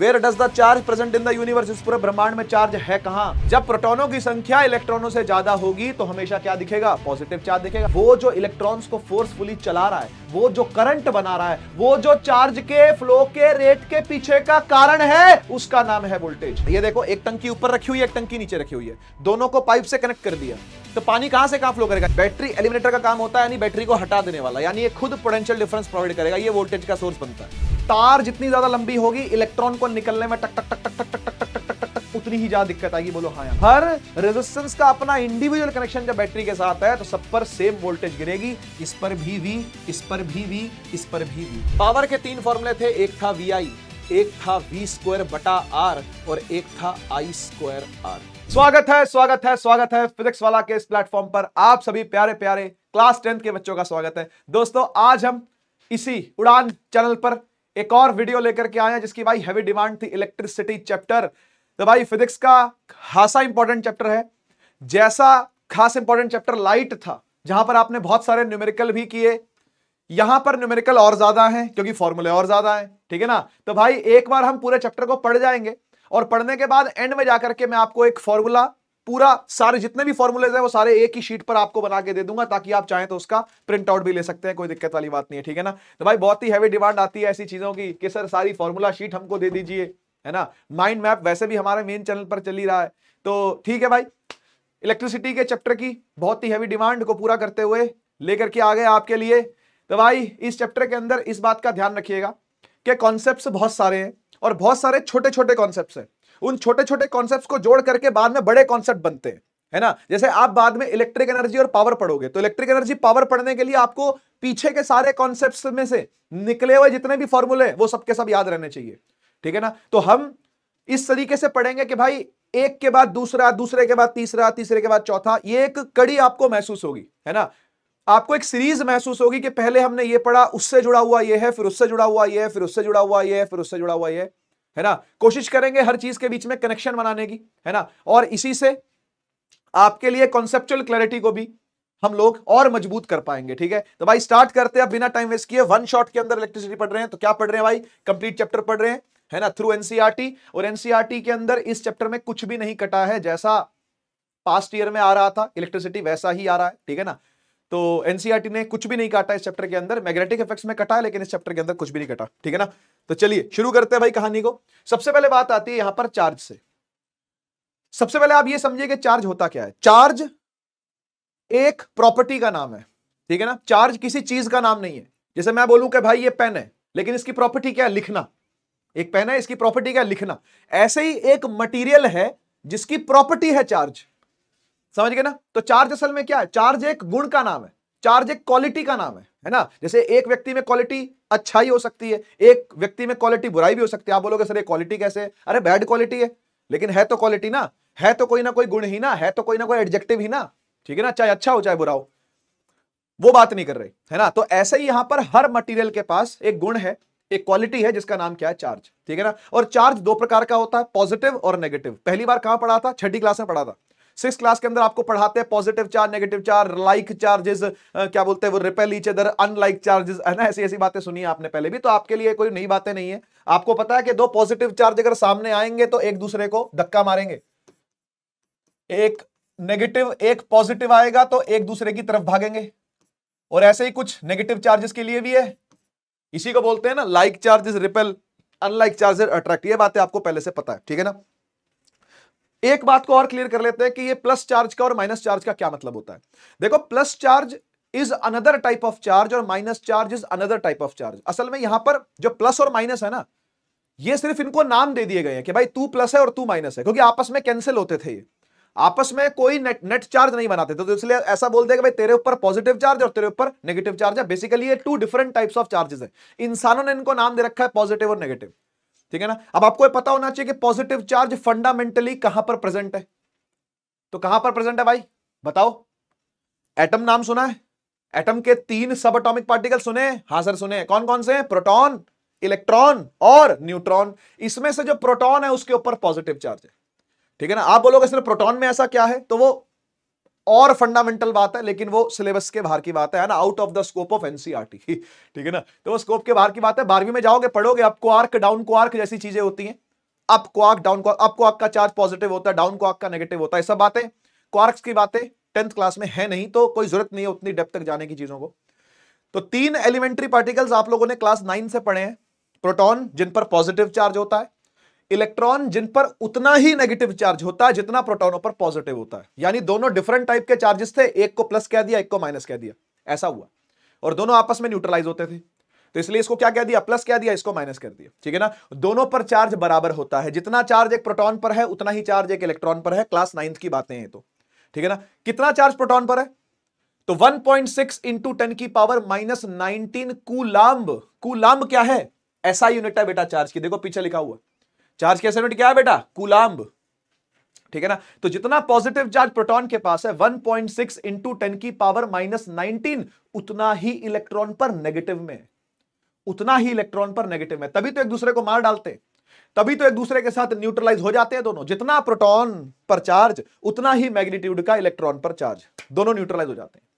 Where does the charge present in the universe इस पूरे ब्रह्मांड में चार्ज है कहा जब प्रोटोनों की संख्या इलेक्ट्रॉनों से ज्यादा होगी तो हमेशा क्या दिखेगा पॉजिटिव चार्ज दिखेगा वो जो इलेक्ट्रॉन्स को फोर्सफुली चला रहा है वो जो करंट बना रहा है वो जो चार्ज के फ्लो के रेट के पीछे का कारण है उसका नाम है वोल्टेज ये देखो एक टंकी ऊपर रखी हुई है एक टंकी नीचे रखी हुई है दोनों को पाइप से कनेक्ट कर दिया तो पानी कहां से कहां फ्लो करेगा बैटरी एलिमिनेटर का काम होता है यानी बैटरी को हटा देने वाला यानी ये खुद पोटेंशियल डिफरेंस प्रोवाइड करेगा ये वोल्टेज का सोर्स बनता है तार जितनी ज्यादा लंबी होगी इलेक्ट्रॉन को निकलने में टक टक टक टक टक टक टक टक टक टक उतनी ही ज्यादा दिक्कत आएगी बोलो हाँ हर रेजिस्टेंस का अपना इंडिविजुअल कनेक्शन जब बैटरी के साथ है तो सब पर सेम वोल्टेज गिरेगी इस पर भी वी इस पर भी वी इस पर भी वी पावर के तीन फॉर्मूले थे एक था वी आई एक था वी स्क्वायर बटा आर और एक था आई स्क्वायर आर स्वागत है स्वागत है स्वागत है फिजिक्स वाला के इस प्लेटफॉर्म पर आप सभी प्यारे प्यारे क्लास टेंथ के बच्चों का स्वागत है दोस्तों आज हम इसी उड़ान चैनल पर एक और वीडियो लेकर के आए हैं जिसकी भाई हैवी डिमांड थी इलेक्ट्रिसिटी चैप्टर तो भाई फिजिक्स का खासा इंपॉर्टेंट चैप्टर है जैसा खास इंपॉर्टेंट चैप्टर लाइट था जहां पर आपने बहुत सारे न्यूमेरिकल भी किए यहां पर न्यूमेरिकल और ज्यादा है क्योंकि फॉर्मूले और ज्यादा है ठीक है ना तो भाई एक बार हम पूरे चैप्टर को पढ़ जाएंगे और पढ़ने के बाद एंड में जाकर के मैं आपको एक फॉर्मूला पूरा सारे जितने भी फॉर्मूलेज हैं वो सारे एक ही शीट पर आपको बना के दे दूंगा ताकि आप चाहें तो उसका प्रिंट आउट भी ले सकते हैं कोई दिक्कत वाली बात नहीं है ठीक है ना तो भाई बहुत ही हैवी डिमांड आती है ऐसी चीजों की कि सर सारी फॉर्मूला शीट हमको दे दीजिए है ना माइंड मैप वैसे भी हमारे मेन चैनल पर चली रहा है तो ठीक है भाई इलेक्ट्रिसिटी के चैप्टर की बहुत ही हैवी डिमांड को पूरा करते हुए लेकर के आ गए आपके लिए तो भाई इस चैप्टर के अंदर इस बात का ध्यान रखिएगा कि कॉन्सेप्ट बहुत सारे हैं और बहुत सारे छोटे छोटे कॉन्सेप्ट हैं उन छोटे छोटे कॉन्सेप्ट को जोड़ करके बाद में बड़े कॉन्सेप्ट बनते हैं है ना जैसे आप बाद में इलेक्ट्रिक एनर्जी और पावर पढ़ोगे तो इलेक्ट्रिक एनर्जी पावर पढ़ने के लिए आपको पीछे के सारे कॉन्सेप्ट में से निकले हुए जितने भी फॉर्मूले वो सबके सब याद रहने चाहिए ठीक है ना तो हम इस तरीके से पढ़ेंगे कि भाई एक के बाद दूसरा दूसरे के बाद तीसरा तीसरे के बाद चौथा ये एक कड़ी आपको महसूस होगी है ना आपको एक सीरीज महसूस होगी कि पहले हमने ये पढ़ा उससे जुड़ा हुआ ये है फिर उससे जुड़ा हुआ ये है फिर उससे जुड़ा हुआ ये है फिर उससे जुड़ा हुआ ये है ना कोशिश करेंगे हर चीज के बीच में कनेक्शन बनाने की है ना और इसी से आपके लिए कॉन्सेप्चुअल क्लैरिटी को भी हम लोग और मजबूत कर पाएंगे ठीक है तो भाई स्टार्ट करते हैं बिना टाइम वेस्ट किए वन शॉट के अंदर इलेक्ट्रिसिटी पढ़ रहे हैं तो क्या पढ़ रहे हैं भाई कंप्लीट चैप्टर पढ़ रहे हैं है ना थ्रू एनसीआरटी e और एनसीआरटी e के अंदर इस चैप्टर में कुछ भी नहीं कटा है जैसा पास्ट ईयर में आ रहा था इलेक्ट्रिसिटी वैसा ही आ रहा है ठीक है ना तो एनसीईआरटी e ने कुछ भी नहीं काटा इस चैप्टर के अंदर मैग्नेटिक इफेक्ट्स में कटा लेकिन इस चैप्टर के अंदर कुछ भी नहीं कटा ठीक है ना तो चलिए शुरू करते हैं भाई कहानी को सबसे पहले बात आती है यहां पर चार्ज से सबसे पहले आप ये समझिए कि चार्ज होता क्या है चार्ज एक प्रॉपर्टी का नाम है ठीक है ना चार्ज किसी चीज का नाम नहीं है जैसे मैं बोलू कि भाई ये पेन है लेकिन इसकी प्रॉपर्टी क्या है लिखना एक पेन है इसकी प्रॉपर्टी क्या है लिखना ऐसे ही एक मटीरियल है जिसकी प्रॉपर्टी है चार्ज समझ गए ना तो चार्ज असल में क्या है चार्ज एक गुण का नाम है चार्ज एक क्वालिटी का नाम है है ना जैसे एक व्यक्ति में क्वालिटी अच्छाई हो सकती है एक व्यक्ति में क्वालिटी बुराई भी हो सकती है आप बोलोगे सर ये क्वालिटी कैसे अरे बैड क्वालिटी है लेकिन है तो क्वालिटी ना है तो कोई ना कोई गुण ही ना है तो कोई ना कोई एडजेक्टिव ही ना ठीक है ना चाहे अच्छा हो चाहे बुरा हो वो बात नहीं कर रही है ना तो ऐसे ही यहां पर हर मटेरियल के पास एक गुण है एक क्वालिटी है जिसका नाम क्या है चार्ज ठीक है ना और चार्ज दो प्रकार का होता है पॉजिटिव और नेगेटिव पहली बार कहां पढ़ा था छठी क्लास में पढ़ा था सिक्स क्लास के अंदर आपको पढ़ाते हैं positive charge negative charge like charges क्या बोलते हैं वो repel each other unlike charges है ना ऐसी ऐसी बातें सुनी आपने पहले भी तो आपके लिए कोई नई बातें नहीं है आपको पता है कि दो पॉजिटिव चार्ज अगर सामने आएंगे तो एक दूसरे को धक्का मारेंगे एक नेगेटिव एक पॉजिटिव आएगा तो एक दूसरे की तरफ भागेंगे और ऐसे ही कुछ नेगेटिव चार्जेस के लिए भी है इसी को बोलते हैं ना like charges repel unlike charges attract ये बातें आपको पहले से पता है ठीक है ना एक बात को और क्लियर कर लेते हैं कि ये प्लस चार्ज का और माइनस चार्ज का क्या मतलब होता है देखो plus charge is another type of charge और minus charge is another type of charge असल में यहां पर जो प्लस और माइनस है ना ये सिर्फ इनको नाम दे दिए गए हैं कि भाई तू प्लस है और तू माइनस है क्योंकि आपस में कैंसिल होते थे आपस में कोई नेट नेट चार्ज नहीं बनाते थे तो इसलिए ऐसा बोल देगा भाई तेरे ऊपर पॉजिटिव चार्ज और तेरे ऊपर नेगेटिव चार्ज है बेसिकली ये two different types of charges है इंसानों ने इनको नाम दे रखा है पॉजिटिव और नेगेटिव ठीक है ना अब आपको पता होना चाहिए कि पॉजिटिव चार्ज फंडामेंटली कहां पर प्रेजेंट है तो कहां पर प्रेजेंट है भाई बताओ एटम नाम सुना है एटम के तीन सब अटोमिक पार्टिकल सुने हाँ सर सुने कौन कौन से प्रोटॉन इलेक्ट्रॉन और न्यूट्रॉन इसमें से जो प्रोटॉन है उसके ऊपर पॉजिटिव चार्ज है ठीक है ना आप बोलोगे सर प्रोटॉन में ऐसा क्या है तो वो और फंडामेंटल बात है लेकिन वो सिलेबस के बाहर की बात है ना out of the scope of NCR ठीक है ना तो वो स्कोप के बाहर की बात है बारहवीं में जाओगे पढ़ोगे अप क्वार्क डाउन क्वार्क जैसी चीजें होती हैं up quark down quark up quark का चार्ज पॉजिटिव होता है डाउन क्वार्क का नेगेटिव होता है सब बातें क्वार्क की बातें टेंथ क्लास में है नहीं तो कोई जरूरत नहीं है उतनी डेप्थ तक जाने की चीजों को तो तीन एलिमेंट्री पार्टिकल्स आप लोगों ने क्लास नाइन से पढ़े हैं प्रोटॉन जिन पर पॉजिटिव चार्ज होता है इलेक्ट्रॉन जिन पर उतना ही नेगेटिव चार्ज होता है जितना प्रोटॉनों पर पॉजिटिव होता है यानी दोनों डिफरेंट टाइप के चार्जेस थे एक को प्लस कह दिया एक को माइनस कह दिया ऐसा हुआ और दोनों आपस में न्यूट्रलाइज होते थे तो इसलिए इसको क्या कह दिया प्लस कह दिया इसको माइनस कर दिया ठीक है ना दोनों पर चार्ज बराबर होता है जितना चार्ज एक प्रोटॉन पर है उतना ही चार्ज एक इलेक्ट्रॉन पर है क्लास नाइन्थ की बातें हैं तो ठीक है ना कितना चार्ज प्रोटॉन पर है तो 1.6 पॉइंट सिक्स इंटू टेन की power minus nineteen coulomb coulomb क्या है ऐसा यूनिट है बेटा चार्ज की देखो पीछे लिखा हुआ चार्ज के असाइनमेंट क्या है बेटा कुलाम्ब ठीक है ना तो जितना पॉजिटिव चार्ज प्रोटॉन के पास है 1.6 पॉइंट सिक्स की पावर माइनस नाइनटीन उतना ही इलेक्ट्रॉन पर नेगेटिव में उतना ही इलेक्ट्रॉन पर नेगेटिव में तभी तो एक दूसरे को मार डालते तभी तो एक दूसरे के साथ न्यूट्रलाइज हो जाते हैं दोनों जितना प्रोटॉन पर चार्ज उतना ही मैग्नीट्यूड का इलेक्ट्रॉन पर चार्ज दोनों न्यूट्रलाइज हो जाते हैं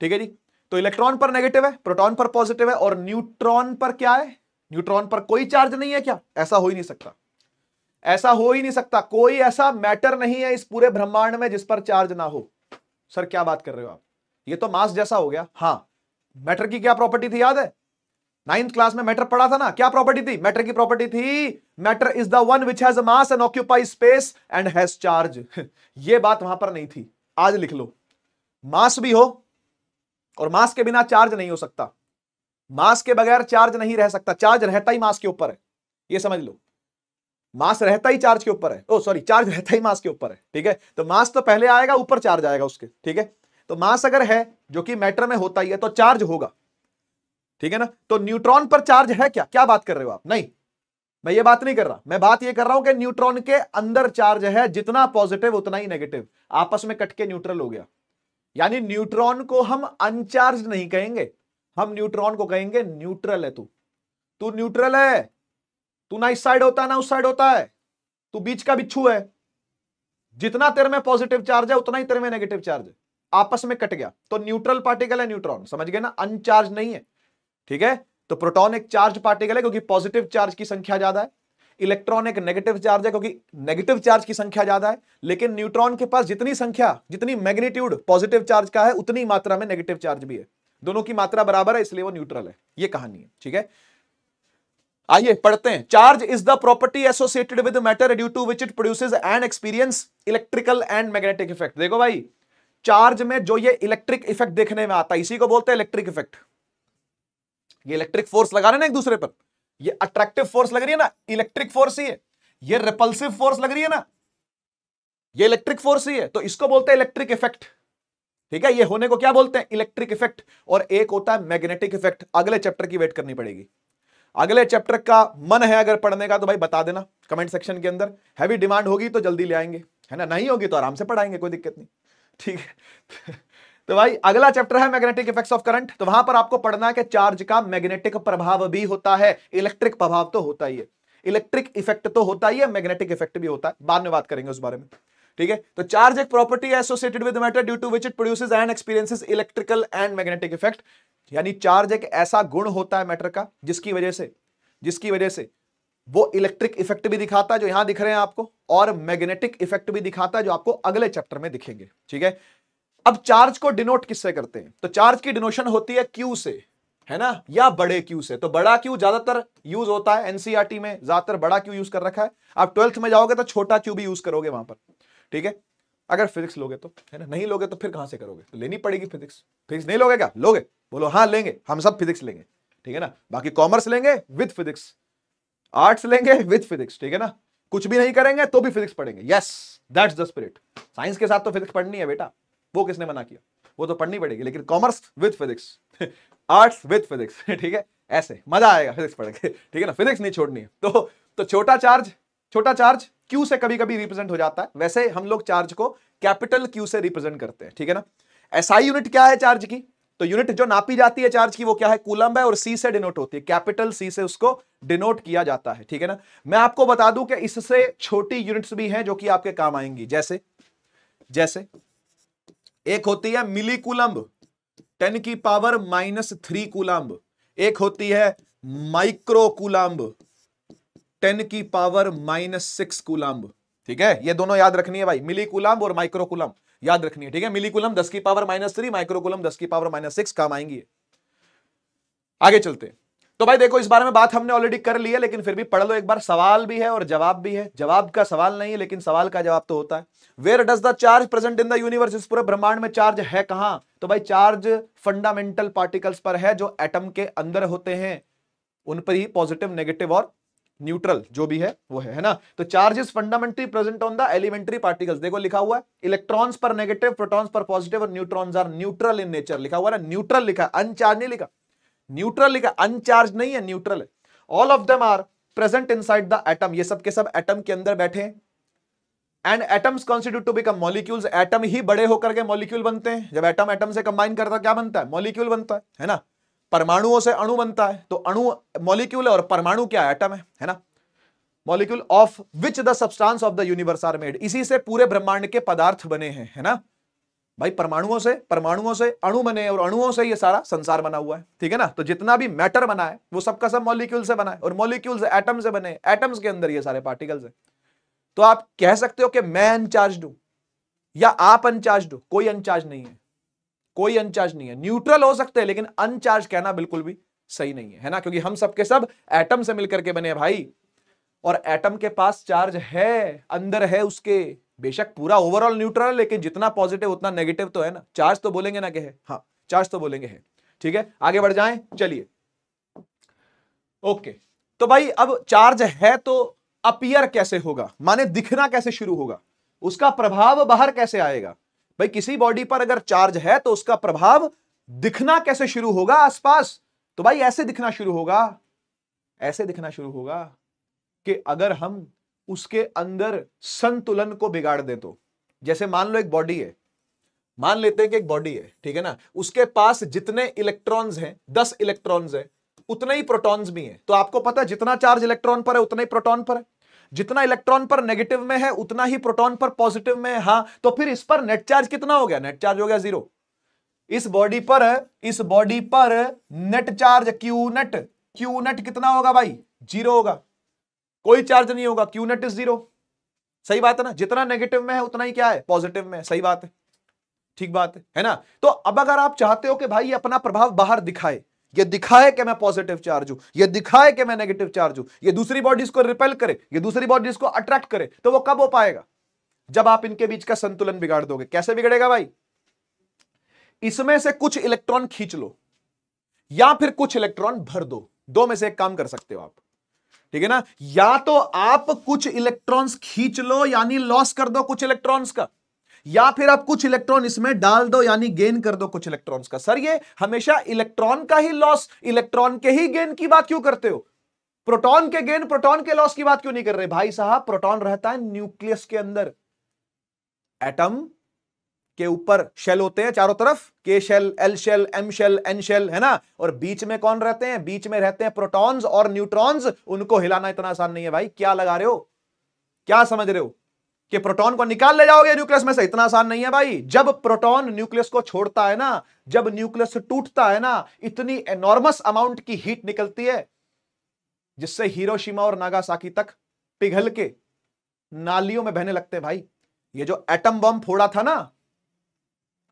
ठीक है जी तो इलेक्ट्रॉन पर नेगेटिव है प्रोटॉन पर पॉजिटिव है और न्यूट्रॉन पर क्या है न्यूट्रॉन पर कोई चार्ज नहीं है क्या ऐसा हो ही नहीं सकता ऐसा हो ही नहीं सकता कोई ऐसा मैटर नहीं है इस पूरे ब्रह्मांड में जिस पर चार्ज ना हो सर क्या बात कर रहे हो आप ये तो मास जैसा हो गया हाँ मैटर की क्या प्रॉपर्टी थी याद है नाइन्थ क्लास में मैटर पढ़ा था ना क्या प्रॉपर्टी थी मैटर की प्रॉपर्टी थी matter is the one which has mass and occupy space and has charge ये बात वहां पर नहीं थी आज लिख लो मास भी हो और मास के बिना चार्ज नहीं हो सकता मास के बगैर चार्ज नहीं रह सकता चार्ज रहता ही मास के ऊपर है ये समझ लो मास रहता ही चार्ज के ऊपर है ओ सॉरी चार्ज रहता ही मास के ऊपर है ठीक है तो मास तो पहले आएगा ऊपर चार्ज आएगा उसके ठीक है तो मास अगर है जो कि मैटर में होता ही है तो चार्ज होगा ठीक है ना तो न्यूट्रॉन पर चार्ज है क्या क्या बात कर रहे हो आप नहीं मैं ये बात नहीं कर रहा मैं बात ये कर रहा हूं कि न्यूट्रॉन के अंदर चार्ज है जितना पॉजिटिव उतना ही नेगेटिव आपस में कटके न्यूट्रल हो गया यानी न्यूट्रॉन को हम अनचार्ज नहीं कहेंगे हम न्यूट्रॉन को कहेंगे न्यूट्रल है तू तू न्यूट्रल है तू ना इस साइड होता है ना उस साइड होता है तू बीच का बिच्छू है जितना तेरे में पॉजिटिव चार्ज है उतना ही तेरे में नेगेटिव चार्ज है आपस में कट गया तो न्यूट्रल पार्टिकल है न्यूट्रॉन समझ गए ना अनचार्ज नहीं है ठीक है तो प्रोटॉन एक चार्ज पार्टिकल है क्योंकि पॉजिटिव चार्ज की संख्या ज्यादा है इलेक्ट्रॉन एक नेगेटिव चार्ज है क्योंकि नेगेटिव चार्ज की संख्या ज्यादा है लेकिन न्यूट्रॉन के पास जितनी संख्या जितनी मैग्नीट्यूड पॉजिटिव चार्ज का है उतनी मात्रा में नेगेटिव चार्ज भी है दोनों की मात्रा बराबर है इसलिए वो न्यूट्रल है ये कहानी है ठीक है आइए पढ़ते हैं charge is the property associated with matter due to which it produces and experience electrical and magnetic effect देखो भाई चार्ज में जो ये इलेक्ट्रिक इफेक्ट देखने में आता है इसी को बोलते हैं इलेक्ट्रिक इफेक्ट ये इलेक्ट्रिक फोर्स लगा रहे ना एक दूसरे पर ये अट्रैक्टिव फोर्स लग रही है ना इलेक्ट्रिक फोर्स ही है ये रिपल्सिव फोर्स लग रही है ना ये इलेक्ट्रिक फोर्स ही है तो इसको बोलते हैं इलेक्ट्रिक इफेक्ट ठीक है ये होने को क्या बोलते हैं इलेक्ट्रिक इफेक्ट और एक होता है मैग्नेटिक इफेक्ट अगले चैप्टर की वेट करनी पड़ेगी अगले चैप्टर का मन है अगर पढ़ने का तो भाई बता देना कमेंट सेक्शन के अंदर हैवी डिमांड होगी तो जल्दी ले आएंगे है ना नहीं होगी तो आराम से पढ़ाएंगे कोई दिक्कत नहीं ठीक है तो भाई अगला चैप्टर है मैग्नेटिक इफेक्ट्स ऑफ करंट तो वहां पर आपको पढ़ना है कि चार्ज का मैग्नेटिक प्रभाव भी होता है इलेक्ट्रिक प्रभाव तो होता ही है इलेक्ट्रिक इफेक्ट तो होता ही है मैग्नेटिक इफेक्ट भी होता है बाद में बात करेंगे उस बारे में ठीक है तो चार्ज एक property associated with matter due to which it produces and experiences electrical and magnetic effect यानी चार्ज एक ऐसा गुण होता है मैटर का जिसकी वजह से जिसकी वजह से वो इलेक्ट्रिक इफेक्ट भी दिखाता है जो यहां दिख रहे हैं आपको और मैग्नेटिक इफेक्ट भी दिखाता है जो आपको अगले चैप्टर में दिखेंगे ठीक है अब चार्ज को डिनोट किससे करते हैं तो चार्ज की डिनोशन होती है क्यू से है ना या बड़े क्यू से तो बड़ा क्यू ज्यादातर यूज होता है एनसीआरटी e में ज्यादातर बड़ा क्यू यूज कर रखा है आप ट्वेल्थ में जाओगे तो छोटा क्यू भी यूज करोगे वहां पर ठीक है अगर फिजिक्स लोगे तो है ना नहीं लोगे तो फिर कहां से करोगे तो लेनी पड़ेगी फिजिक्स फिजिक्स नहीं लोगे क्या लोगे बोलो हाँ लेंगे हम सब फिजिक्स लेंगे ठीक है ना बाकी कॉमर्स लेंगे विथ फिजिक्स आर्ट्स लेंगे विथ फिजिक्स ठीक है ना कुछ भी नहीं करेंगे तो भी फिजिक्स पढ़ेंगे yes that's the spirit science के साथ तो फिजिक्स पढ़नी है बेटा वो किसने मना किया वो तो पढ़नी पड़ेगी लेकिन commerce with physics arts with physics ठीक है ऐसे मजा आएगा फिजिक्स पढ़ के ठीक है ना फिजिक्स नहीं छोड़नी है तो तो छोटा चार्ज छोटा चार्ज क्यू से कभी कभी रिप्रेजेंट हो जाता है वैसे हम लोग चार्ज को कैपिटल क्यू से रिप्रेजेंट करते हैं ठीक है ना एसआई यूनिट क्या है चार्ज की तो यूनिट जो नापी जाती है चार्ज की वो क्या है कूलम है और सी से डिनोट होती है कैपिटल सी से उसको डिनोट किया जाता है ठीक है ना मैं आपको बता दूं कि इससे छोटी यूनिट्स भी हैं जो कि आपके काम आएंगी जैसे जैसे एक होती है मिली कूलम्ब टेन की पावर माइनस थ्री कूलम्ब एक होती है माइक्रो कूलम्ब टेन की पावर माइनस सिक्स कुलम्ब ठीक है ये दोनों याद रखनी है भाई मिली कुलम्ब और माइक्रो कुलम्ब याद रखनी है ठीक है मिली कुलम्ब दस की power minus three micro coulomb दस की पावर माइनस सिक्स काम आएंगी आगे चलते तो भाई देखो इस बारे में बात हमने ऑलरेडी कर ली है लेकिन फिर भी पढ़ लो एक बार सवाल भी है और जवाब भी है जवाब का सवाल नहीं है लेकिन सवाल का जवाब तो होता है where does the charge present in the universe इस पूरे ब्रह्मांड में चार्ज है कहां तो भाई चार्ज फंडामेंटल पार्टिकल्स पर है जो एटम के अंदर होते हैं उन पर ही पॉजिटिव नेगेटिव और न्यूट्रल जो भी है वो है है ना तो charge is fundamentally present on the elementary particles देखो लिखा हुआ है इलेक्ट्रॉन्स पर नेगेटिव प्रोटॉन्स पर पॉजिटिव और neutrons are neutral in nature लिखा हुआ है न्यूट्रल लिखा अनचार्ज नहीं लिखा न्यूट्रल लिखा अनचार्ज नहीं है neutral all of them are present inside the atom ये सब के सब एटम के अंदर बैठे हैं and atoms constitute to become molecules atom ही बड़े होकर के मॉलिक्यूल बनते हैं जब एटम एटम से कंबाइन करता है क्या बनता है मॉलिक्यूल बनता है है ना परमाणुओं से अणु बनता है तो अणु मॉलिक्यूल है और परमाणु क्या है एटम है है ना molecule of which the substance of the universe are made इसी से पूरे ब्रह्मांड के पदार्थ बने हैं है ना भाई परमाणुओं से परमाणुओं से अणु बने और अणुओं से ये सारा संसार बना हुआ है ठीक है ना तो जितना भी मैटर बना है वो सबका सब मॉलिक्यूल से बना है और मॉलिक्यूल एटम से बने एटम्स के अंदर ये सारे पार्टिकल्स है तो आप कह सकते हो कि मैं अनचार्ज हूं या आप अनचार्ज हो कोई अनचार्ज नहीं है कोई अनचार्ज नहीं है न्यूट्रल हो सकते हैं लेकिन अनचार्ज कहना बिल्कुल भी सही नहीं है, है ना क्योंकि हम सबके सब एटम से मिलकर के बने भाई और एटम के पास चार्ज है अंदर है उसके बेशक पूरा ओवरऑल न्यूट्रल लेकिन जितना पॉजिटिव उतना नेगेटिव तो है ना चार्ज तो बोलेंगे ना कि है हाँ चार्ज तो बोलेंगे है ठीक है आगे बढ़ जाए चलिए ओके तो भाई अब चार्ज है तो अपियर कैसे होगा माने दिखना कैसे शुरू होगा उसका प्रभाव बाहर कैसे आएगा भाई किसी बॉडी पर अगर चार्ज है तो उसका प्रभाव दिखना कैसे शुरू होगा आसपास तो भाई ऐसे दिखना शुरू होगा ऐसे दिखना शुरू होगा कि अगर हम उसके अंदर संतुलन को बिगाड़ दे तो जैसे मान लो एक बॉडी है मान लेते हैं कि एक बॉडी है ठीक है ना उसके पास जितने इलेक्ट्रॉन्स हैं दस इलेक्ट्रॉन्स हैं उतने ही प्रोटॉन्स भी हैं तो आपको पता है जितना चार्ज इलेक्ट्रॉन पर है उतना ही प्रोटॉन पर है जितना इलेक्ट्रॉन पर नेगेटिव में है उतना ही प्रोटॉन पर पॉजिटिव में है हाँ तो फिर इस पर नेट चार्ज कितना हो गया नेट चार्ज हो गया जीरो इस बॉडी पर इस बॉडी पर net charge q net q net कितना होगा भाई जीरो होगा कोई चार्ज नहीं होगा क्यू नेट इज जीरो सही बात है ना जितना नेगेटिव में है उतना ही क्या है पॉजिटिव में सही बात है ठीक बात है है ना तो अब अगर आप चाहते हो कि भाई अपना प्रभाव बाहर दिखाए ये दिखाए कि मैं पॉजिटिव चार्ज हूं ये दिखाए कि मैं नेगेटिव चार्ज हूं ये दूसरी बॉडीज को रिपेल करे ये दूसरी बॉडीज को अट्रैक्ट करे तो वो कब हो पाएगा जब आप इनके बीच का संतुलन बिगाड़ दोगे कैसे बिगड़ेगा भाई इसमें से कुछ इलेक्ट्रॉन खींच लो या फिर कुछ इलेक्ट्रॉन भर दो दो में से एक काम कर सकते हो आप ठीक है ना या तो आप कुछ इलेक्ट्रॉन्स खींच लो यानी लॉस कर दो कुछ इलेक्ट्रॉन्स का या फिर आप कुछ इलेक्ट्रॉन इसमें डाल दो यानी गेन कर दो कुछ इलेक्ट्रॉन्स का सर ये हमेशा इलेक्ट्रॉन का ही लॉस इलेक्ट्रॉन के ही गेन की बात क्यों करते हो प्रोटॉन के गेन प्रोटॉन के लॉस की बात क्यों नहीं कर रहे भाई साहब प्रोटॉन रहता है न्यूक्लियस के अंदर एटम के ऊपर शेल होते हैं चारों तरफ के shell L shell M shell N shell है ना और बीच में कौन रहते हैं बीच में रहते हैं प्रोटॉन्स और न्यूट्रॉन्स उनको हिलाना इतना आसान नहीं है भाई क्या लगा रहे हो क्या समझ रहे हो कि प्रोटॉन को निकाल ले जाओगे न्यूक्लियस में से इतना आसान नहीं है भाई जब प्रोटॉन न्यूक्लियस को छोड़ता है ना जब न्यूक्लियस टूटता है ना इतनी एनॉर्मस अमाउंट की हीट निकलती है जिससे हीरोशिमा और नागासाकी तक पिघल के नालियों में बहने लगते हैं भाई ये जो एटम बम फोड़ा था ना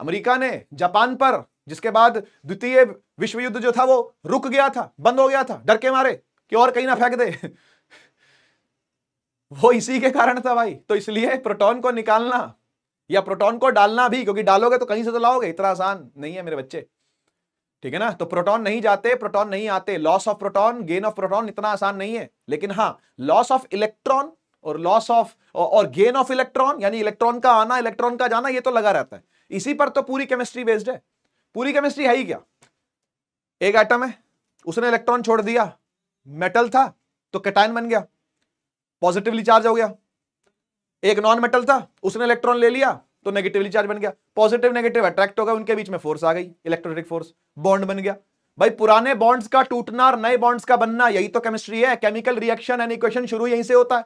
अमेरिका ने जापान पर जिसके बाद द्वितीय विश्व युद्ध जो था वो रुक गया था बंद हो गया था डर के मारे कि और कहीं ना फेंक दे वो इसी के कारण था भाई तो इसलिए प्रोटॉन को निकालना या प्रोटॉन को डालना भी क्योंकि डालोगे तो कहीं से तो लाओगे इतना आसान नहीं है मेरे बच्चे ठीक है ना तो प्रोटॉन नहीं जाते प्रोटॉन नहीं आते loss of proton gain of proton इतना आसान नहीं है लेकिन हाँ लॉस ऑफ इलेक्ट्रॉन और लॉस ऑफ और गेन ऑफ इलेक्ट्रॉन यानी इलेक्ट्रॉन का आना इलेक्ट्रॉन का जाना ये तो लगा रहता है इसी पर तो पूरी केमिस्ट्री बेस्ड है पूरी केमिस्ट्री है ही क्या एक आइटम है उसने इलेक्ट्रॉन छोड़ दिया मेटल था तो कैटाइन बन गया पॉजिटिवली चार्ज हो गया एक नॉन मेटल था उसने इलेक्ट्रॉन ले लिया तो नेगेटिवली चार्ज बन गया पॉजिटिव नेगेटिव अट्रैक्ट होगा उनके बीच में फोर्स आ गई इलेक्ट्रोस्टैटिक फोर्स बॉन्ड बन गया भाई पुराने बॉन्ड्स का टूटना और नए बॉन्ड्स का बनना यही तो केमिस्ट्री है केमिकल रिएक्शन एंड इक्वेशन शुरू यहीं से होता है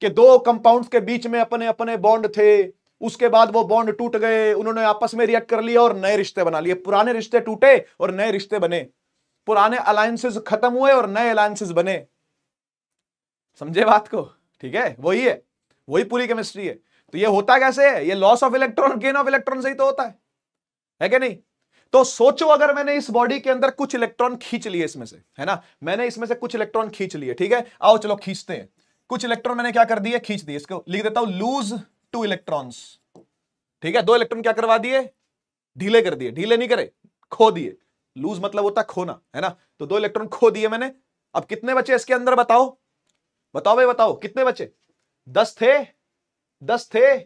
कि दो कंपाउंड्स के बीच में अपने अपने बॉन्ड थे उसके बाद वो बॉन्ड टूट गए उन्होंने आपस में रिएक्ट कर लिया और नए रिश्ते बना लिए पुराने रिश्ते टूटे और नए रिश्ते बने पुराने अलायंसेज खत्म हुए और नए अलायंसेज बने समझे बात को ठीक है वही है वही पूरी केमिस्ट्री है तो ये होता कैसे है ये loss of electron gain of electron से ही तो होता है है कि नहीं तो सोचो अगर मैंने इस बॉडी के अंदर कुछ इलेक्ट्रॉन खींच लिए इसमें से है ना मैंने इसमें से कुछ इलेक्ट्रॉन खींच लिए ठीक है आओ चलो खींचते हैं कुछ इलेक्ट्रॉन मैंने क्या कर दिए खींच दिए इसको लिख देता हूं लूज टू इलेक्ट्रॉन ठीक है दो इलेक्ट्रॉन क्या करवा दिए ढीले कर दिए ढीले नहीं करे खो दिए लूज मतलब होता खोना है ना तो दो इलेक्ट्रॉन खो दिए मैंने अब कितने बचे इसके अंदर बताओ बताओ भाई बताओ कितने बचे दस थे दस थे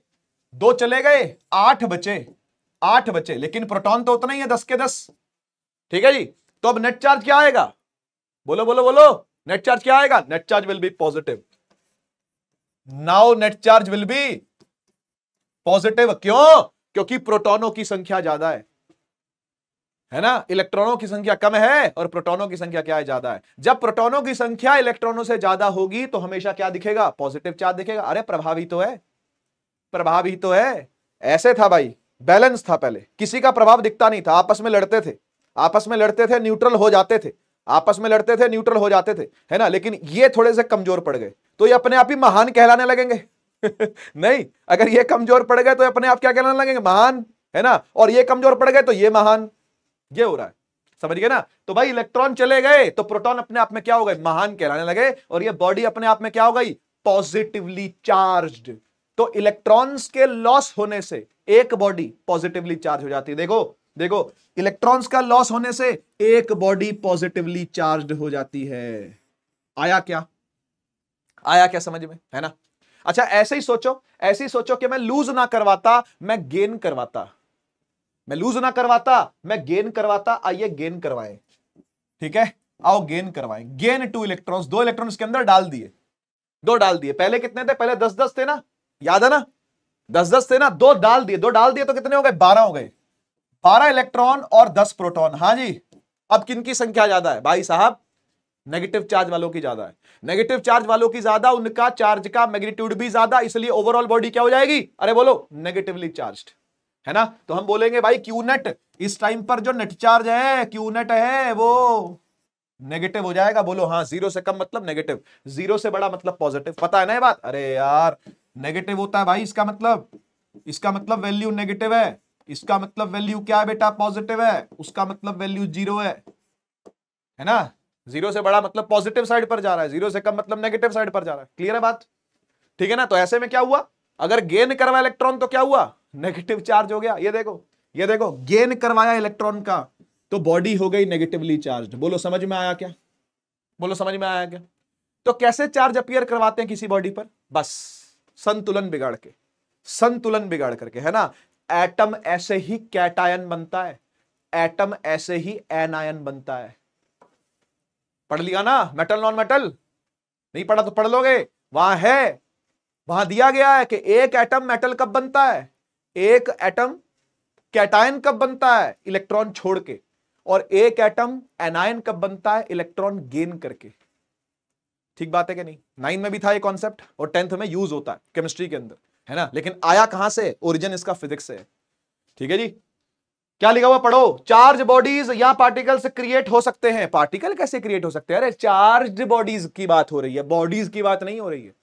दो चले गए आठ बचे आठ बचे लेकिन प्रोटॉन तो उतना ही है दस के दस ठीक है जी तो अब नेट चार्ज क्या आएगा बोलो बोलो बोलो नेट चार्ज क्या आएगा net charge will be positive now net charge will be positive क्यों क्योंकि प्रोटॉनों की संख्या ज्यादा है है ना इलेक्ट्रॉनों की संख्या कम है और प्रोटॉनों की संख्या क्या है ज्यादा है जब प्रोटॉनों की संख्या इलेक्ट्रॉनों से ज्यादा होगी तो हमेशा क्या दिखेगा पॉजिटिव चार्ज दिखेगा अरे प्रभावी तो है प्रभावी तो है ऐसे था भाई बैलेंस था पहले किसी का प्रभाव दिखता नहीं था आपस में लड़ते थे आपस में लड़ते थे न्यूट्रल हो जाते थे आपस में लड़ते थे न्यूट्रल हो जाते थे है ना लेकिन ये थोड़े से कमजोर पड़ गए तो ये अपने आप ही महान कहलाने लगेंगे नहीं अगर ये कमजोर पड़ गए तो अपने आप क्या कहलाने लगेंगे महान है ना और ये कमजोर पड़ गए तो ये महान ये हो रहा है समझ गए ना तो भाई इलेक्ट्रॉन चले गए तो प्रोटॉन अपने आप में क्या हो गए महान कहलाने लगे और ये बॉडी अपने आप में क्या हो गई पॉजिटिवली चार्ज तो इलेक्ट्रॉन्स के लॉस होने से एक बॉडी पॉजिटिवली चार्ज हो जाती है देखो देखो इलेक्ट्रॉन्स का लॉस होने से एक बॉडी पॉजिटिवली चार्ज हो जाती है आया क्या आया क्या समझ में है ना अच्छा ऐसे ही सोचो ऐसे ही सोचो कि मैं लूज ना करवाता मैं गेन करवाता मैं लूज ना करवाता मैं गेन करवाता आइए गेन करवाए ठीक है आओ गेन करवाए गेन टू इलेक्ट्रॉन्स दो इलेक्ट्रॉन के अंदर डाल दिए दो डाल दिए पहले कितने थे पहले दस दस थे ना याद है ना दस दस थे ना दो डाल दिए दो डाल दिए तो कितने हो गए बारह हो गए बारह इलेक्ट्रॉन और दस प्रोटॉन हाँ जी अब किन की संख्या ज्यादा है भाई साहब नेगेटिव चार्ज वालों की ज्यादा है नेगेटिव चार्ज वालों की ज्यादा उनका चार्ज का मैग्नीट्यूड भी ज्यादा इसलिए ओवरऑल बॉडी क्या हो जाएगी अरे बोलो नेगेटिवली चार्ज्ड है ना तो हम बोलेंगे भाई क्यूनेट इस टाइम पर जो नेट चार्ज है क्यूनेट है वो नेगेटिव हो जाएगा बोलो हाँ जीरो से कम मतलब नेगेटिव जीरो से बड़ा मतलब पॉजिटिव पता है ना ये बात अरे यार नेगेटिव होता है भाई इसका मतलब इसका मतलब वैल्यू नेगेटिव है इसका मतलब वैल्यू क्या है बेटा पॉजिटिव है उसका मतलब वैल्यू जीरो है है ना जीरो से बड़ा मतलब पॉजिटिव साइड पर जा रहा है जीरो से कम मतलब नेगेटिव साइड पर जा रहा है क्लियर है बात ठीक है ना तो ऐसे में क्या हुआ अगर गेन करवा इलेक्ट्रॉन तो क्या हुआ नेगेटिव चार्ज हो गया ये देखो ये देखो गेन करवाया इलेक्ट्रॉन का तो बॉडी हो गई नेगेटिवली चार्ज बोलो समझ में आया क्या बोलो समझ में आया क्या तो कैसे चार्ज अपियर करवाते हैं किसी बॉडी पर बस संतुलन बिगाड़ के संतुलन बिगाड़ करके है ना एटम ऐसे ही कैटायन बनता है एटम ऐसे ही एनायन बनता है पढ़ लिया ना मेटल नॉन मेटल नहीं पढ़ा तो पढ़ लोगे वहां है वहां दिया गया है कि एक एटम मेटल कब बनता है एक एटम कैटायन कब बनता है इलेक्ट्रॉन छोड़ के और एक एटम एनायन कब बनता है इलेक्ट्रॉन गेन करके ठीक बात है कि नहीं नाइन में भी था ये कॉन्सेप्ट और टेंथ में यूज होता है केमिस्ट्री के अंदर है ना लेकिन आया कहां से ओरिजिन इसका फिजिक्स से है ठीक है जी क्या लिखा हुआ पढ़ो चार्ज बॉडीज या पार्टिकल्स क्रिएट हो सकते हैं पार्टिकल कैसे क्रिएट हो सकते हैं अरे चार्ज बॉडीज की बात हो रही है बॉडीज की बात नहीं हो रही है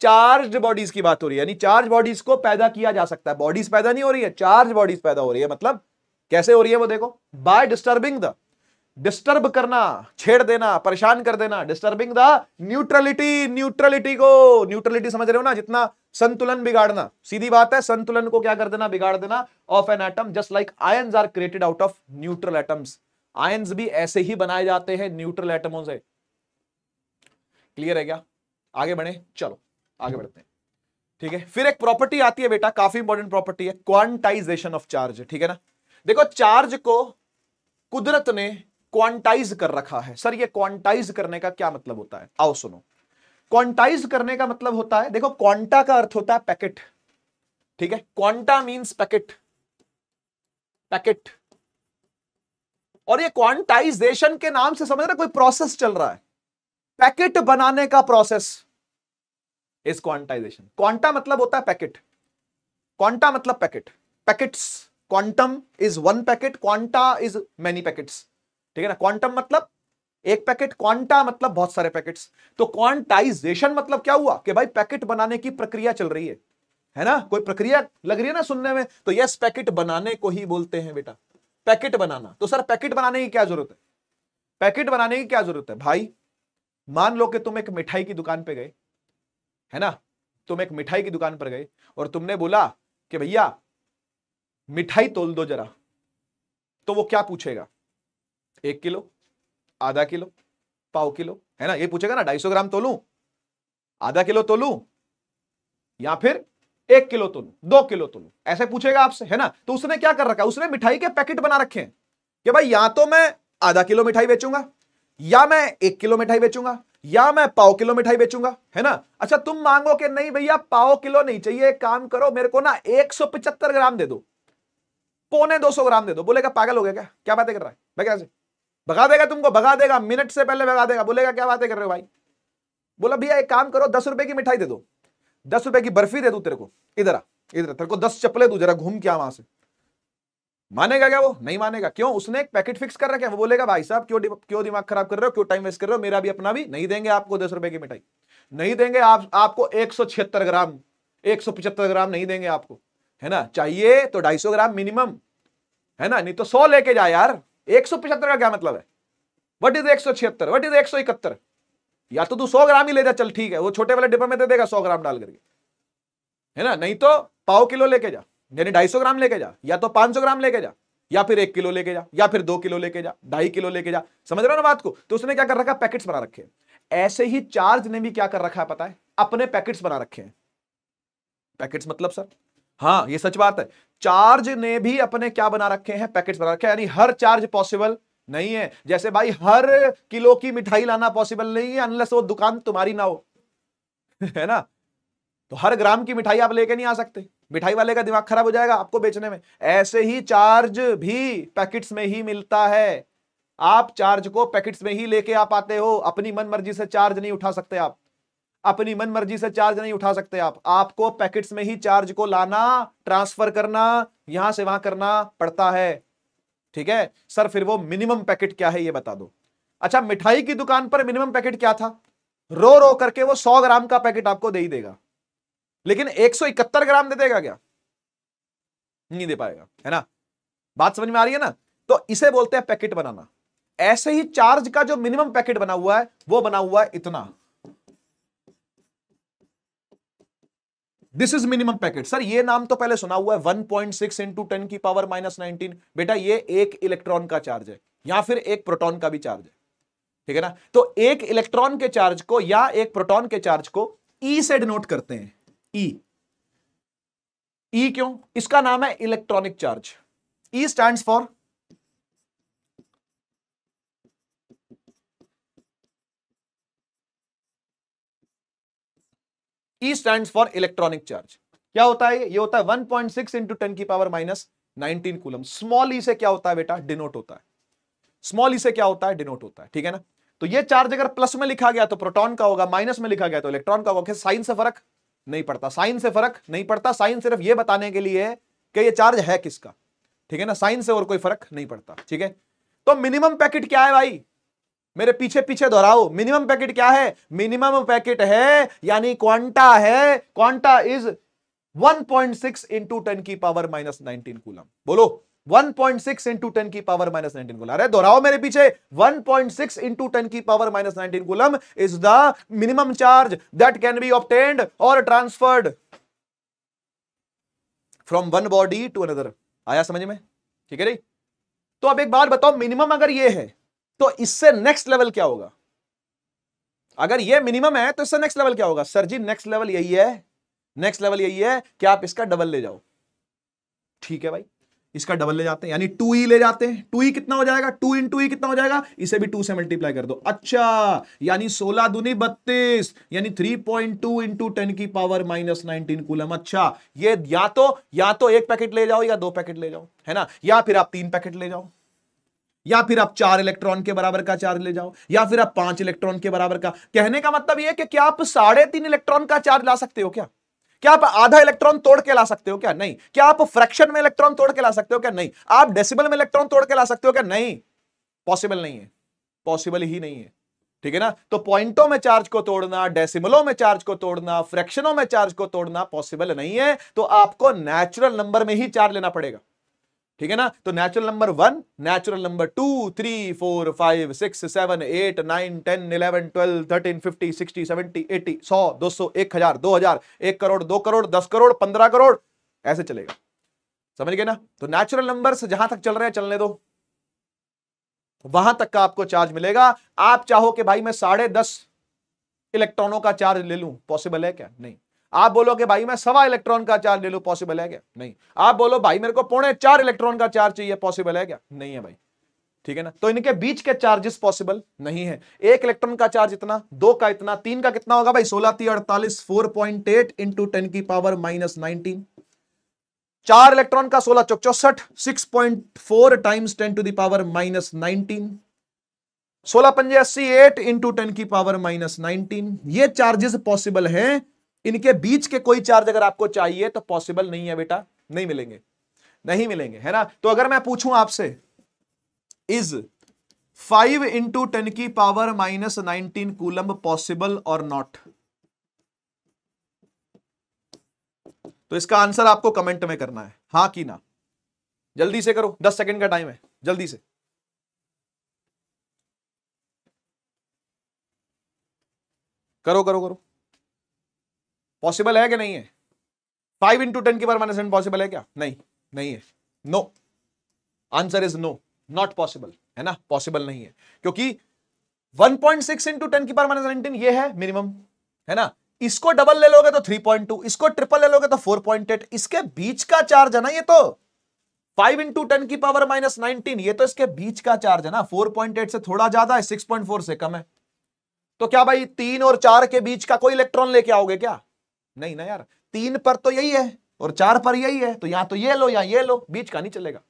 चार्ज बॉडीज की बात हो रही है यानी चार्ज बॉडीज को पैदा किया जा सकता है बॉडीज पैदा नहीं हो रही है चार्ज बॉडीज पैदा हो रही है मतलब कैसे हो रही है वो देखो बाय डिस्टर्बिंग द डिस्टर्ब करना छेड़ देना परेशान कर देना डिस्टर्बिंग द न्यूट्रलिटी न्यूट्रलिटी को न्यूट्रलिटी समझ रहे हो ना जितना संतुलन बिगाड़ना सीधी बात है संतुलन को क्या कर देना बिगाड़ देना of an atom just like ions are created out of neutral atoms ions भी ऐसे ही बनाए जाते हैं न्यूट्रल एटमों से क्लियर है क्या आगे बढ़े चलो आगे बढ़ते हैं ठीक है फिर एक प्रॉपर्टी आती है बेटा काफी इंपॉर्टेंट प्रॉपर्टी है क्वांटाइजेशन ऑफ चार्ज ठीक है ना देखो चार्ज को कुदरत ने क्वांटाइज कर रखा है सर ये क्वांटाइज करने का क्या मतलब होता है आओ सुनो क्वांटाइज करने का मतलब होता है देखो क्वांटा का अर्थ होता है पैकेट ठीक है क्वांटा मींस पैकेट पैकेट और ये क्वांटाइजेशन के नाम से समझ रहे कोई प्रोसेस चल रहा है पैकेट बनाने का प्रोसेस इज क्वांटाइजेशन क्वांटा मतलब होता है पैकेट क्वांटा मतलब packet packets quantum is one packet quanta is many packets ठीक है ना क्वांटम मतलब एक पैकेट क्वांटा मतलब बहुत सारे पैकेट्स तो क्वांटाइजेशन मतलब क्या हुआ कि भाई पैकेट बनाने की प्रक्रिया चल रही है है ना कोई प्रक्रिया लग रही है ना सुनने में तो यस पैकेट बनाने को ही बोलते हैं बेटा पैकेट बनाना तो सर पैकेट बनाने की क्या जरूरत है पैकेट बनाने की क्या जरूरत है भाई मान लो कि तुम एक मिठाई की दुकान पे गए है ना तुम एक मिठाई की दुकान पर गए और तुमने बोला कि भैया मिठाई तोल दो जरा तो वो क्या पूछेगा एक किलो आधा किलो पाओ किलो है ना ये पूछेगा ना ढाई सौ ग्राम तोलू आधा किलो तोलू या फिर एक किलो तो लू दो किलो तो लू ऐसे पूछेगा आपसे है ना तो उसने क्या कर रखा है उसने मिठाई के पैकेट बना रखे हैं कि भाई या तो मैं आधा किलो मिठाई बेचूंगा या मैं एक किलो मिठाई बेचूंगा या मैं पाओ किलो मिठाई बेचूंगा है ना अच्छा तुम मांगो कि नहीं भैया पाओ किलो नहीं चाहिए एक काम करो मेरे को ना 175 ग्राम दे दो पौने सौ ग्राम दे दो बोलेगा पागल हो गया क्या क्या बातें कर रहा है भाई कैसे भगा देगा तुमको भगा देगा मिनट से पहले भगा देगा बोलेगा क्या बातें कर रहे हो भाई बोला भैया एक काम करो दस रुपए की मिठाई दे दो दस रुपए की बर्फी दे दू तेरे को इधर इधर तेरे को दस चप्पलें दू जरा घूम के आ वहां से मानेगा क्या वो नहीं मानेगा क्यों उसने एक पैकेट फिक्स कर रखा है वो बोलेगा भाई साहब क्यों क्यों दिमाग खराब कर रहे हो क्यों टाइम वेस्ट कर रहे हो मेरा भी अपना भी नहीं देंगे आपको दस रुपए की मिठाई नहीं देंगे आप आपको एक ग्राम एक ग्राम नहीं देंगे आपको है ना चाहिए तो सौ ग्राम मिनिमम है ना नहीं तो सौ लेके जा यार 175 का क्या मतलब है वट इज एक सौ छिहत्तर वट इज एक सौ इकहत्तर या तो तू सौ ग्राम ही ले जा चल ठीक है वो छोटे वाले डिब्बे में दे देगा सौ ग्राम डाल करके है ना नहीं तो पाओ किलो लेके जा यानी ढाई सौ ग्राम लेके जा या तो पांच सौ ग्राम लेके जा या फिर एक किलो लेके जा या फिर दो किलो लेके जा ढाई किलो लेके जा समझ रहे हो ना बात को तो उसने क्या कर रखा पैकेट्स बना रखे ऐसे ही चार्ज ने भी क्या कर रखा है पता है अपने पैकेट्स बना रखे हैं पैकेट्स मतलब सर हाँ ये सच बात है चार्ज ने भी अपने क्या बना रखे हैं पैकेट्स बना रखे यानी हर चार्ज पॉसिबल नहीं है जैसे भाई हर किलो की मिठाई लाना पॉसिबल नहीं है अनलस वो दुकान तुम्हारी ना हो है ना तो हर ग्राम की मिठाई आप लेके नहीं आ सकते मिठाई वाले का दिमाग खराब हो जाएगा आपको बेचने में ऐसे ही चार्ज भी पैकेट्स में ही मिलता है आप चार्ज को पैकेट्स में ही लेके आप आते हो अपनी मन मर्जी से चार्ज नहीं उठा सकते आप अपनी मन मर्जी से चार्ज नहीं उठा सकते आप आपको पैकेट्स में ही चार्ज को लाना ट्रांसफर करना यहां से वहां करना पड़ता है ठीक है सर फिर वो मिनिमम पैकेट क्या है ये बता दो अच्छा मिठाई की दुकान पर मिनिमम पैकेट क्या था रो रो करके वो सौ ग्राम का पैकेट आपको दे ही देगा लेकिन 171 ग्राम दे देगा क्या नहीं दे पाएगा है ना बात समझ में आ रही है ना तो इसे बोलते हैं पैकेट बनाना ऐसे ही चार्ज का जो मिनिमम पैकेट बना हुआ है वो बना हुआ है इतना this is minimum packet sir ये नाम तो पहले सुना हुआ है 1.6 पॉइंट सिक्स इंटू टेन की पावर माइनस नाइनटीन बेटा ये एक इलेक्ट्रॉन का चार्ज है या फिर एक प्रोटॉन का भी चार्ज है ठीक है ना तो एक इलेक्ट्रॉन के चार्ज को या एक प्रोटॉन के चार्ज को ई e से डिनोट करते हैं ई e. ई e क्यों इसका नाम है electronic charge e stand for e stand for electronic charge क्या होता है ये होता है 1.6 पॉइंट सिक्स इंटू टेन की power minus nineteen coulomb small e से क्या होता है बेटा डिनोट होता है स्मॉल ई e से क्या होता है डिनोट होता है ठीक है ना तो ये चार्ज अगर प्लस में लिखा गया तो प्रोटॉन का होगा माइनस में लिखा गया तो इलेक्ट्रॉन का होगा साइन से फर्क नहीं पड़ता साइन से फर्क नहीं पड़ता साइन सिर्फ ये बताने के लिए कि ये चार्ज है किसका ठीक है ना साइन से और कोई फर्क नहीं पड़ता ठीक है तो मिनिमम पैकेट क्या है भाई मेरे पीछे पीछे दोहराओ मिनिमम पैकेट क्या है मिनिमम पैकेट है यानी क्वांटा है quanta is 1.6 point six into ten की पावर माइनस नाइनटीन कूलम बोलो 1.6 इंटू टेन की पावर माइनस नाइनटीन अरे दोहराओ मेरे पीछे 1.6 इंटू टेन की power minus nineteen is the minimum charge that can be और transferred from one body to another आया समझ में ठीक है नहीं तो अब एक बार बताओ मिनिमम अगर ये है तो इससे नेक्स्ट लेवल क्या होगा अगर ये मिनिमम है तो इससे नेक्स्ट लेवल क्या होगा सर जी नेक्स्ट लेवल यही है नेक्स्ट लेवल यही है कि आप इसका डबल ले जाओ ठीक है भाई इसका डबल ले जाते हैं यानी टू ई e ले जाते हैं टू ई e कितना हो जाएगा टू इन टू ई कितना हो जाएगा इसे भी टू से मल्टीप्लाई कर दो अच्छा यानी सोलह दुनी बत्तीस यानी three point two into ten की पावर माइनस नाइनटीन कुलम अच्छा ये या तो या तो एक पैकेट ले जाओ या दो पैकेट ले जाओ है ना या फिर आप तीन पैकेट ले जाओ या फिर आप चार इलेक्ट्रॉन के बराबर का चार्ज ले जाओ या फिर आप पांच इलेक्ट्रॉन के बराबर का कहने का मतलब यह कि क्या आप साढ़े तीन इलेक्ट्रॉन का चार्ज ला सकते हो क्या क्या आप आधा इलेक्ट्रॉन तोड़ के ला सकते हो क्या नहीं क्या आप फ्रैक्शन में इलेक्ट्रॉन तोड़ के ला सकते हो क्या नहीं आप डेसिबल में इलेक्ट्रॉन तोड़ के ला सकते हो क्या नहीं पॉसिबल नहीं है पॉसिबल ही नहीं है ठीक है ना तो पॉइंटों में चार्ज को तोड़ना डेसिमलों में चार्ज को तोड़ना फ्रैक्शनों में चार्ज को तोड़ना पॉसिबल नहीं है तो आपको नेचुरल नंबर में ही चार्ज लेना पड़ेगा ठीक है ना तो natural number one natural number two three four five six seven eight nine ten eleven twelve thirteen fifty sixty seventy eighty सौ दो सौ एक हजार दो हजार एक करोड़ दो करोड़ दस करोड़ पंद्रह करोड़ ऐसे चलेगा समझ गए ना तो नेचुरल नंबर जहां तक चल रहे हैं चलने दो वहां तक का आपको चार्ज मिलेगा आप चाहो कि भाई मैं साढ़े दस इलेक्ट्रॉनों का चार्ज ले लू पॉसिबल है क्या नहीं आप बोलो कि भाई मैं सवा इलेक्ट्रॉन का चार्ज ले लू पॉसिबल है क्या नहीं आप बोलो भाई मेरे को पौने चार इलेक्ट्रॉन का चार्ज चाहिए पॉसिबल है क्या नहीं है भाई ठीक है ना तो इनके बीच के चार्जेस पॉसिबल नहीं है एक इलेक्ट्रॉन का चार्ज इतना दो का इतना तीन का कितना होगा भाई सोलह ती अड़तालीस four point eight into ten की पावर माइनस नाइनटीन चार इलेक्ट्रॉन का सोलह चौक चौसठ six point four times ten to the power minus nineteen सोलह पंजे अस्सी एट इंटू टेन की पावर माइनस नाइनटीन ये चार्जेस पॉसिबल है इनके बीच के कोई चार्ज अगर आपको चाहिए तो पॉसिबल नहीं है बेटा नहीं मिलेंगे नहीं मिलेंगे है ना तो अगर मैं पूछूं आपसे इज फाइव इंटू टेन की power minus nineteen coulomb possible और नॉट तो इसका आंसर आपको कमेंट में करना है हां कि ना जल्दी से करो दस सेकंड का टाइम है जल्दी से करो करो करो पॉसिबल है कि नहीं है फाइव इंटू टेन की पावर माइनस टेन पॉसिबल है क्या नहीं नहीं है no answer is no not possible है ना पॉसिबल नहीं है क्योंकि 1.6 पॉइंट सिक्स इंटू टेन की पावर माइनस नाइनटीन ये है मिनिमम है ना इसको डबल ले लोगे तो 3.2 इसको ट्रिपल ले लोगे तो 4.8 इसके बीच का चार्ज है ना ये तो 5 इंटू टेन की पावर माइनस नाइनटीन ये तो इसके बीच का चार्ज है ना 4.8 से थोड़ा ज्यादा है 6.4 से कम है तो क्या भाई तीन और चार के बीच का कोई इलेक्ट्रॉन लेके आओगे क्या नहीं ना यार तीन पर तो यही है और चार पर यही है तो यहां तो ये लो यहां ये लो बीच का नहीं चलेगा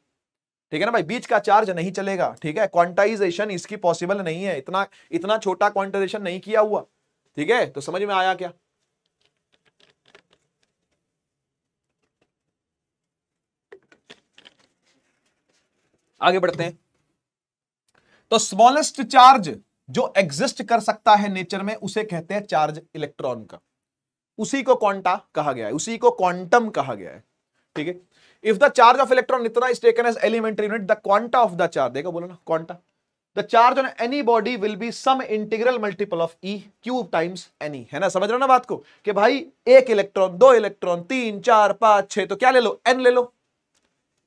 ठीक है ना भाई बीच का चार्ज नहीं चलेगा ठीक है क्वांटाइजेशन इसकी पॉसिबल नहीं है इतना इतना छोटा क्वांटाइजेशन नहीं किया हुआ ठीक है तो समझ में आया क्या आगे बढ़ते हैं तो स्मॉलेस्ट चार्ज जो एग्जिस्ट कर सकता है नेचर में उसे कहते हैं चार्ज इलेक्ट्रॉन का उसी को क्वांटा कहा गया है उसी को क्वांटम कहा गया है ठीक है if the charge of electron इतना is taken as elementary unit the quanta of the charge देखो बोलो ना quanta the charge on any body will be some integral multiple of e cube times any है ना समझ रहे हो ना बात को कि भाई एक इलेक्ट्रॉन दो इलेक्ट्रॉन तीन चार पांच छह तो क्या ले लो एन ले लो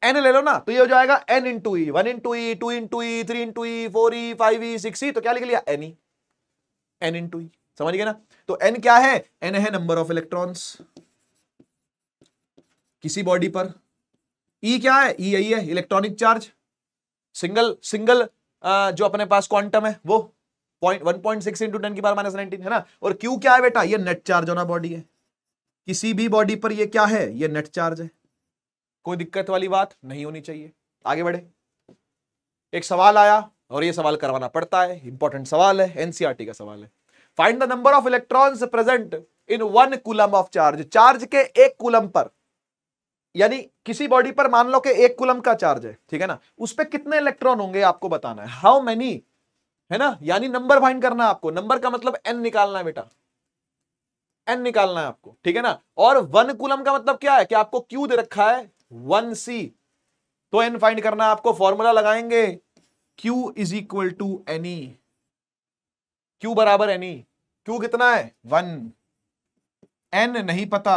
एन ले लो ना तो ये हो जाएगा n into e one into e two into e three into e four e five e six e तो क्या लिख लिया एनी एन इंटू ई समझ गए ना तो एन क्या है एन है नंबर ऑफ इलेक्ट्रॉन्स किसी बॉडी पर ई e क्या है ई e यही है इलेक्ट्रॉनिक चार्ज सिंगल सिंगल जो अपने पास क्वांटम है वो point one point six into ten की बार माइनस नाइनटीन है ना और क्यू क्या है बेटा ये नेट चार्ज होना बॉडी है किसी भी बॉडी पर ये क्या है ये नेट चार्ज है कोई दिक्कत वाली बात नहीं होनी चाहिए आगे बढ़े एक सवाल आया और ये सवाल करवाना पड़ता है इंपॉर्टेंट सवाल है एनसीआरटी e का सवाल है find the number of electrons present in one coulomb of charge charge के एक कुलम पर यानी किसी बॉडी पर मान लो कि एक कुलम का चार्ज है ठीक है ना उस पर कितने इलेक्ट्रॉन होंगे आपको बताना है हाउ मेनी है ना यानी नंबर फाइंड करना है आपको नंबर का मतलब एन निकालना है बेटा एन निकालना है आपको ठीक है ना और वन कुलम का मतलब क्या है कि आपको क्यू दे रखा है वन सी तो एन फाइंड करना है आपको फॉर्मूला लगाएंगे q is equal to n e q बराबर एनी क्यू कितना है वन एन नहीं पता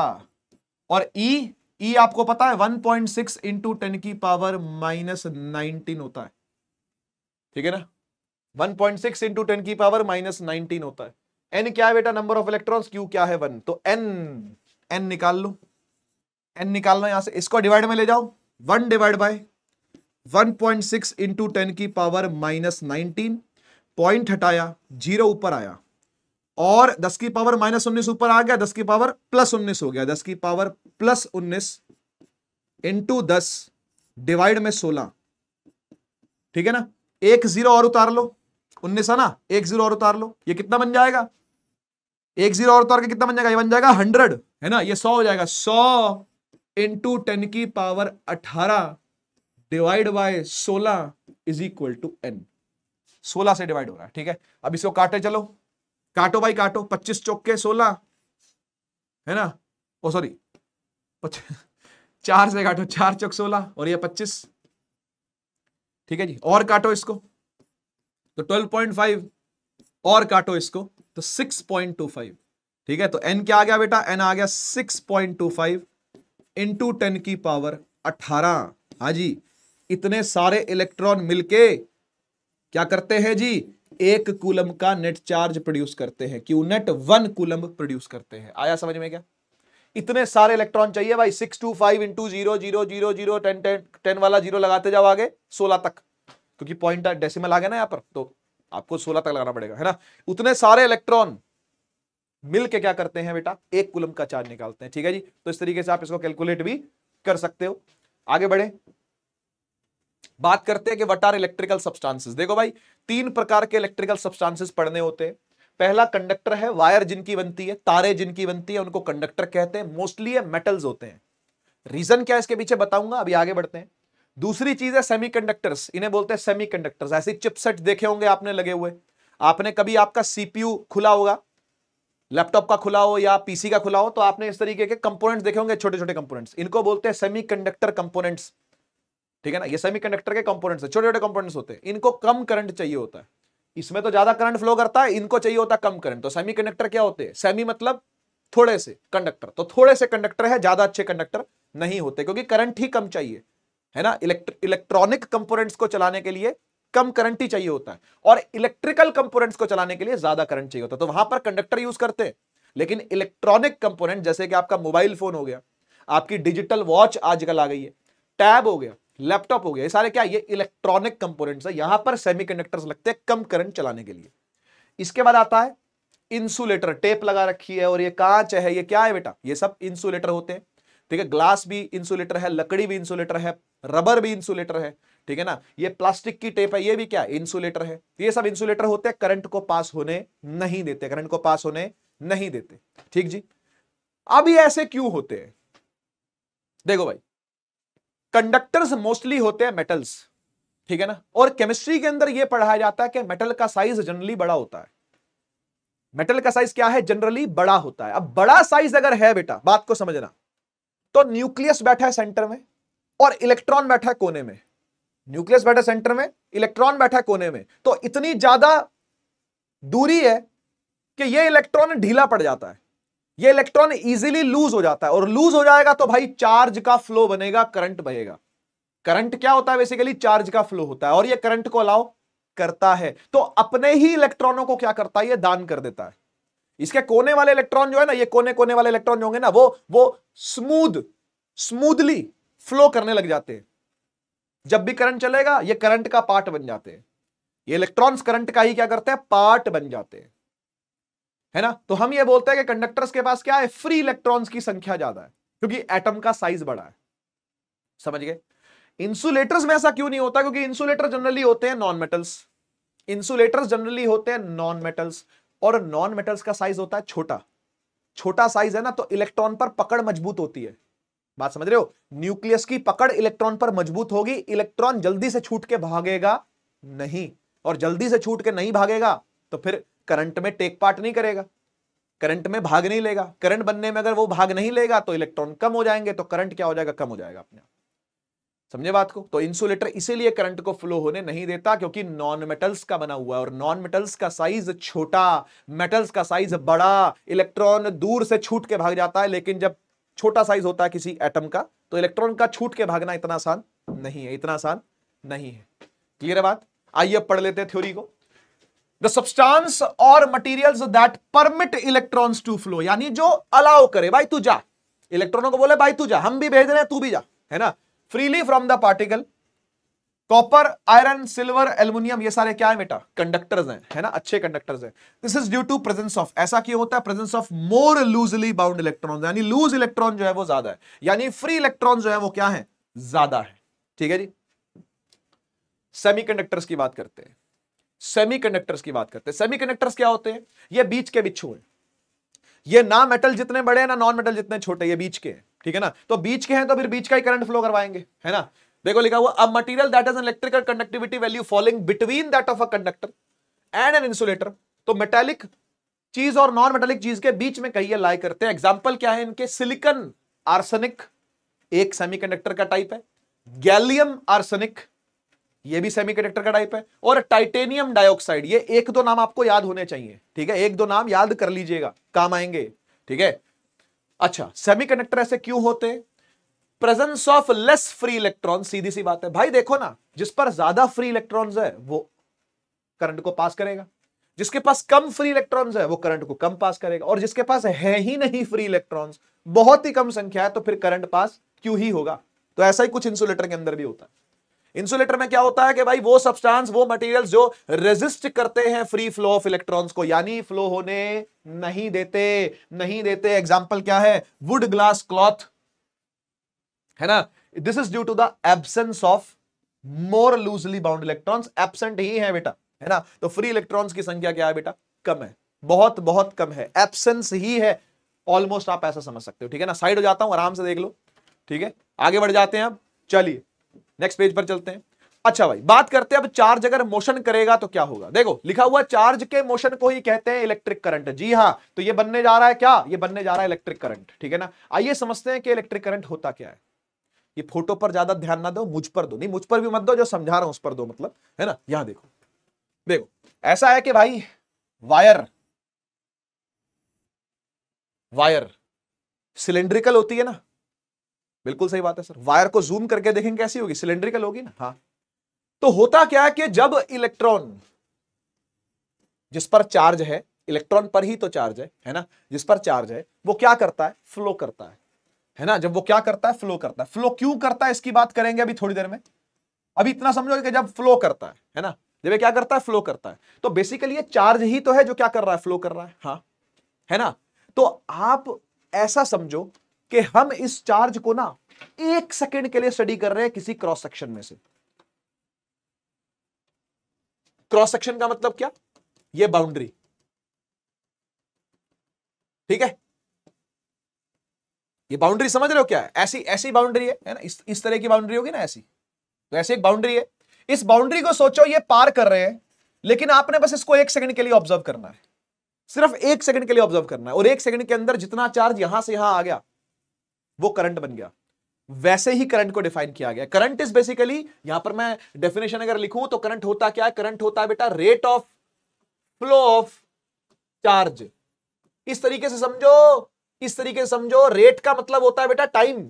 और ई e, ई e आपको पता है one point six into ten की पावर माइनस नाइनटीन होता है ठीक है ना one point six into ten की पावर माइनस नाइनटीन होता है एन क्या है बेटा नंबर ऑफ इलेक्ट्रॉन क्यू क्या है वन तो एन एन निकाल लो एन निकाल लो यहां से इसको डिवाइड में ले जाओ one divide by 1.6 point six into ten की पावर माइनस नाइनटीन पॉइंट हटाया जीरो ऊपर आया और 10 की पावर माइनस उन्नीस ऊपर आ गया 10 की पावर प्लस उन्नीस हो गया 10 की पावर प्लस उन्नीस इंटू दस डिवाइड में 16 ठीक है ना एक जीरो और उतार लो उन्नीस है ना एक जीरो और उतार लो ये कितना बन जाएगा एक जीरो और उतार के कितना बन जाएगा ये बन जाएगा हंड्रेड है ना ये सौ हो जाएगा सौ इंटू टेन की पावर अठारह डिवाइड बाय सोलह इज इक्वल टू एन सोलह से डिवाइड हो रहा है ठीक है अब इसको काटे चलो काटो भाई काटो पच्चीस चौके सोलह है ना ओ सॉरी चार से काटो चार चौक सोलह और ये पच्चीस ठीक है जी और काटो इसको तो ट्वेल्व पॉइंट फाइव और काटो इसको तो सिक्स पॉइंट टू फाइव ठीक है तो एन क्या आ गया बेटा एन आ गया six point two five into ten की पावर अठारह हाँ जी इतने सारे इलेक्ट्रॉन मिलके क्या करते हैं जी एक कूलम का नेट चार्ज प्रोड्यूस करते हैं q net one coulomb produce करते हैं आया समझ में क्या इतने सारे इलेक्ट्रॉन चाहिए भाई six two five into zero zero zero zero ten ten ten वाला जीरो लगाते जाओ आगे सोलह तक क्योंकि पॉइंट डेसिमल आ गया ना यहां पर तो आपको सोलह तक लगाना पड़ेगा है ना उतने सारे इलेक्ट्रॉन मिलके क्या करते हैं बेटा एक कुलम का चार्ज निकालते हैं ठीक है जी तो इस तरीके से आप इसको कैलकुलेट भी कर सकते हो आगे बढ़े बात करते हैं कि वट आर इलेक्ट्रिकल सब्सटेंसेस देखो भाई तीन प्रकार के इलेक्ट्रिकल सब्सटेंसेस पढ़ने होते हैं पहला कंडक्टर है वायर जिनकी बनती है तारे जिनकी बनती है उनको कंडक्टर कहते हैं मोस्टली ये मेटल्स होते हैं रीजन क्या है इसके पीछे बताऊंगा अभी आगे बढ़ते हैं दूसरी चीज है सेमीकंडक्टर्स इन्हें बोलते हैं सेमीकंडक्टर्स ऐसे चिपसेट देखे होंगे आपने लगे हुए आपने कभी आपका सीपीयू खुला होगा लैपटॉप का खुला हो या पीसी का खुला हो तो आपने इस तरीके के कंपोनेंट्स देखे होंगे छोटे छोटे कंपोनेंट्स इनको बोलते हैं सेमीकंडक्टर कंपोनेंट्स ठीक है ना ये सेमी कंडक्टर के कंपोनेंट्स छोटे छोटे कंपोनेंट्स होते हैं इनको कम करंट चाहिए होता है इसमें तो ज्यादा करंट फ्लो करता है इनको चाहिए होता है कम करंट तो सेमी कंडक्टर क्या होते हैं सेमी मतलब थोड़े से कंडक्टर तो थोड़े से कंडक्टर है ज्यादा अच्छे कंडक्टर नहीं होते क्योंकि करंट ही कम चाहिए है ना इलेक्ट्रॉनिक कंपोनेंट्स को चलाने के लिए कम करंट ही चाहिए होता है और इलेक्ट्रिकल कंपोनेंट्स को चलाने के लिए ज्यादा करंट चाहिए होता है तो वहां पर कंडक्टर यूज करते हैं लेकिन इलेक्ट्रॉनिक कंपोनेंट जैसे कि आपका मोबाइल फोन हो गया आपकी डिजिटल वॉच आजकल आ गई है टैब हो गया लैपटॉप हो गया ये सारे क्या ये इलेक्ट्रॉनिक कंपोनेंट्स है यहां पर सेमीकंडक्टर्स लगते हैं कम करंट चलाने के लिए इसके बाद आता है इंसुलेटर टेप लगा रखी है और ये कांच है ये क्या है बेटा ये सब इंसुलेटर होते हैं ठीक है ग्लास भी इंसुलेटर है लकड़ी भी इंसुलेटर है रबर भी इंसुलेटर है ठीक है ना ये प्लास्टिक की टेप है ये भी क्या इंसुलेटर है ये सब इंसुलेटर होते हैं करंट को पास होने नहीं देते करंट को पास होने नहीं देते ठीक जी अब ये ऐसे क्यों होते हैं देखो भाई कंडक्टर्स मोस्टली होते हैं मेटल्स ठीक है ना और केमिस्ट्री के अंदर यह पढ़ाया जाता है कि मेटल का साइज जनरली बड़ा होता है मेटल का साइज क्या है जनरली बड़ा होता है अब बड़ा साइज अगर है बेटा बात को समझना तो न्यूक्लियस बैठा है सेंटर में और इलेक्ट्रॉन बैठा है कोने में न्यूक्लियस बैठा सेंटर में इलेक्ट्रॉन बैठा है कोने में तो इतनी ज्यादा दूरी है कि यह इलेक्ट्रॉन ढीला पड़ जाता है ये इलेक्ट्रॉन इजीली लूज हो जाता है और लूज हो जाएगा तो भाई चार्ज का फ्लो बनेगा करंट बहेगा करंट क्या होता है बेसिकली चार्ज का फ्लो होता है और ये करंट को अलाउ करता है तो अपने ही इलेक्ट्रॉनों को क्या करता है ये दान कर देता है इसके कोने वाले इलेक्ट्रॉन जो है ना ये कोने कोने वाले इलेक्ट्रॉन जो होंगे ना वो वो स्मूद स्मूदली फ्लो करने लग जाते हैं जब भी करंट चलेगा ये करंट का पार्ट बन जाते हैं ये इलेक्ट्रॉन्स करंट का ही क्या करते हैं पार्ट बन जाते हैं है ना तो हम ये बोलते हैं कि कंडक्टर्स के पास क्या है फ्री इलेक्ट्रॉन्स की संख्या ज्यादा है क्योंकि एटम का साइज बड़ा है समझ गए इंसुलेटर्स में ऐसा क्यों नहीं होता क्योंकि इंसुलेटर जनरली होते हैं नॉन मेटल्स इंसुलेटर्स जनरली होते हैं नॉन मेटल्स और नॉन मेटल्स का साइज होता है छोटा छोटा साइज है ना तो इलेक्ट्रॉन पर पकड़ मजबूत होती है बात समझ रहे हो न्यूक्लियस की पकड़ इलेक्ट्रॉन पर मजबूत होगी इलेक्ट्रॉन जल्दी से छूट के भागेगा नहीं और जल्दी से छूट के नहीं भागेगा तो फिर करंट में टेक पार्ट नहीं करेगा करंट में भाग नहीं लेगा करंट बनने में अगर वो भाग नहीं लेगा तो इलेक्ट्रॉन कम हो जाएंगे तो करंट क्या हो जाएगा कम हो जाएगा अपने समझे बात को तो इंसुलेटर इसीलिए करंट को फ्लो होने नहीं देता क्योंकि नॉन मेटल्स का बना हुआ है और नॉन मेटल्स का साइज छोटा मेटल्स का साइज बड़ा इलेक्ट्रॉन दूर से छूट के भाग जाता है लेकिन जब छोटा साइज होता है किसी एटम का तो इलेक्ट्रॉन का छूट के भागना इतना आसान नहीं है इतना आसान नहीं है क्लियर है बात आइए पढ़ लेते हैं थ्योरी को द सब्सटांस और material that permit electron to flow यानी जो अलाउ करे भाई तू जा इलेक्ट्रॉनों को बोले भाई तू जा हम भी भेज रहे हैं तू भी जा है ना freely from the particle copper iron silver aluminium ये सारे क्या है बेटा कंडक्टर्स हैं है ना अच्छे कंडक्टर्स हैं this is due to presence of ऐसा क्यों होता है presence of more loosely bound electron यानी लूज इलेक्ट्रॉन जो है वो ज्यादा है यानी फ्री इलेक्ट्रॉन जो है वो क्या है ज्यादा है ठीक है जी सेमी की बात करते हैं सेमीकंडक्टर्स की बात करते हैं सेमीकंडक्टर्स क्या होते हैं ये बीच के बिच्छू हैं ये ना मेटल जितने बड़े हैं ना नॉन मेटल जितने छोटे ये बीच के हैं ठीक है ना तो बीच के हैं तो फिर बीच का ही करंट फ्लो करवाएंगे है ना देखो लिखा हुआ अब material that is an electrical conductivity value falling between that of a conductor and an insulator तो मेटेलिक चीज और नॉन मेटेलिक चीज के बीच में कहिए लाई करते हैं एग्जाम्पल क्या है इनके सिलिकन आर्सनिक एक सेमीकंडक्टर का टाइप है गैलियम आर्सनिक ये भी सेमीकंडक्टर का टाइप है और टाइटेनियम डाइऑक्साइड ये एक दो नाम आपको याद होने चाहिए ठीक है एक दो नाम याद कर लीजिएगा काम आएंगे ठीक है अच्छा सेमीकंडक्टर ऐसे क्यों होते presence of less free electron सीधी सी बात है भाई देखो ना जिस पर ज्यादा फ्री इलेक्ट्रॉन है वो करंट को पास करेगा जिसके पास कम फ्री इलेक्ट्रॉन्स है वो करंट को कम पास करेगा और जिसके पास है ही नहीं फ्री इलेक्ट्रॉन्स बहुत ही कम संख्या है तो फिर करंट पास क्यों ही होगा तो ऐसा ही कुछ इंसुलेटर के अंदर भी होता है इंसुलेटर में क्या होता है कि भाई वो सब्सटेंस वो मटेरियल जो रेजिस्ट करते हैं फ्री फ्लो ऑफ इलेक्ट्रॉन्स को यानी फ्लो होने नहीं देते नहीं देते एग्जाम्पल क्या है वुड ग्लास क्लॉथ है ना this is due to the absence of more loosely bound electrons absent ही है बेटा है ना तो फ्री इलेक्ट्रॉन्स की संख्या क्या है बेटा कम है बहुत बहुत कम है एबसेंस ही है ऑलमोस्ट आप ऐसा समझ सकते हो ठीक है ना साइड हो जाता हूं आराम से देख लो ठीक है आगे बढ़ जाते हैं अब चलिए नेक्स्ट पेज पर चलते हैं अच्छा भाई बात करते हैं अब चार्ज अगर मोशन करेगा तो क्या होगा देखो लिखा हुआ चार्ज के मोशन को ही कहते हैं इलेक्ट्रिक करंट जी हाँ तो ये बनने जा रहा है क्या ये बनने जा रहा है इलेक्ट्रिक करंट ठीक है ना आइए समझते हैं कि इलेक्ट्रिक करंट होता क्या है ये फोटो पर ज्यादा ध्यान ना दो मुझ पर दो नहीं मुझ पर भी मत दो जो समझा रहा हूं उस पर दो मतलब है ना यहां देखो देखो ऐसा है कि भाई वायर वायर सिलेंड्रिकल होती है ना बिल्कुल सही बात है सर वायर को जूम करके देखेंगे कैसी होगी सिलेंड्रिकल होगी ना हाँ तो होता क्या है कि जब इलेक्ट्रॉन जिस पर चार्ज है इलेक्ट्रॉन पर ही तो चार्ज है है ना जिस पर चार्ज है वो क्या करता है फ्लो करता है है ना जब वो क्या करता है फ्लो करता है फ्लो क्यों करता है इसकी बात करेंगे अभी थोड़ी देर में अभी इतना समझो कि जब फ्लो करता है है ना जब ये क्या करता है फ्लो करता है तो बेसिकली ये चार्ज ही तो है जो क्या कर रहा है फ्लो कर रहा है हाँ है ना तो आप ऐसा समझो कि हम इस चार्ज को ना एक सेकेंड के लिए स्टडी कर रहे हैं किसी क्रॉस सेक्शन में से क्रॉस सेक्शन का मतलब क्या ये बाउंड्री ठीक है ये बाउंड्री समझ रहे हो क्या ऐसी ऐसी बाउंड्री है है ना इस इस तरह की बाउंड्री होगी ना ऐसी तो ऐसी एक बाउंड्री है इस बाउंड्री को सोचो ये पार कर रहे हैं लेकिन आपने बस इसको एक सेकंड के लिए ऑब्जर्व करना है सिर्फ एक सेकंड के लिए ऑब्जर्व करना है और एक सेकंड के अंदर जितना चार्ज यहां से यहां आ गया वो करंट बन गया वैसे ही करंट को डिफाइन किया गया करंट इज बेसिकली यहां पर मैं डेफिनेशन अगर लिखूं तो करंट होता क्या है करंट होता है बेटा rate of flow of charge इस तरीके से समझो इस तरीके से समझो रेट का मतलब होता है बेटा टाइम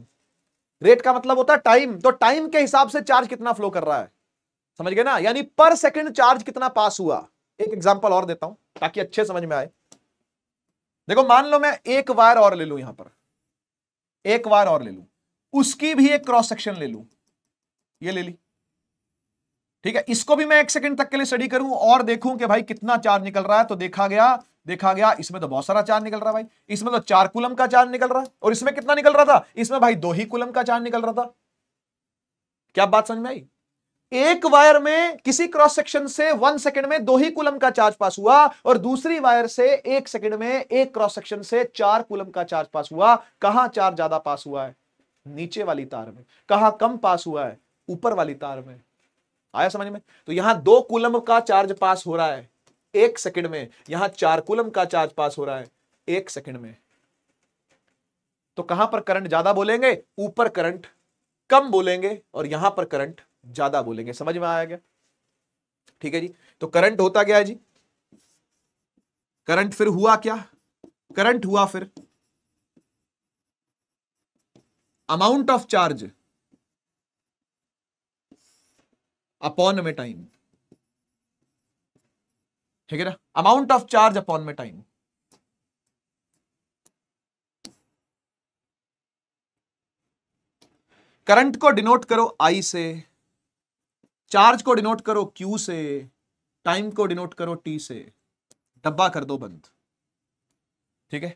रेट का मतलब होता है टाइम तो टाइम के हिसाब से चार्ज कितना फ्लो कर रहा है समझ गए ना यानी पर सेकंड चार्ज कितना पास हुआ एक एग्जांपल और देता हूं ताकि अच्छे समझ में आए देखो मान लो मैं एक वायर और ले लू यहां पर एक बार और ले लू उसकी भी एक क्रॉस सेक्शन ले लू ये ले ली ठीक है इसको भी मैं एक सेकंड तक के लिए स्टडी करूं और देखूं कि भाई कितना चार्ज निकल रहा है तो देखा गया देखा गया इसमें तो बहुत सारा चार्ज निकल रहा है भाई इसमें तो चार कुलम का चार्ज निकल रहा है और इसमें कितना निकल रहा था इसमें भाई दो ही कुलम का चार्ज निकल रहा था क्या बात समझ में आई एक वायर में किसी क्रॉस सेक्शन से वन सेकंड में दो ही कुलम का चार्ज पास हुआ और दूसरी वायर से एक सेकंड में एक क्रॉस सेक्शन से चार कुलम का चार्ज पास हुआ कहां चार्ज ज्यादा पास हुआ है नीचे वाली तार में कहां कम पास हुआ है ऊपर वाली तार में आया समझ में तो यहां दो कुलम का चार्ज पास हो रहा है एक सेकंड में यहां चार कुलम का चार्ज पास हो रहा है एक सेकंड में तो कहां पर करंट ज्यादा बोलेंगे ऊपर करंट कम बोलेंगे और यहां पर करंट ज्यादा बोलेंगे समझ में आया गया ठीक है जी तो करंट होता गया जी करंट फिर हुआ क्या करंट हुआ फिर अमाउंट ऑफ चार्ज अपॉन में टाइम ठीक है ना अमाउंट ऑफ चार्ज अपॉन में टाइम करंट को डिनोट करो आई से चार्ज को डिनोट करो क्यू से टाइम को डिनोट करो टी से डब्बा कर दो बंद ठीक है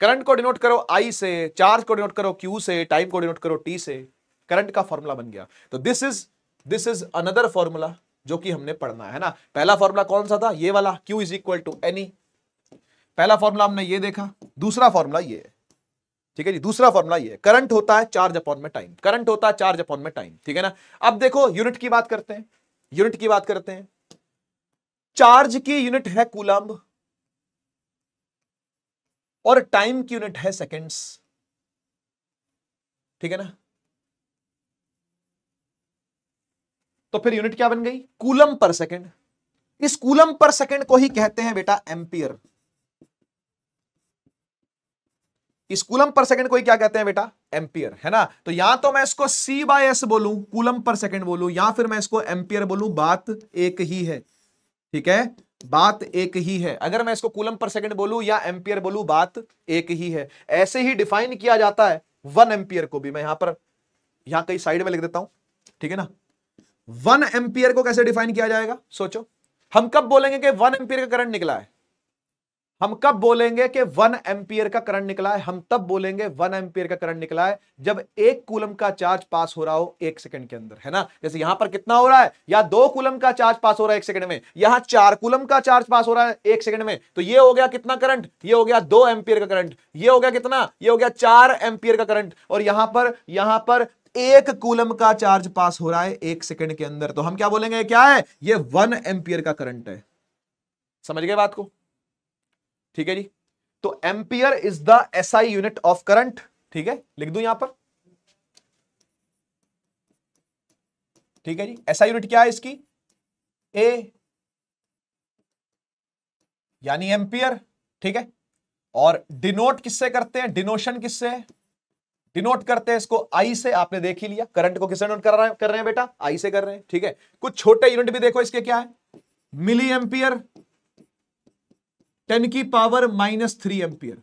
करंट को डिनोट करो आई से चार्ज को डिनोट करो क्यू से टाइम को डिनोट करो टी से करंट का फॉर्मूला बन गया तो this is this is another formula जो कि हमने पढ़ना है ना पहला फॉर्मूला कौन सा था ये वाला Q is equal to any पहला फॉर्मूला हमने ये देखा दूसरा फॉर्मूला ये है ठीक है जी दूसरा फॉर्मुला ये करंट होता है चार्ज अपॉन में टाइम करंट होता है चार्ज अपॉन में टाइम ठीक है ना अब देखो यूनिट की बात करते हैं यूनिट की बात करते हैं चार्ज की यूनिट है कूलम और टाइम की यूनिट है सेकेंड्स ठीक है ना तो फिर यूनिट क्या बन गई कूलम पर सेकेंड इस कूलम पर सेकेंड को ही कहते हैं बेटा एम्पियर कूलम पर सेकंड को ही क्या कहते हैं बेटा एम्पियर है ना तो या तो मैं इसको सी बाय एस बोलू कूलम पर सेकंड बोलू या फिर मैं इसको एम्पियर बोलू बात एक ही है ठीक है बात एक ही है अगर मैं इसको कूलम पर सेकंड बोलू या एम्पियर बोलू बात एक ही है ऐसे ही डिफाइन किया जाता है वन एम्पियर को भी मैं यहां पर यहां कई साइड में लिख देता हूं ठीक है ना वन एम्पियर को कैसे डिफाइन किया जाएगा सोचो हम कब बोलेंगे कि वन एम्पियर का करंट निकला है हम कब बोलेंगे कि वन एम्पियर का करंट निकला है हम तब बोलेंगे वन एम्पियर का करंट निकला है जब एक कूलम का चार्ज पास हो रहा हो एक सेकंड के अंदर है ना जैसे यहां पर कितना हो रहा है या दो कूलम का चार्ज पास हो रहा है एक सेकंड में यहां चार कूलम का चार्ज पास हो रहा है एक सेकंड में तो ये हो गया कितना करंट ये हो गया दो एम्पियर का करंट ये हो गया कितना ये हो गया चार एम्पियर का करंट और यहां पर यहां पर एक कूलम का चार्ज पास हो रहा है एक सेकंड के अंदर तो हम क्या बोलेंगे क्या है ये वन एम्पियर का करंट है समझ गए बात को ठीक है जी तो ampere is the SI unit of current ठीक है लिख दू यहां पर ठीक है जी एसआई यूनिट क्या है इसकी ए यानी एम्पियर ठीक है और डिनोट किससे करते हैं डिनोशन किससे डिनोट करते हैं इसको आई से आपने देख ही लिया करंट को किससे डिनोट कर रहे हैं कर रहे हैं बेटा आई से कर रहे हैं ठीक है कुछ छोटे यूनिट भी देखो इसके क्या है मिली एम्पियर टेन की power minus three ampere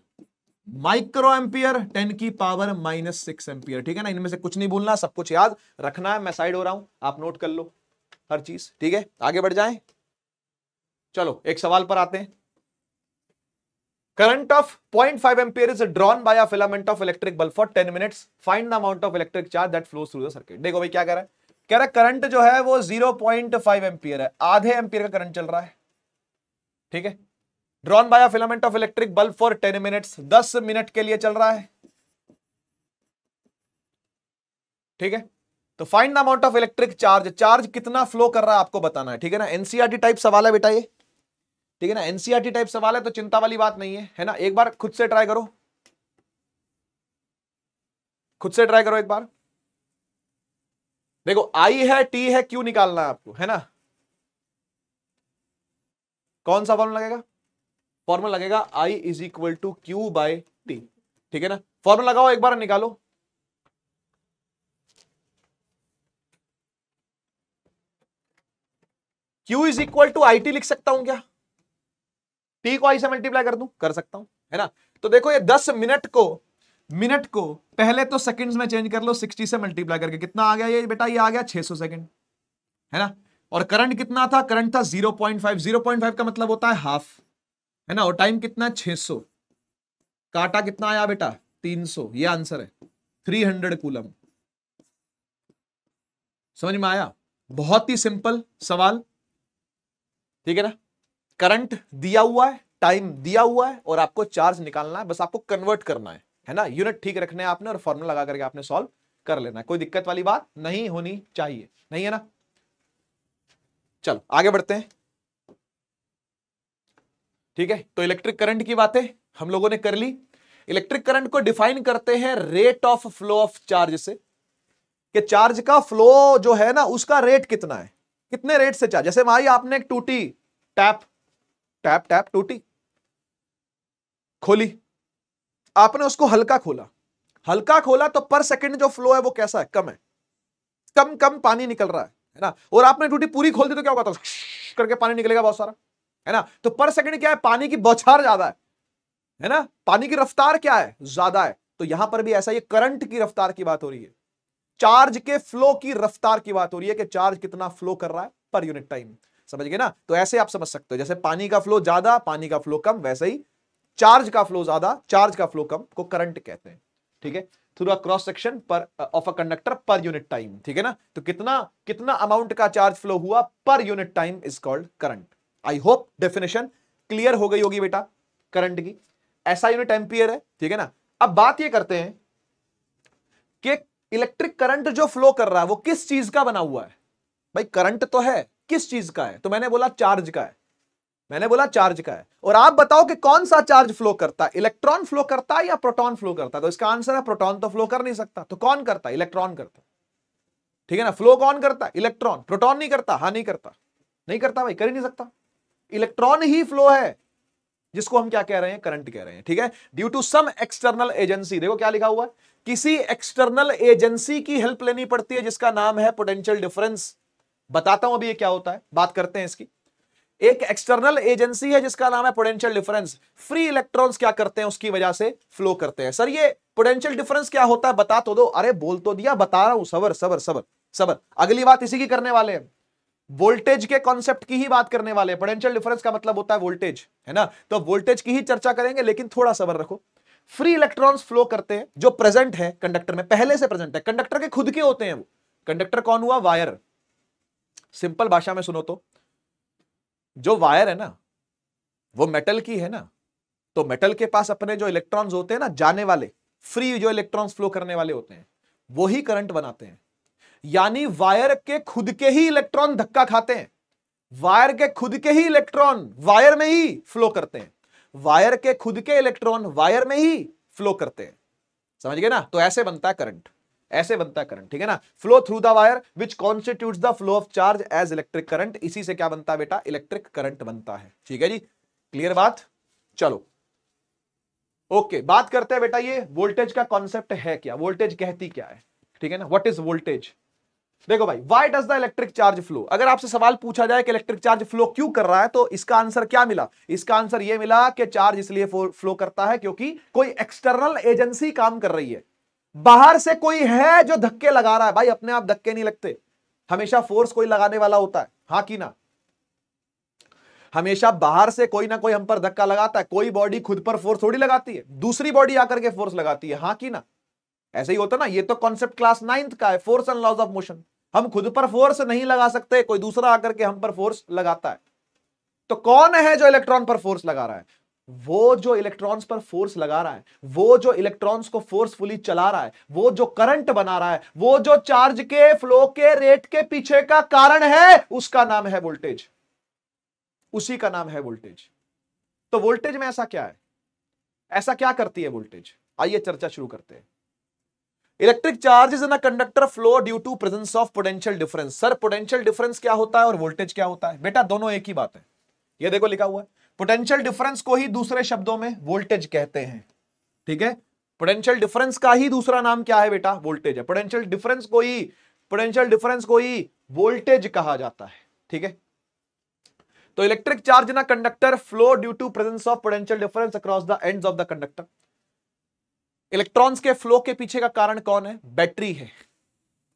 micro ampere ten की पावर माइनस सिक्स एम्पियर ठीक है ना इनमें से कुछ नहीं भूलना सब कुछ याद रखना है मैं साइड हो रहा हूं आप नोट कर लो हर चीज ठीक है आगे बढ़ जाए चलो एक सवाल पर आते हैं current of 0.5 ampere is drawn by a filament of electric bulb for 10 minutes find the amount of electric charge that flows through the circuit देखो भाई क्या कह रहा है कह रहा करंट जो है वो 0.5 एम्पियर है आधे एम्पियर का करंट चल रहा है ठीक है drawn by filament of electric bulb for ten minutes दस मिनट के लिए चल रहा है ठीक है तो find the amount of electric charge charge कितना फ्लो कर रहा है आपको बताना है ठीक है ना एनसीआरटी टाइप e सवाल है बेटा ये ठीक है ना एनसीआरटी टाइप e सवाल है तो चिंता वाली बात नहीं है है ना एक बार खुद से ट्राई करो खुद से ट्राई करो एक बार देखो आई है टी है क्यू निकालना है आपको है ना कौन सा फॉर्म लगेगा फॉर्मल लगेगा I is equal to Q by T ठीक है ना फॉर्मल लगाओ एक बार निकालो Q is equal to I लिख सकता हूं क्या T को I से मल्टीप्लाई कर दू कर सकता हूं है ना तो देखो ये 10 मिनट को मिनट को पहले तो सेकंड्स में चेंज कर लो 60 से मल्टीप्लाई करके कितना आ गया ये बेटा ये आ गया 600 सेकंड है ना और करंट कितना था करंट था 0.5 0.5 का मतलब होता है हाफ है ना और टाइम कितना छे सौ काटा कितना आया बेटा तीन सौ ये आंसर है थ्री हंड्रेड कूलम समझ में आया बहुत ही सिंपल सवाल ठीक है ना करंट दिया हुआ है टाइम दिया हुआ है और आपको चार्ज निकालना है बस आपको कन्वर्ट करना है है ना यूनिट ठीक रखना है आपने और फॉर्मूला लगा करके आपने सॉल्व कर लेना है कोई दिक्कत वाली बात नहीं होनी चाहिए नहीं है ना चलो आगे बढ़ते हैं ठीक है तो इलेक्ट्रिक करंट की बातें हम लोगों ने कर ली इलेक्ट्रिक करंट को डिफाइन करते हैं rate of flow of charge से कि चार्ज का फ्लो जो है ना उसका रेट कितना है कितने रेट से चार्ज जैसे भाई आपने एक टूटी टैप टैप टैप टूटी खोली आपने उसको हल्का खोला हल्का खोला तो पर सेकंड जो फ्लो है वो कैसा है कम है कम कम पानी निकल रहा है ना और आपने टूटी पूरी खोल दी तो क्या होगा था तो करके पानी निकलेगा बहुत सारा है ना तो पर सेकंड क्या है पानी की बौछार ज्यादा है है ना पानी की रफ्तार क्या है ज्यादा है तो यहां पर भी ऐसा ये करंट की रफ्तार की बात हो रही है चार्ज के फ्लो की रफ्तार की बात हो रही है कि चार्ज कितना फ्लो कर रहा है पर यूनिट टाइम समझ गए ना तो ऐसे आप समझ सकते हो जैसे पानी का फ्लो ज्यादा पानी का फ्लो कम वैसे ही चार्ज का फ्लो ज्यादा चार्ज का फ्लो कम को करंट कहते हैं ठीक है थ्रू अ क्रॉस सेक्शन पर of a conductor per unit time ठीक है ना तो कितना कितना अमाउंट का चार्ज फ्लो हुआ per unit time is called current I hope definition clear हो गई होगी बेटा करंट की ऐसा यूनिट एम्पियर है ठीक है ना अब बात ये करते हैं कि इलेक्ट्रिक करंट जो फ्लो कर रहा है वो किस चीज का बना हुआ है भाई करंट तो है किस चीज का है तो मैंने बोला चार्ज का है मैंने बोला चार्ज का है और आप बताओ कि कौन सा चार्ज फ्लो करता है इलेक्ट्रॉन फ्लो करता है या प्रोटॉन फ्लो करता है तो इसका आंसर है प्रोटॉन तो फ्लो कर नहीं सकता तो कौन करता है इलेक्ट्रॉन करता है ठीक है ना फ्लो कौन करता है इलेक्ट्रॉन प्रोटॉन नहीं करता हाँ नहीं करता नहीं करता भाई कर ही नहीं सकता इलेक्ट्रॉन ही फ्लो है जिसको हम क्या कह रहे हैं करंट कह रहे हैं ठीक है due to some external agency देखो क्या लिखा हुआ है किसी एक्सटर्नल एजेंसी की हेल्प लेनी पड़ती है जिसका नाम है पोटेंशियल डिफरेंस बताता हूं अभी ये क्या होता है बात करते हैं इसकी एक एक्सटर्नल एजेंसी है जिसका नाम है पोटेंशियल डिफरेंस फ्री इलेक्ट्रॉन्स क्या करते हैं उसकी वजह से फ्लो करते हैं सर ये पोटेंशियल डिफरेंस क्या होता है बता तो दो अरे बोल तो दिया बता रहा हूं सबर सबर सबर सबर अगली बात इसी की करने वाले हैं वोल्टेज के कॉन्सेप्ट की ही बात करने वाले पोटेंशियल डिफरेंस का मतलब होता है वोल्टेज है ना तो वोल्टेज की ही चर्चा करेंगे लेकिन थोड़ा सबर रखो फ्री इलेक्ट्रॉन्स फ्लो करते हैं जो प्रेजेंट है कंडक्टर में पहले से प्रेजेंट है कंडक्टर के खुद के होते हैं वो कंडक्टर कौन हुआ वायर सिंपल भाषा में सुनो तो जो वायर है ना वो मेटल की है ना तो मेटल के पास अपने जो इलेक्ट्रॉन्स होते हैं ना जाने वाले फ्री जो इलेक्ट्रॉन्स फ्लो करने वाले होते हैं वो ही करंट बनाते हैं यानी वायर के खुद के ही इलेक्ट्रॉन धक्का खाते हैं वायर के खुद के ही इलेक्ट्रॉन वायर में ही फ्लो करते हैं वायर के खुद के इलेक्ट्रॉन वायर में ही फ्लो करते हैं समझ गए ना तो ऐसे बनता है करंट ऐसे बनता है करंट ठीक है ना flow through the wire which constitute the flow of charge as electric current इसी से क्या बनता है बेटा इलेक्ट्रिक करंट बनता है ठीक है जी क्लियर बात चलो ओके बात करते हैं बेटा ये वोल्टेज का कॉन्सेप्ट है क्या वोल्टेज कहती क्या है ठीक है ना व्हाट इज वोल्टेज देखो भाई why does the electric charge flow अगर आपसे सवाल पूछा जाए कि इलेक्ट्रिक चार्ज फ्लो क्यों कर रहा है तो इसका आंसर क्या मिला इसका आंसर यह मिला कि चार्ज इसलिए फ्लो करता है क्योंकि कोई एक्सटर्नल एजेंसी काम कर रही है बाहर से कोई है जो धक्के लगा रहा है भाई अपने आप धक्के नहीं लगते हमेशा फोर्स कोई लगाने वाला होता है हा कि ना हमेशा बाहर से कोई ना कोई हम पर धक्का लगाता है कोई बॉडी खुद पर फोर्स थोड़ी लगाती है दूसरी बॉडी आकर के फोर्स लगाती है हा कि ना ऐसे ही होता ना ये तो कॉन्सेप्ट क्लास नाइन्थ का है force and laws of motion हम खुद पर फोर्स नहीं लगा सकते कोई दूसरा आकर के हम पर फोर्स लगाता है तो कौन है जो इलेक्ट्रॉन पर फोर्स लगा रहा है वो जो इलेक्ट्रॉन्स पर फोर्स लगा रहा है वो जो इलेक्ट्रॉन्स को फोर्सफुली चला रहा है वो जो करंट बना रहा है वो जो चार्ज के फ्लो के रेट के पीछे का कारण है उसका नाम है वोल्टेज उसी का नाम है वोल्टेज तो वोल्टेज में ऐसा क्या है ऐसा क्या करती है वोल्टेज आइए चर्चा शुरू करते हैं electric charges in a conductor flow due to presence of potential difference sir potential difference क्या होता है और वोल्टेज क्या होता है बेटा दोनों एक ही बात है ये देखो लिखा हुआ है पोटेंशियल डिफरेंस को ही दूसरे शब्दों में वोल्टेज कहते हैं ठीक है पोटेंशियल डिफरेंस का ही दूसरा नाम क्या है बेटा वोल्टेज है पोटेंशियल डिफरेंस को ही पोटेंशियल डिफरेंस को ही वोल्टेज कहा जाता है ठीक है तो electric charge in a conductor flow due to presence of potential difference across the ends of the conductor electrons के फ्लो के पीछे का कारण कौन है बैटरी है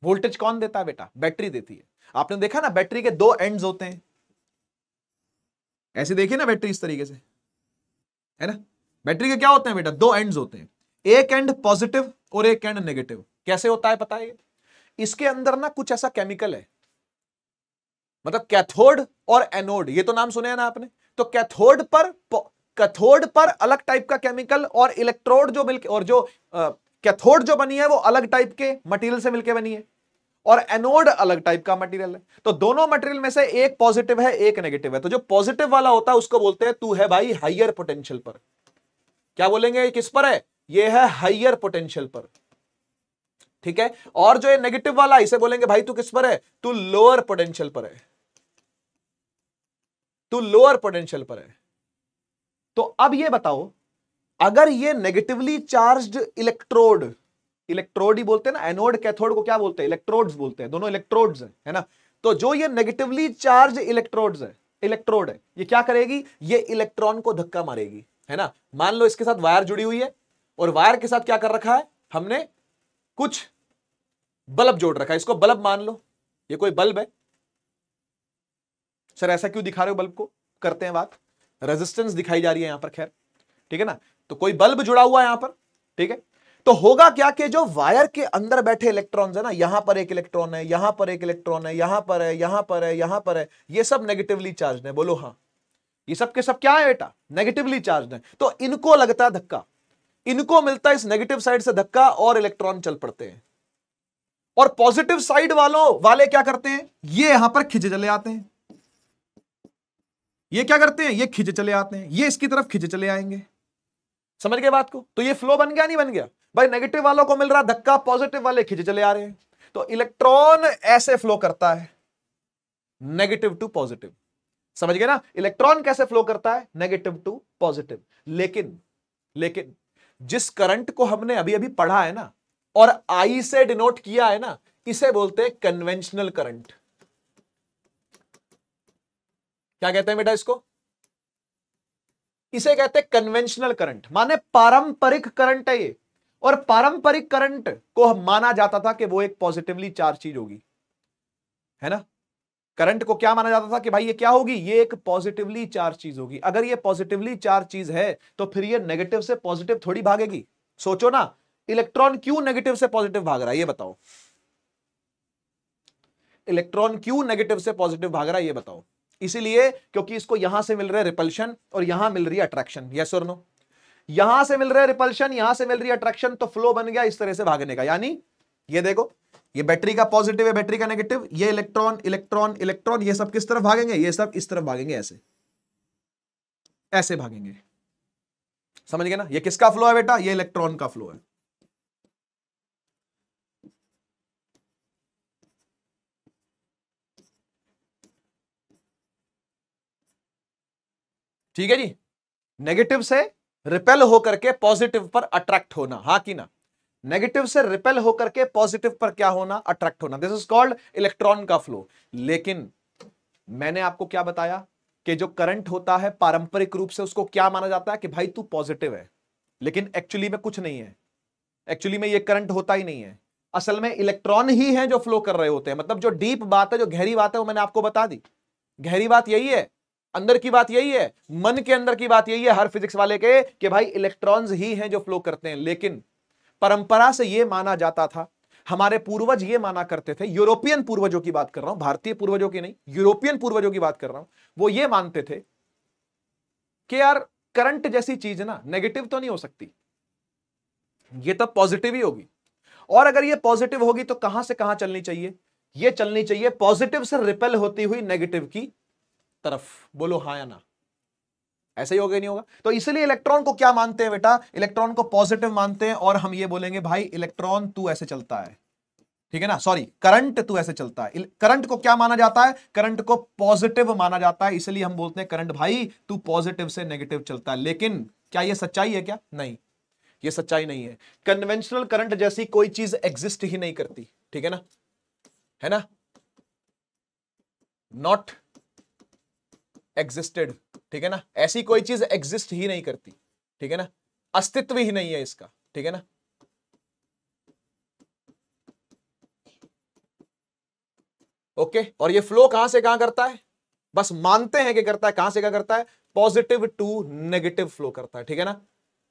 वोल्टेज कौन देता है बेटा बैटरी देती है आपने देखा ना बैटरी के दो एंड्स होते हैं ऐसे देखिए ना बैटरी इस तरीके से है ना बैटरी के क्या होते हैं बेटा दो एंड्स होते हैं एक एंड पॉजिटिव और एक एंड नेगेटिव कैसे होता है पता है इसके अंदर ना कुछ ऐसा केमिकल है मतलब कैथोड और एनोड ये तो नाम सुने हैं ना आपने तो कैथोड पर कैथोड पर अलग टाइप का केमिकल और इलेक्ट्रोड जो मिलके और जो कैथोड जो बनी है वो अलग टाइप के मटेरियल से मिलके बनी है और एनोड अलग टाइप का मटेरियल है तो दोनों मटेरियल में से एक पॉजिटिव है एक नेगेटिव है तो जो पॉजिटिव वाला होता है उसको बोलते हैं तू है भाई हाइयर पोटेंशियल पर क्या बोलेंगे किस पर है ये है हाइयर पोटेंशियल पर ठीक है और जो ये नेगेटिव वाला इसे बोलेंगे भाई तू किस पर है तू लोअर पोटेंशियल पर है तू लोअर पोटेंशियल पर है तो अब ये बताओ अगर ये नेगेटिवली चार्ज्ड इलेक्ट्रोड इलेक्ट्रोड ही बोलते हैं ना एनोड कैथोड को क्या बोलते हैं इलेक्ट्रोड्स बोलते हैं दोनों इलेक्ट्रोड्स हैं है ना तो जो ये नेगेटिवली चार्ज इलेक्ट्रोड्स है इलेक्ट्रोड है ये क्या करेगी ये इलेक्ट्रॉन को धक्का मारेगी है ना मान लो इसके साथ वायर जुड़ी हुई है और वायर के साथ क्या कर रखा है हमने कुछ बल्ब जोड़ रखा है इसको बल्ब मान लो ये कोई बल्ब है सर ऐसा क्यों दिखा रहे हो बल्ब को करते हैं बात रेजिस्टेंस दिखाई जा रही है यहां पर खैर ठीक है ना तो कोई बल्ब जुड़ा हुआ है यहां पर ठीक है तो होगा क्या कि जो वायर के अंदर बैठे इलेक्ट्रॉन्स है ना यहां पर एक इलेक्ट्रॉन है यहां पर एक इलेक्ट्रॉन है यहां पर है यहां पर है यहां पर है ये सब नेगेटिवली चार्ज है बोलो हाँ ये सब के सब क्या है बेटा नेगेटिवली चार्ज है तो इनको लगता है धक्का इनको मिलता है इस नेगेटिव साइड से धक्का और इलेक्ट्रॉन चल पड़ते हैं और पॉजिटिव साइड वालों वाले क्या करते हैं ये यहां पर खिंच चले आते हैं ये क्या करते हैं ये खींचे चले आते हैं ये इसकी तरफ खींचे चले आएंगे समझ गए बात को तो ये फ्लो बन गया नहीं बन गया भाई नेगेटिव वालों को मिल रहा धक्का पॉजिटिव वाले खींचे चले आ रहे हैं तो इलेक्ट्रॉन ऐसे फ्लो करता है नेगेटिव टू पॉजिटिव समझ गए ना इलेक्ट्रॉन कैसे फ्लो करता है नेगेटिव टू पॉजिटिव लेकिन लेकिन जिस करंट को हमने अभी अभी पढ़ा है ना और आई से डिनोट किया है ना इसे बोलते हैं कन्वेंशनल करंट क्या कहते हैं बेटा इसको इसे कहते हैं कन्वेंशनल करंट माने पारंपरिक करंट है ये और पारंपरिक करंट को माना जाता था कि वो एक पॉजिटिवली चार्ज चीज होगी है ना करंट को क्या माना जाता था कि भाई ये क्या होगी ये एक पॉजिटिवली चार्ज चीज होगी अगर ये पॉजिटिवली चार्ज चीज है तो फिर ये नेगेटिव से पॉजिटिव थोड़ी भागेगी सोचो ना इलेक्ट्रॉन क्यों नेगेटिव से पॉजिटिव भाग रहा है ये बताओ इलेक्ट्रॉन क्यों नेगेटिव से पॉजिटिव भाग रहा है ये बताओ इसीलिए क्योंकि इसको यहां से मिल रहा है रिपल्शन और यहां मिल रही है अट्रैक्शन यस और नो यहां से मिल रहा है रिपल्शन यहां से मिल रही है अट्रैक्शन तो फ्लो बन गया इस तरह से भागने का यानी ये देखो ये बैटरी का पॉजिटिव है बैटरी का नेगेटिव ये इलेक्ट्रॉन इलेक्ट्रॉन इलेक्ट्रॉन ये सब किस तरफ भागेंगे ये सब इस तरफ भागेंगे ऐसे ऐसे भागेंगे समझ गए ना ये किसका फ्लो है बेटा ये इलेक्ट्रॉन का फ्लो है ठीक है जी नेगेटिव से रिपेल होकर के पॉजिटिव पर अट्रैक्ट होना हा कि ना नेगेटिव से रिपेल होकर के पॉजिटिव पर क्या होना अट्रैक्ट होना दिस इज कॉल्ड इलेक्ट्रॉन का फ्लो लेकिन मैंने आपको क्या बताया कि जो करंट होता है पारंपरिक रूप से उसको क्या माना जाता है कि भाई तू पॉजिटिव है लेकिन एक्चुअली में कुछ नहीं है एक्चुअली में ये करंट होता ही नहीं है असल में इलेक्ट्रॉन ही है जो फ्लो कर रहे होते हैं मतलब जो डीप बात है जो गहरी बात है वो मैंने आपको बता दी गहरी बात यही है अंदर की बात यही है मन के अंदर की बात यही है हर फिजिक्स वाले के कि भाई इलेक्ट्रॉन्स ही हैं जो फ्लो करते हैं लेकिन परंपरा से यह माना जाता था हमारे पूर्वज ये माना करते थे यूरोपियन पूर्वजों की बात कर रहा हूं भारतीय पूर्वजों की नहीं यूरोपियन पूर्वजों की बात कर रहा हूं वो ये मानते थे कि यार करंट जैसी चीज ना नेगेटिव तो नहीं हो सकती ये तो पॉजिटिव ही होगी और अगर ये पॉजिटिव होगी तो कहां से कहां चलनी चाहिए ये चलनी चाहिए पॉजिटिव से रिपेल होती हुई नेगेटिव की तरफ बोलो हाँ या ना ऐसे ही होगा नहीं होगा तो इसलिए इलेक्ट्रॉन को क्या मानते हैं बेटा इलेक्ट्रॉन को पॉजिटिव मानते हैं और हम ये बोलेंगे भाई इलेक्ट्रॉन तू ऐसे चलता है ठीक है ना सॉरी करंट तो ऐसे चलता है करंट को क्या माना जाता है करंट को पॉजिटिव माना जाता है इसलिए हम बोलते हैं करंट भाई तू पॉजिटिव से नेगेटिव चलता है लेकिन क्या ये सच्चाई है क्या नहीं ये सच्चाई नहीं है कन्वेंशनल करंट जैसी कोई चीज एग्जिस्ट ही नहीं करती ठीक है ना है ना नॉट एग्जिस्टेड ठीक है ना ऐसी कोई चीज एग्जिस्ट ही नहीं करती ठीक है ना अस्तित्व ही नहीं है इसका ठीक है ना ओके okay? और ये फ्लो कहां से कहां करता है बस मानते हैं कि करता है कहां से क्या करता है पॉजिटिव टू नेगेटिव फ्लो करता है ठीक है ना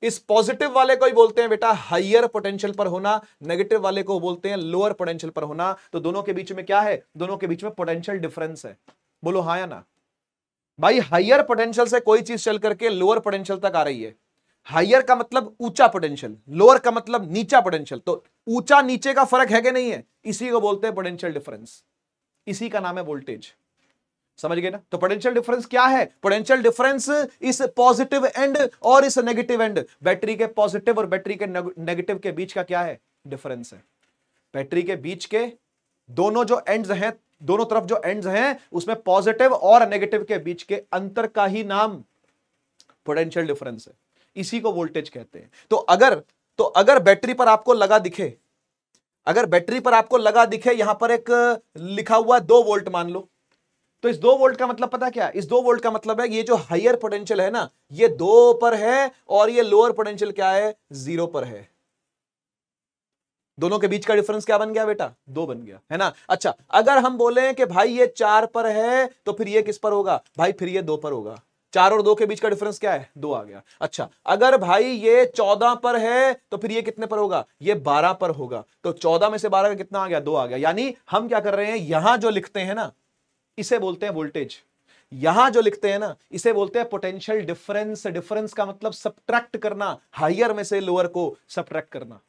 इस पॉजिटिव वाले को ही बोलते हैं बेटा हायर पोटेंशियल पर होना नेगेटिव वाले को बोलते हैं लोअर पोटेंशियल पर होना तो दोनों के बीच में क्या है दोनों के बीच में पोटेंशियल डिफरेंस है बोलो हाँ या ना भाई हायर पोटेंशियल से कोई चीज चल करके लोअर पोटेंशियल तक आ रही है हायर का मतलब ऊंचा पोटेंशियल लोअर का मतलब नीचा पोटेंशियल तो ऊंचा नीचे का फर्क है कि नहीं है इसी को बोलते हैं पोटेंशियल डिफरेंस इसी का नाम है वोल्टेज समझ गए ना तो पोटेंशियल डिफरेंस क्या है पोटेंशियल डिफरेंस इस पॉजिटिव एंड और इस नेगेटिव एंड बैटरी के पॉजिटिव और बैटरी के नेगेटिव के बीच का क्या है डिफरेंस है बैटरी के बीच के दोनों जो एंड्स हैं दोनों तरफ जो एंड्स हैं उसमें पॉजिटिव और नेगेटिव के बीच के अंतर का ही नाम पोटेंशियल डिफरेंस है इसी को वोल्टेज कहते हैं तो अगर तो अगर बैटरी पर आपको लगा दिखे अगर बैटरी पर आपको लगा दिखे यहां पर एक लिखा हुआ दो वोल्ट मान लो तो इस दो वोल्ट का मतलब पता क्या इस दो वोल्ट का मतलब है ये जो हायर पोटेंशियल है ना ये दो पर है और ये लोअर पोटेंशियल क्या है जीरो पर है दोनों के बीच का डिफरेंस क्या बन गया बेटा दो बन गया है ना अच्छा अगर हम बोले कि भाई ये चार पर है तो फिर ये किस पर होगा भाई फिर ये दो पर होगा चार और दो के बीच का डिफरेंस क्या है दो आ गया अच्छा अगर भाई ये चौदह पर है तो फिर ये कितने पर होगा ये बारह पर होगा तो चौदह में से बारह का कितना आ गया दो आ गया यानी हम क्या कर रहे हैं यहां जो लिखते हैं ना इसे बोलते हैं वोल्टेज यहां जो लिखते हैं ना इसे बोलते हैं पोटेंशियल डिफरेंस डिफरेंस का मतलब सब्ट्रैक्ट करना हायर में से लोअर को सब्ट्रैक्ट करना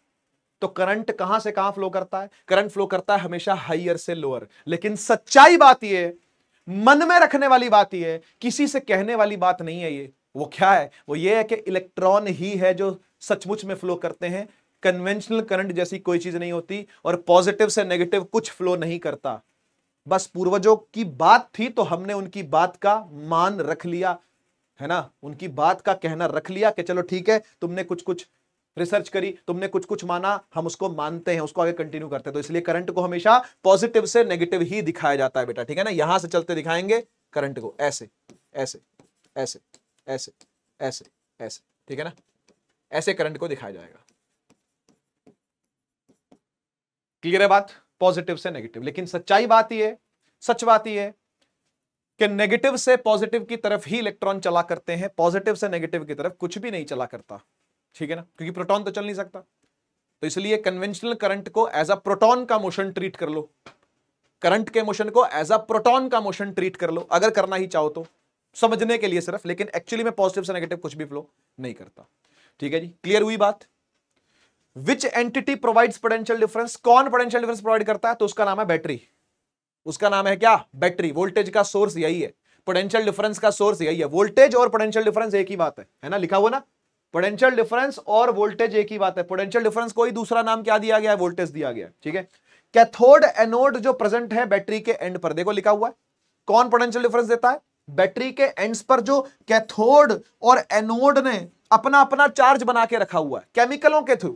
तो करंट कहां से कहां फ्लो करता है करंट फ्लो करता है हमेशा हाइयर से लोअर लेकिन सच्चाई बात यह मन में रखने वाली बात यह किसी से कहने वाली बात नहीं है ये वो क्या है वो ये है कि इलेक्ट्रॉन ही है जो सचमुच में फ्लो करते हैं कन्वेंशनल करंट जैसी कोई चीज नहीं होती और पॉजिटिव से नेगेटिव कुछ फ्लो नहीं करता बस पूर्वजों की बात थी तो हमने उनकी बात का मान रख लिया है ना उनकी बात का कहना रख लिया कि चलो ठीक है तुमने कुछ कुछ रिसर्च करी तुमने कुछ कुछ माना हम उसको मानते हैं उसको आगे कंटिन्यू करते हैं तो इसलिए करंट को हमेशा पॉजिटिव से नेगेटिव ही दिखाया जाता है बेटा ठीक है ना यहां से चलते दिखाएंगे करंट को ऐसे ऐसे ऐसे ऐसे ऐसे ऐसे ठीक है ना ऐसे करंट को दिखाया जाएगा क्लियर है बात पॉजिटिव से नेगेटिव लेकिन सच्चाई बात यह सच बात यह है कि नेगेटिव से पॉजिटिव की तरफ ही इलेक्ट्रॉन चला करते हैं पॉजिटिव से नेगेटिव की तरफ कुछ भी नहीं चला करता ठीक है ना क्योंकि प्रोटॉन तो चल नहीं सकता तो इसलिए कन्वेंशनल करंट को एज अ प्रोटॉन का मोशन ट्रीट कर लो करंट के मोशन को एज अ प्रोटॉन का मोशन ट्रीट कर लो अगर करना ही चाहो तो समझने के लिए सिर्फ लेकिन एक्चुअली मैं पॉजिटिव से नेगेटिव कुछ भी फ्लो नहीं करता ठीक है जी क्लियर हुई बात which entity provide potential difference कौन पोटेंशियल डिफरेंस प्रोवाइड करता है तो उसका नाम है बैटरी उसका नाम है क्या बैटरी वोल्टेज का सोर्स यही है पोटेंशियल डिफरेंस का सोर्स यही है वोल्टेज और पोटेंशियल डिफरेंस एक ही बात है है ना लिखा हुआ ना पोटेंशियल डिफरेंस और वोल्टेज एक ही बात है पोटेंशियल डिफरेंस कोई दूसरा नाम क्या दिया गया है वोल्टेज दिया गया ठीक है कैथोड एनोड जो प्रेजेंट है बैटरी के एंड पर देखो लिखा हुआ है कौन पोटेंशियल डिफरेंस देता है बैटरी के एंड्स पर जो कैथोड और एनोड ने अपना अपना चार्ज बना के रखा हुआ है केमिकलों के थ्रू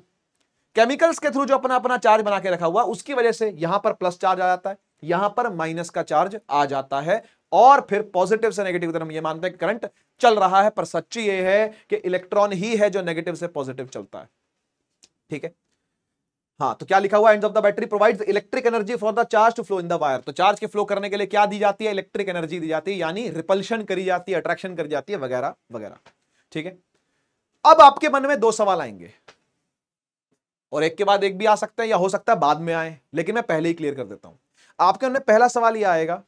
केमिकल्स के थ्रू जो अपना अपना चार्ज बना के रखा हुआ उसकी वजह से यहां पर प्लस चार्ज आ जाता है यहां पर माइनस का चार्ज आ जाता है और फिर पॉजिटिव से नेगेटिव तरफ ये मानते हैं करंट चल रहा है पर सच्ची ये है कि इलेक्ट्रॉन ही है जो नेगेटिव से पॉजिटिव चलता है ठीक है हाँ तो क्या लिखा हुआ end of the battery provides electric energy for the charge to flow in the wire तो चार्ज के फ्लो करने के लिए क्या दी जाती है इलेक्ट्रिक एनर्जी दी जाती है यानी रिपल्शन करी जाती है अट्रैक्शन करी जाती है वगैरह वगैरह ठीक है अब आपके मन में दो सवाल आएंगे और एक के बाद एक भी आ सकते हैं या हो सकता है बाद में आए लेकिन मैं पहले ही क्लियर कर देता हूं आपके मन में पहला सवाल यह आएगा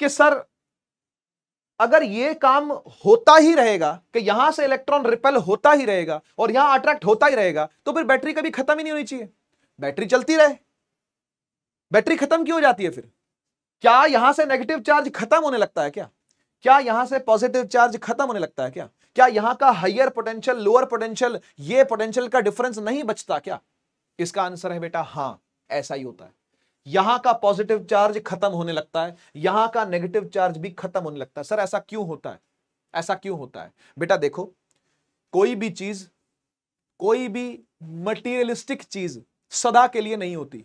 कि सर अगर ये काम होता ही रहेगा कि यहां से इलेक्ट्रॉन रिपेल होता ही रहेगा और यहां अट्रैक्ट होता ही रहेगा तो फिर बैटरी कभी खत्म ही नहीं होनी चाहिए बैटरी चलती रहे बैटरी खत्म क्यों हो जाती है फिर क्या यहां से नेगेटिव चार्ज खत्म होने लगता है क्या क्या यहां से पॉजिटिव चार्ज खत्म होने लगता है क्या क्या यहां का हाइयर पोटेंशियल लोअर पोटेंशियल ये पोटेंशियल का डिफरेंस नहीं बचता क्या इसका आंसर है बेटा हां ऐसा ही होता है यहां का पॉजिटिव चार्ज खत्म होने लगता है यहां का नेगेटिव चार्ज भी खत्म होने लगता है सर ऐसा क्यों होता है ऐसा क्यों होता है बेटा देखो कोई भी चीज कोई भी मटीरियलिस्टिक चीज सदा के लिए नहीं होती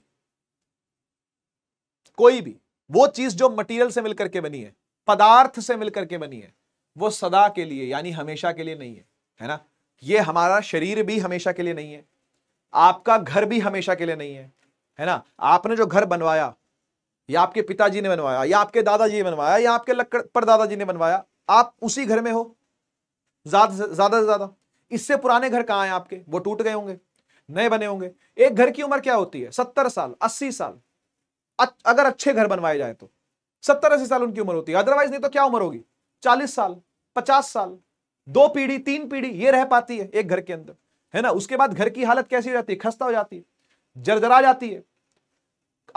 कोई भी वो चीज जो मटेरियल से मिलकर के बनी है पदार्थ से मिलकर के बनी है वो सदा के लिए यानी हमेशा के लिए नहीं है है ना ये हमारा शरीर भी हमेशा के लिए नहीं है आपका घर भी हमेशा के लिए नहीं है है ना आपने जो घर बनवाया या आपके पिताजी ने बनवाया या आपके दादाजी ने बनवाया या आपके लक्कड़ पर दादाजी ने बनवाया आप उसी घर में हो ज्यादा से ज्यादा इससे पुराने घर कहाँ हैं आपके वो टूट गए होंगे नए बने होंगे एक घर की उम्र क्या होती है सत्तर साल अस्सी साल अगर अच्छे घर बनवाए जाए तो सत्तर अस्सी साल उनकी उम्र होती है अदरवाइज नहीं तो क्या उम्र होगी चालीस साल पचास साल दो पीढ़ी तीन पीढ़ी ये रह पाती है एक घर के अंदर है ना उसके बाद घर की हालत कैसी हो जाती है खस्ता हो जाती है जर्जरा जाती है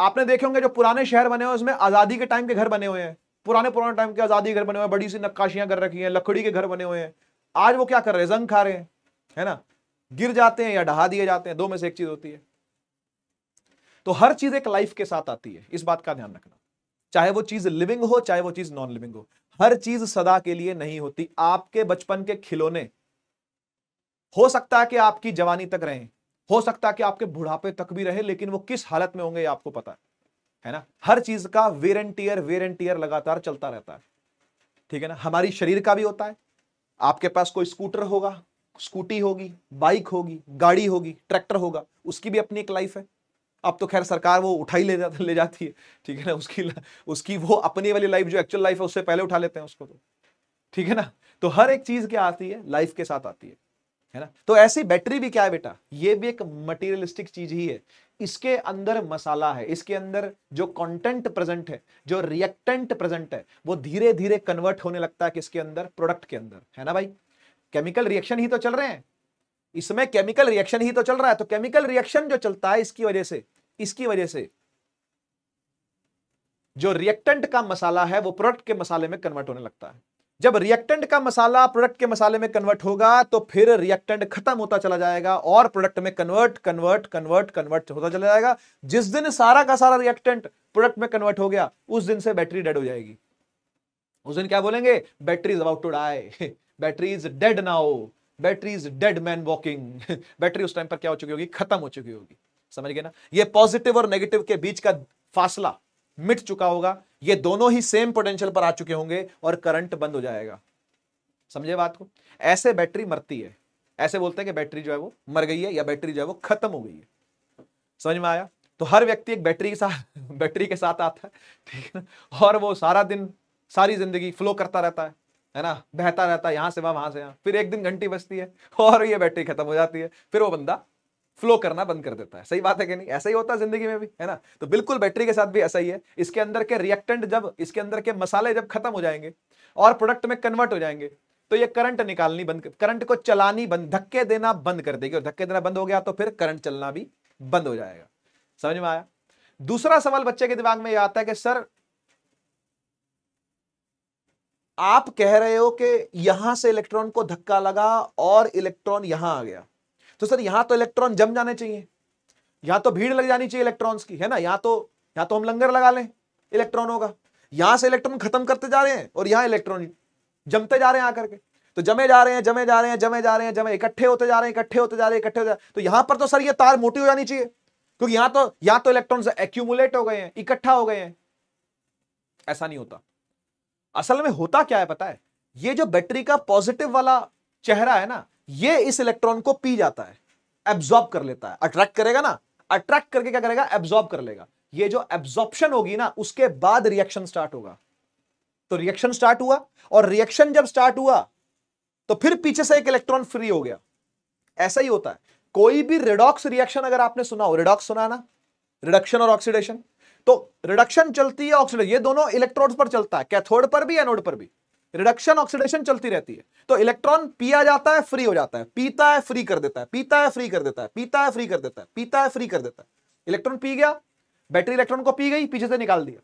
आपने देखे होंगे जो पुराने शहर बने हुए उसमें आजादी के टाइम के घर बने हुए हैं पुराने पुराने टाइम के आजादी घर बने हुए हैं बड़ी सी नक्काशियां कर रखी हैं लकड़ी के घर बने हुए हैं आज वो क्या कर रहे हैं जंग खा रहे हैं है ना गिर जाते हैं या ढहा दिए जाते हैं दो में से एक चीज होती है तो हर चीज एक लाइफ के साथ आती है इस बात का ध्यान रखना चाहे वो चीज लिविंग हो चाहे वो चीज नॉन लिविंग हो हर चीज सदा के लिए नहीं होती आपके बचपन के खिलौने हो सकता है कि आपकी जवानी तक रहें हो सकता है कि आपके बुढ़ापे तक भी रहे लेकिन वो किस हालत में होंगे ये आपको पता है है ना हर चीज का wear and tear wear and tear लगातार चलता रहता है ठीक है ना हमारी शरीर का भी होता है आपके पास कोई स्कूटर होगा स्कूटी होगी बाइक होगी गाड़ी होगी ट्रैक्टर होगा उसकी भी अपनी एक लाइफ है अब तो खैर सरकार वो उठा ही ले जा ले जाती है ठीक है ना उसकी उसकी वो अपनी वाली लाइफ जो एक्चुअल लाइफ है उससे पहले उठा लेते हैं उसको तो ठीक है ना तो हर एक चीज क्या आती है लाइफ के साथ आती है है ना तो ऐसी बैटरी भी क्या है बेटा ये भी एक मटेरियलिस्टिक चीज ही है इसके अंदर मसाला है इसके अंदर जो कंटेंट प्रेजेंट है जो रिएक्टेंट प्रेजेंट है वो धीरे धीरे कन्वर्ट होने लगता है किसके अंदर प्रोडक्ट के अंदर है ना भाई केमिकल रिएक्शन ही तो चल रहे हैं इसमें केमिकल रिएक्शन ही तो चल रहा है तो केमिकल रिएक्शन जो चलता है इसकी वजह से इसकी वजह से जो रिएक्टेंट का मसाला है वो प्रोडक्ट के मसाले में कन्वर्ट होने लगता है जब रिएक्टेंट का मसाला प्रोडक्ट के मसाले में कन्वर्ट होगा तो फिर रिएक्टेंट खत्म होता चला जाएगा और प्रोडक्ट में कन्वर्ट कन्वर्ट कन्वर्ट कन्वर्ट होता चला जाएगा जिस दिन सारा का सारा रिएक्टेंट प्रोडक्ट में कन्वर्ट हो गया उस दिन से बैटरी डेड हो जाएगी उस दिन क्या बोलेंगे battery is about to die battery is dead now battery is dead man walking battery उस टाइम पर क्या हो चुकी होगी खत्म हो चुकी होगी समझ गए ना ये पॉजिटिव और नेगेटिव के बीच का फासला मिट चुका होगा ये दोनों ही सेम पोटेंशियल पर आ चुके होंगे और करंट बंद हो जाएगा समझे बात को ऐसे बैटरी मरती है ऐसे बोलते हैं कि बैटरी जो है वो मर गई है या बैटरी जो है वो खत्म हो गई है समझ में आया तो हर व्यक्ति एक बैटरी के साथ बैटरी के साथ आता है ठीक है और वो सारा दिन सारी जिंदगी फ्लो करता रहता है है ना बहता रहता है यहां से वहां वहां से यहां फिर एक दिन घंटी बजती है और ये बैटरी खत्म हो जाती है फिर वो बंदा फ्लो करना बंद कर देता है सही बात है कि नहीं ऐसा ही होता है जिंदगी में भी है ना तो बिल्कुल बैटरी के साथ भी ऐसा ही है इसके अंदर के रिएक्टेंट जब इसके अंदर के मसाले जब खत्म हो जाएंगे और प्रोडक्ट में कन्वर्ट हो जाएंगे तो ये करंट निकालनी बंद करंट को चलानी बंद धक्के देना बंद कर देगी और धक्के देना बंद हो गया तो फिर करंट चलना भी बंद हो जाएगा समझ में आया दूसरा सवाल बच्चे के दिमाग में यह आता है कि सर आप कह रहे हो कि यहां से इलेक्ट्रॉन को धक्का लगा और इलेक्ट्रॉन यहां आ गया तो सर यहां तो इलेक्ट्रॉन जम जाने चाहिए यहां तो भीड़ लग जानी चाहिए इलेक्ट्रॉन्स की है ना यहां तो यहां तो हम लंगर लगा लें इलेक्ट्रॉन होगा यहां से इलेक्ट्रॉन खत्म करते जा रहे हैं और यहां इलेक्ट्रॉन जमते जा रहे हैं आकर के तो जमे जा रहे हैं जमे जा रहे हैं जमे जा रहे हैं जमे इकट्ठे होते जा रहे हैं इकट्ठे होते जा रहे हैं इकट्ठे होते जा रहे तो यहां पर तो सर ये तार मोटी हो जानी चाहिए क्योंकि यहां तो यहां तो इलेक्ट्रॉन एक्यूमुलेट हो गए हैं इकट्ठा हो गए हैं ऐसा नहीं होता असल में होता क्या है पता है ये जो बैटरी का पॉजिटिव वाला चेहरा है ना ये इस इलेक्ट्रॉन को पी जाता है एब्जॉर्ब कर लेता है अट्रैक्ट करेगा ना अट्रैक्ट करके क्या करेगा एब्जॉर्ब कर लेगा ये जो एब्जॉर्प्शन होगी ना उसके बाद रिएक्शन स्टार्ट होगा तो रिएक्शन स्टार्ट हुआ और रिएक्शन जब स्टार्ट हुआ तो फिर पीछे से एक इलेक्ट्रॉन फ्री हो गया ऐसा ही होता है कोई भी रिडॉक्स रिएक्शन अगर आपने सुना हो रिडॉक्स सुना ना रिडक्शन और ऑक्सीडेशन तो रिडक्शन चलती है ऑक्सीडेशन ये दोनों इलेक्ट्रोड पर चलता है कैथोड पर भी एनोड पर भी रिडक्शन ऑक्सीडेशन चलती रहती है तो इलेक्ट्रॉन पिया जाता है फ्री हो जाता है पीता है फ्री कर देता है पीता है फ्री कर देता है पीता है फ्री कर देता है पीता है फ्री कर देता है इलेक्ट्रॉन पी गया बैटरी इलेक्ट्रॉन को पी गई पीछे से निकाल दिया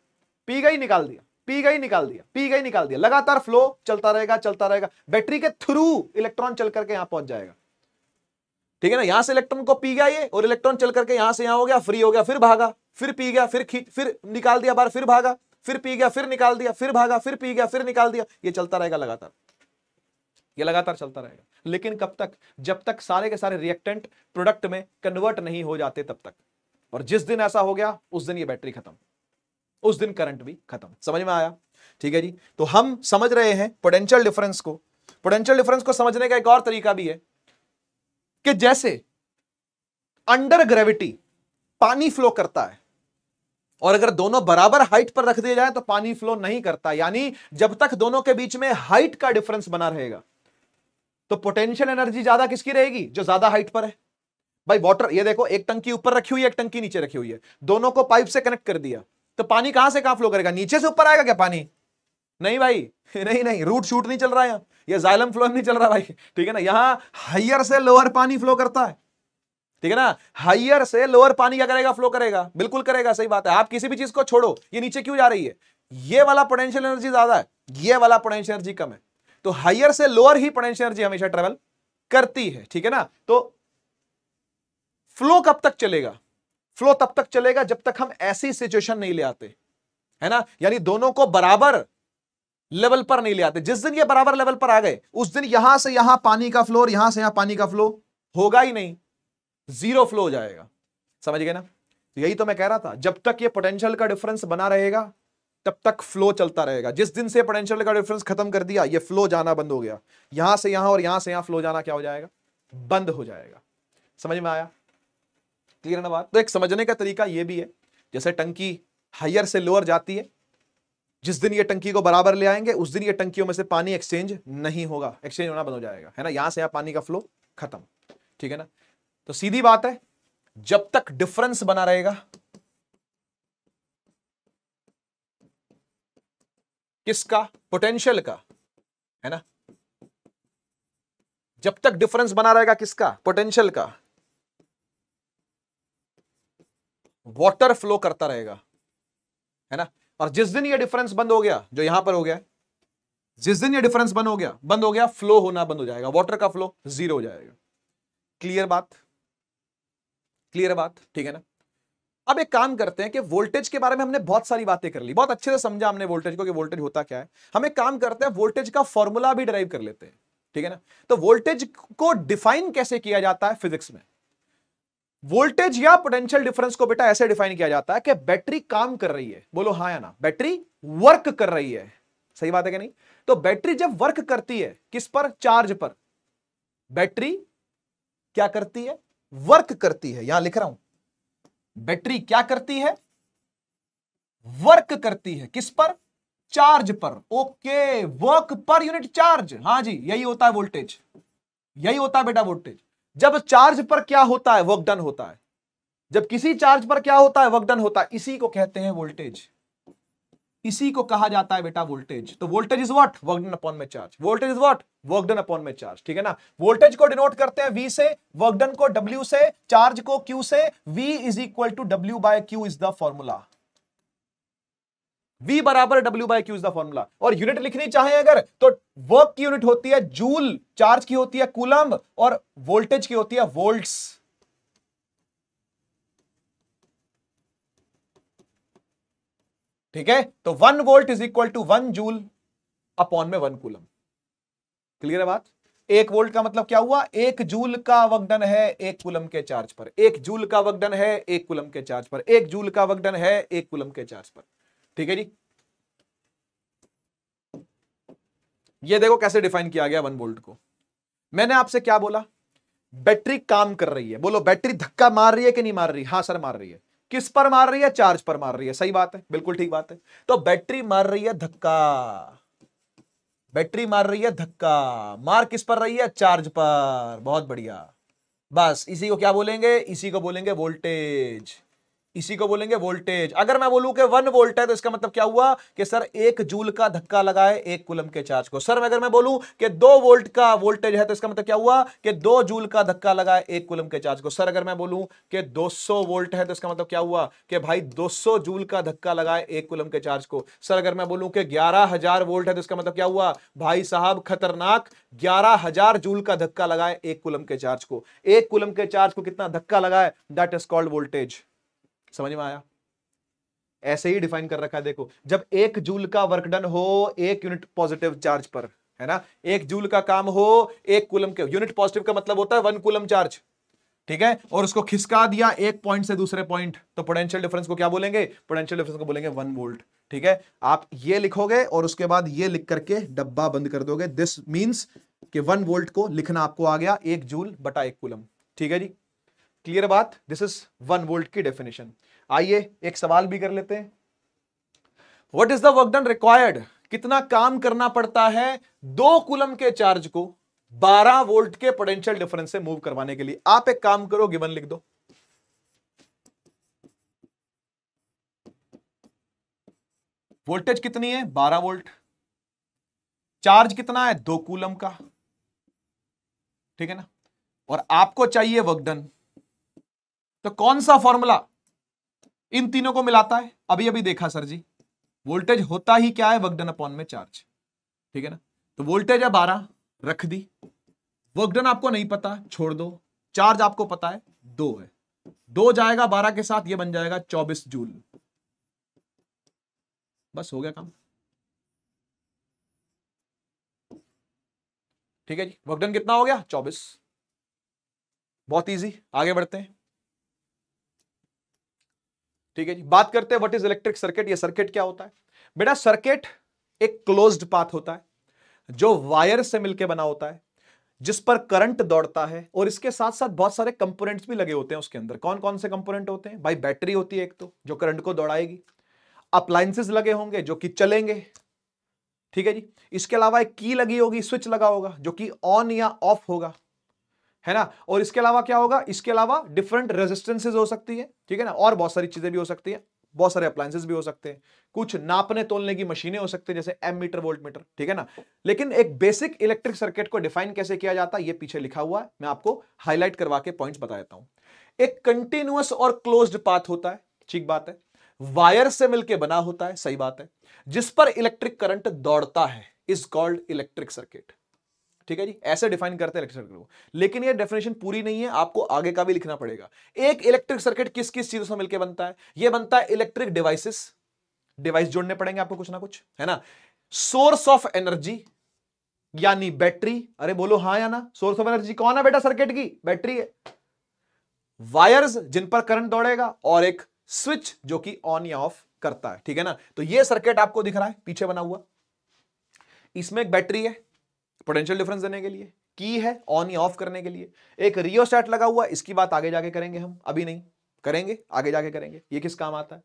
पी गई निकाल दिया पी गई निकाल दिया पी गई निकाल दिया लगातार फ्लो चलता रहेगा चलता रहेगा बैटरी के थ्रू इलेक्ट्रॉन चल करके यहां पहुंच जाएगा ठीक है ना यहां से इलेक्ट्रॉन को पी गया ये और इलेक्ट्रॉन चल करके यहां से यहां हो गया फ्री हो गया फिर भागा फिर पी गया फिर खींच फिर निकाल दिया बार फिर भागा फिर पी गया फिर निकाल दिया फिर भागा फिर पी गया फिर निकाल दिया ये चलता रहेगा लगातार ये लगातार चलता रहेगा लेकिन कब तक जब तक सारे के सारे रिएक्टेंट प्रोडक्ट में कन्वर्ट नहीं हो जाते तब तक और जिस दिन ऐसा हो गया उस दिन ये बैटरी खत्म उस दिन करंट भी खत्म समझ में आया ठीक है जी तो हम समझ रहे हैं पोटेंशियल डिफरेंस को पोटेंशियल डिफरेंस को समझने का एक और तरीका भी है कि जैसे अंडर ग्रेविटी पानी फ्लो करता है और अगर दोनों बराबर हाइट पर रख दिए जाए तो पानी फ्लो नहीं करता यानी जब तक दोनों के बीच में हाइट का डिफरेंस बना रहेगा तो पोटेंशियल एनर्जी ज्यादा किसकी रहेगी जो ज्यादा हाइट पर है भाई वाटर ये देखो एक टंकी ऊपर रखी हुई है एक टंकी नीचे रखी हुई है दोनों को पाइप से कनेक्ट कर दिया तो पानी कहां से कहां फ्लो करेगा नीचे से ऊपर आएगा क्या पानी नहीं भाई नहीं नहीं रूट शूट नहीं चल रहा है यहाँ ये जाइलम फ्लो नहीं चल रहा भाई ठीक है ना यहाँ हाइयर से लोअर पानी फ्लो करता है ठीक है ना हाइयर से लोअर पानी क्या करेगा फ्लो करेगा बिल्कुल करेगा सही बात है आप किसी भी चीज को छोड़ो ये नीचे क्यों जा रही है ये वाला पोटेंशियल एनर्जी ज्यादा है ये वाला पोटेंशियल एनर्जी कम है तो हाइयर से लोअर ही पोटेंशियल एनर्जी हमेशा ट्रेवल करती है ठीक है ना तो फ्लो कब तक चलेगा फ्लो तब तक चलेगा जब तक हम ऐसी सिचुएशन नहीं ले आते है ना यानी दोनों को बराबर लेवल पर नहीं ले आते जिस दिन ये बराबर लेवल पर आ गए उस दिन यहां से यहां पानी का फ्लो और यहां से यहां पानी का फ्लो होगा ही नहीं जीरो फ्लो हो जाएगा समझ गए ना तो यही तो मैं कह रहा था जब तक ये पोटेंशियल का डिफरेंस बना रहेगा तब तक फ्लो चलता रहेगा जिस दिन से पोटेंशियल का डिफरेंस खत्म कर दिया ये फ्लो जाना बंद हो गया यहां से यहां और यहां से यहां फ्लो जाना क्या हो जाएगा बंद हो जाएगा समझ में आया क्लियर ना बात तो एक समझने का तरीका ये भी है जैसे टंकी हायर से लोअर जाती है जिस दिन ये टंकी को बराबर ले आएंगे उस दिन ये टंकियों में से पानी एक्सचेंज नहीं होगा एक्सचेंज होना बंद हो जाएगा है ना यहां से यहां पानी का फ्लो खत्म ठीक है ना तो सीधी बात है जब तक डिफरेंस बना रहेगा किसका पोटेंशियल का है ना जब तक डिफरेंस बना रहेगा किसका पोटेंशियल का वाटर फ्लो करता रहेगा है ना और जिस दिन ये डिफरेंस बंद हो गया जो यहां पर हो गया जिस दिन ये डिफरेंस बंद हो गया बंद हो गया फ्लो होना बंद हो जाएगा वाटर का फ्लो जीरो हो जाएगा क्लियर बात क्लियर है बात ठीक है ना अब एक काम करते हैं कि वोल्टेज के बारे में हमने बहुत सारी बातें कर ली बहुत अच्छे से समझा हमने वोल्टेज को कि वोल्टेज होता क्या है हम एक काम करते हैं वोल्टेज का फॉर्मूला भी ड्राइव कर लेते हैं ठीक है ना तो वोल्टेज को डिफाइन कैसे किया जाता है फिजिक्स में वोल्टेज या पोटेंशियल डिफरेंस को बेटा ऐसे डिफाइन किया जाता है कि बैटरी काम कर रही है बोलो हाँ या ना बैटरी वर्क कर रही है सही बात है कि नहीं तो बैटरी जब वर्क करती है किस पर चार्ज पर बैटरी क्या करती है वर्क करती है यहां लिख रहा हूं बैटरी क्या करती है वर्क करती है किस पर चार्ज पर okay work per unit charge हाँ जी यही होता है वोल्टेज यही होता है बेटा वोल्टेज जब चार्ज पर क्या होता है वर्क डन होता है जब किसी चार्ज पर क्या होता है वर्क डन होता है इसी को कहते हैं वोल्टेज इसी को कहा जाता है बेटा वोल्टेज तो voltage is what work done upon में charge voltage is what work done upon में चार्ज ठीक है ना वोल्टेज को डिनोट करते हैं वी से वर्क डन को डब्ल्यू से चार्ज को क्यू से V is equal to W by Q is the formula V बराबर W by Q is the formula और यूनिट लिखनी चाहे अगर तो वर्क की यूनिट होती है जूल चार्ज की होती है कूलम और वोल्टेज की होती है वोल्ट्स ठीक है तो one volt is equal to one joule upon में वन कूलम क्लियर है बात एक वोल्ट का मतलब क्या हुआ एक जूल का वगडन है एक कुलम के चार्ज पर एक जूल का वगडन है एक कुलम के चार्ज पर एक जूल का वगडन है एक कुलम के चार्ज पर ठीक है जी ये देखो कैसे डिफाइन किया गया वन वोल्ट को मैंने आपसे क्या बोला बैटरी काम कर रही है बोलो बैटरी धक्का मार रही है कि नहीं मार रही हाँ सर मार रही है किस पर मार रही है चार्ज पर मार रही है सही बात है बिल्कुल ठीक बात है तो बैटरी मार रही है धक्का बैटरी मार रही है धक्का मार किस पर रही है चार्ज पर बहुत बढ़िया बस इसी को क्या बोलेंगे इसी को बोलेंगे वोल्टेज इसी को बोलेंगे वोल्टेज अगर मैं बोलूं कि वन वोल्ट है तो इसका मतलब क्या हुआ कि सर एक जूल का धक्का लगाए एक कुलम के चार्ज को सर अगर मैं बोलूं कि दो वोल्ट का वोल्टेज है तो इसका मतलब क्या हुआ कि दो जूल का धक्का लगाए एक कुलम के चार्ज को सर अगर मैं बोलूं कि 200 वोल्ट है तो इसका मतलब क्या हुआ कि भाई दो जूल का धक्का लगाए एक कुलम के चार्ज को सर अगर मैं बोलूं कि ग्यारह वोल्ट है तो इसका मतलब क्या हुआ भाई साहब खतरनाक ग्यारह जूल का धक्का लगाए एक कुलम के चार्ज को एक कुलम के चार्ज को कितना धक्का लगाए दैट इज कॉल्ड वोल्टेज समझ में आया ऐसे ही डिफाइन कर रखा है देखो जब एक जूल का वर्क डन हो एक यूनिट पॉजिटिव चार्ज पर है ना एक जूल का काम हो एक कुलम के यूनिट पॉजिटिव का मतलब होता है वन कुलम चार्ज ठीक है और उसको खिसका दिया एक पॉइंट से दूसरे पॉइंट तो पोटेंशियल डिफरेंस को क्या बोलेंगे पोटेंशियल डिफरेंस को बोलेंगे वन वोल्ट ठीक है आप ये लिखोगे और उसके बाद ये लिख करके डब्बा बंद कर दोगे दिस मीन्स कि वन वोल्ट को लिखना आपको आ गया एक जूल बटा एक कुलम ठीक है जी क्लियर बात दिस इज वन वोल्ट की डेफिनेशन आइए एक सवाल भी कर लेते हैं what is the work done required कितना काम करना पड़ता है दो कुलम के चार्ज को 12 वोल्ट के पोटेंशियल डिफरेंस से मूव करवाने के लिए आप एक काम करो गिवन लिख दो वोल्टेज कितनी है 12 वोल्ट चार्ज कितना है दो कूलम का ठीक है ना और आपको चाहिए डन तो कौन सा फॉर्मूला इन तीनों को मिलाता है अभी अभी देखा सर जी वोल्टेज होता ही क्या है वर्कडन अपॉन में चार्ज ठीक है ना तो वोल्टेज है बारह रख दी वर्कडन आपको नहीं पता छोड़ दो चार्ज आपको पता है दो है दो जाएगा बारह के साथ ये बन जाएगा चौबीस जूल बस हो गया काम ठीक है जी वर्कडन कितना हो गया चौबीस बहुत इजी आगे बढ़ते हैं ठीक है जी बात करते हैं व्हाट इज इलेक्ट्रिक सर्किट ये सर्किट क्या होता है बेटा सर्किट एक क्लोज्ड पाथ होता है जो वायर से मिलकर बना होता है जिस पर करंट दौड़ता है और इसके साथ साथ बहुत सारे कंपोनेंट्स भी लगे होते हैं उसके अंदर कौन कौन से कंपोनेंट होते हैं भाई बैटरी होती है एक तो जो करंट को दौड़ाएगी अप्लायंसेस लगे होंगे जो कि चलेंगे ठीक है जी इसके अलावा एक की लगी होगी स्विच लगा होगा जो कि ऑन या ऑफ होगा है ना और इसके अलावा क्या होगा इसके अलावा डिफरेंट रेजिस्टेंसेज हो सकती है ठीक है ना और बहुत सारी चीजें भी हो सकती है बहुत सारे अप्लायसेज भी हो सकते हैं कुछ नापने तोलने की मशीनें हो सकती हैं जैसे एम मीटर वोल्ट मीटर ठीक है ना लेकिन एक बेसिक इलेक्ट्रिक सर्किट को डिफाइन कैसे किया जाता है ये पीछे लिखा हुआ है मैं आपको हाईलाइट करवा के पॉइंट्स बता देता हूं एक कंटिन्यूस और क्लोज्ड पाथ होता है ठीक बात है वायर से मिलकर बना होता है सही बात है जिस पर इलेक्ट्रिक करंट दौड़ता है इज कॉल्ड इलेक्ट्रिक सर्किट ठीक है जी ऐसे डिफाइन करते हैं इलेक्ट्रिक सर्किट को लेकिन ये डेफिनेशन पूरी नहीं है आपको आगे का भी लिखना पड़ेगा एक इलेक्ट्रिक सर्किट किस किस चीजों से मिलकर बनता है ये बनता है इलेक्ट्रिक डिवाइसिस डिवाइस जोड़ने पड़ेंगे आपको कुछ ना कुछ है ना सोर्स ऑफ एनर्जी यानी बैटरी अरे बोलो हाँ या ना सोर्स ऑफ एनर्जी कौन है बेटा सर्किट की बैटरी है वायर्स जिन पर करंट दौड़ेगा और एक स्विच जो कि ऑन या ऑफ करता है ठीक है ना तो ये सर्किट आपको दिख रहा है पीछे बना हुआ इसमें एक बैटरी है पोटेंशियल डिफरेंस देने के लिए की है ऑन या ऑफ करने के लिए एक सेट लगा हुआ इसकी बात आगे जाके करेंगे हम अभी नहीं करेंगे आगे जाके करेंगे ये किस काम आता है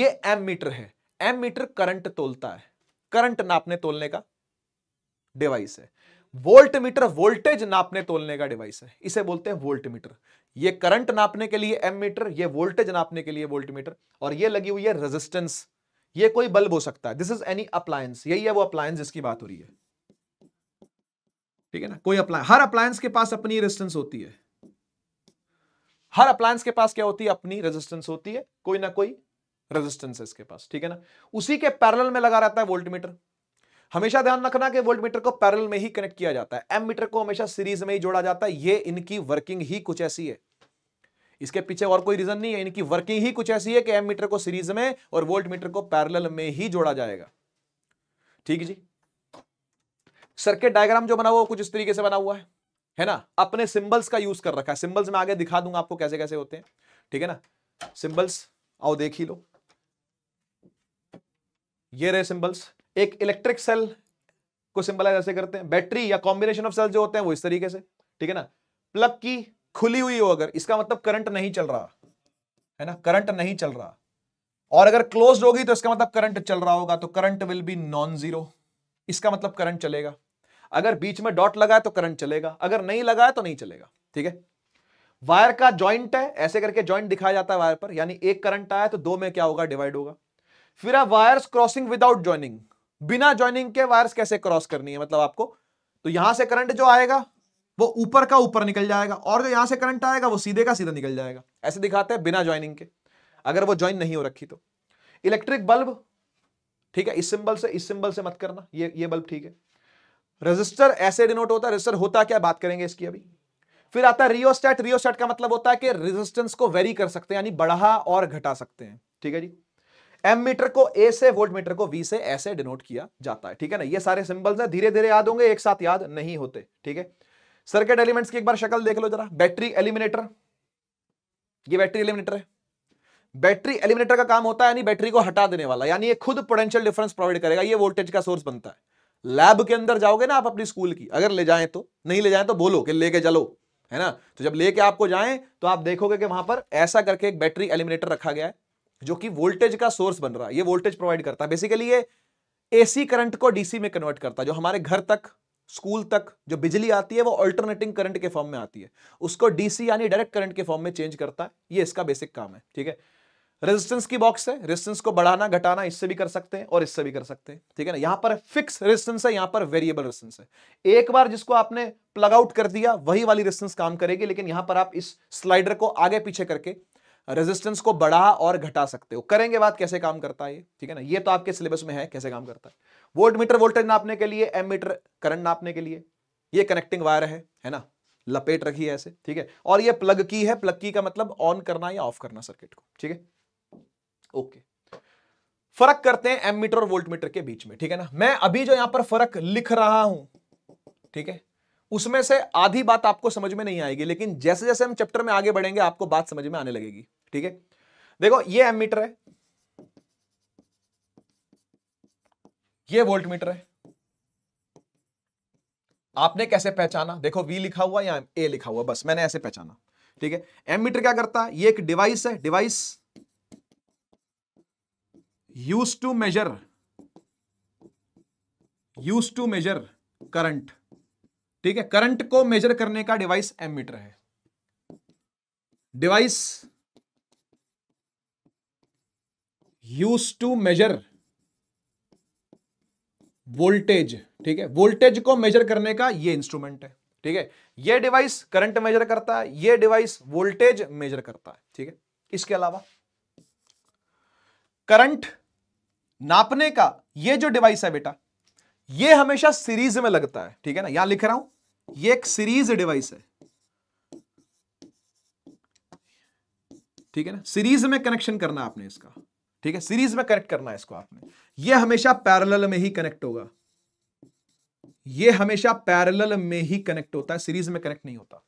ये एम मीटर है एम मीटर करंट तोलता है करंट नापने तोलने का डिवाइस है वोल्ट मीटर वोल्टेज नापने तोलने का डिवाइस है इसे बोलते हैं वोल्ट मीटर ये करंट नापने के लिए एम मीटर ये वोल्टेज नापने के लिए वोल्ट मीटर और ये लगी हुई है रेजिस्टेंस ये कोई बल्ब हो सकता है दिस इज एनी अप्लायंस यही है वो अप्लायंस जिसकी बात हो रही है ठीक है ना कोई अप्लाय हर अप्लायंस के पास अपनी रेजिस्टेंस होती है हर अप्लायंस के पास क्या होती है अपनी रेजिस्टेंस होती है कोई ना कोई रेजिस्टेंस है इसके पास ठीक है ना उसी के पैरेलल में लगा रहता है वोल्टमीटर हमेशा ध्यान रखना कि वोल्टमीटर को पैरेलल में ही कनेक्ट किया जाता है एम मीटर को हमेशा सीरीज में ही जोड़ा जाता है ये इनकी वर्किंग ही कुछ ऐसी है इसके पीछे और कोई रीजन नहीं है इनकी वर्किंग ही कुछ ऐसी है कि एम मीटर को सीरीज में और वोल्ट को पैरल में ही जोड़ा जाएगा ठीक है जी सर्किट डायग्राम जो बना हुआ कुछ इस तरीके से बना हुआ है है ना अपने सिंबल्स का यूज कर रखा है सिंबल्स में आगे दिखा दूंगा आपको कैसे कैसे होते हैं ठीक है ना सिंबल्स आओ देख ही लो ये रहे सिंबल्स एक इलेक्ट्रिक सेल को सिंबलाइज ऐसे करते हैं बैटरी या कॉम्बिनेशन ऑफ सेल जो होते हैं वो इस तरीके से ठीक है ना प्लग की खुली हुई हो अगर इसका मतलब करंट नहीं चल रहा है ना करंट नहीं चल रहा और अगर क्लोज होगी तो इसका मतलब करंट चल रहा होगा तो current will be non zero इसका मतलब करंट चलेगा अगर बीच में डॉट लगा है तो करंट चलेगा अगर नहीं लगा है तो नहीं चलेगा ठीक है वायर का ज्वाइंट है ऐसे करके ज्वाइंट दिखाया जाता है वायर पर यानी एक करंट आया तो दो में क्या होगा डिवाइड होगा फिर है वायर्स क्रॉसिंग विदाउट ज्वाइनिंग बिना ज्वाइनिंग के वायर्स कैसे क्रॉस करनी है मतलब आपको तो यहां से करंट जो आएगा वो ऊपर का ऊपर निकल जाएगा और जो यहां से करंट आएगा वो सीधे का सीधा निकल जाएगा ऐसे दिखाते हैं बिना ज्वाइनिंग के अगर वो ज्वाइन नहीं हो रखी तो इलेक्ट्रिक बल्ब ठीक है इस सिंबल से इस सिंबल से मत करना ये ये बल्ब ठीक है रजिस्टर ऐसे डिनोट होता है रजिस्टर होता क्या बात करेंगे इसकी अभी फिर आता है रियोस्टेट रियोस्टेट का मतलब होता है कि रेजिस्टेंस को वेरी कर सकते हैं यानी बढ़ा और घटा सकते हैं ठीक है जी एम मीटर को ए से वोल्ट मीटर को वी से ऐसे डिनोट किया जाता है ठीक है ना ये सारे सिंबल्स हैं धीरे धीरे याद होंगे एक साथ याद नहीं होते ठीक है सर्किट एलिमेंट्स की एक बार शक्ल देख लो जरा बैटरी एलिमिनेटर ये बैटरी एलिमिनेटर है बैटरी एलिमिनेटर का काम होता है यानी बैटरी को हटा देने वाला यानी ये खुद पोटेंशियल डिफरेंस प्रोवाइड करेगा ये वोल्टेज का सोर्स बनता है लैब के अंदर जाओगे ना आप अपनी स्कूल की अगर ले जाएं तो नहीं ले जाएं तो बोलो कि लेके चलो है ना तो जब लेके आपको जाएं तो आप देखोगे कि वहां पर ऐसा करके एक बैटरी एलिमिनेटर रखा गया है जो कि वोल्टेज का सोर्स बन रहा है ये वोल्टेज प्रोवाइड करता है बेसिकली ये एसी करंट को डीसी में कन्वर्ट करता है जो हमारे घर तक स्कूल तक जो बिजली आती है वो अल्टरनेटिंग करंट के फॉर्म में आती है उसको डीसी यानी डायरेक्ट करंट के फॉर्म में चेंज करता है ये इसका बेसिक काम है ठीक है रेजिस्टेंस की बॉक्स है रेजिस्टेंस को बढ़ाना घटाना इससे भी कर सकते हैं और इससे भी कर सकते हैं ठीक है ना यहां पर फिक्स रेजिस्टेंस है यहां पर वेरिएबल रेजिस्टेंस है एक बार जिसको आपने प्लग आउट कर दिया वही वाली रेजिस्टेंस काम करेगी लेकिन यहां पर आप इस स्लाइडर को आगे पीछे करके रेजिस्टेंस को बढ़ा और घटा सकते हो करेंगे बात कैसे काम करता है ठीक है ना ये तो आपके सिलेबस में है कैसे काम करता है वोल्ट मीटर वोल्टेज नापने के लिए एम मीटर करंट नापने के लिए ये कनेक्टिंग वायर है है ना लपेट रखी है ऐसे ठीक है और ये प्लग की है प्लग की का मतलब ऑन करना या ऑफ करना सर्किट को ठीक है ओके फर्क करते हैं एम मीटर और वोल्ट मीटर के बीच में ठीक है ना मैं अभी जो यहां पर फर्क लिख रहा हूं ठीक है उसमें से आधी बात आपको समझ में नहीं आएगी लेकिन जैसे जैसे हम चैप्टर में आगे बढ़ेंगे आपको बात समझ में आने लगेगी ठीक है देखो ये एम मीटर है ये वोल्ट मीटर है आपने कैसे पहचाना देखो वी लिखा हुआ या ए लिखा हुआ बस मैंने ऐसे पहचाना ठीक है एम मीटर क्या करता है ये एक डिवाइस है device use to measure use to measure current ठीक है करंट को मेजर करने का डिवाइस एम मीटर है device use to measure voltage ठीक है वोल्टेज को मेजर करने का ये इंस्ट्रूमेंट है ठीक है ये डिवाइस करंट मेजर करता है ये डिवाइस वोल्टेज मेजर करता है ठीक है इसके अलावा करंट नापने का ये जो डिवाइस है बेटा ये हमेशा सीरीज में लगता है ठीक है ना यहां लिख रहा हूं ये एक सीरीज डिवाइस है ठीक है ना सीरीज में कनेक्शन करना आपने इसका ठीक है सीरीज में कनेक्ट करना है इसको आपने ये हमेशा पैरेलल में ही कनेक्ट होगा ये हमेशा पैरेलल में ही कनेक्ट होता है सीरीज में कनेक्ट नहीं होता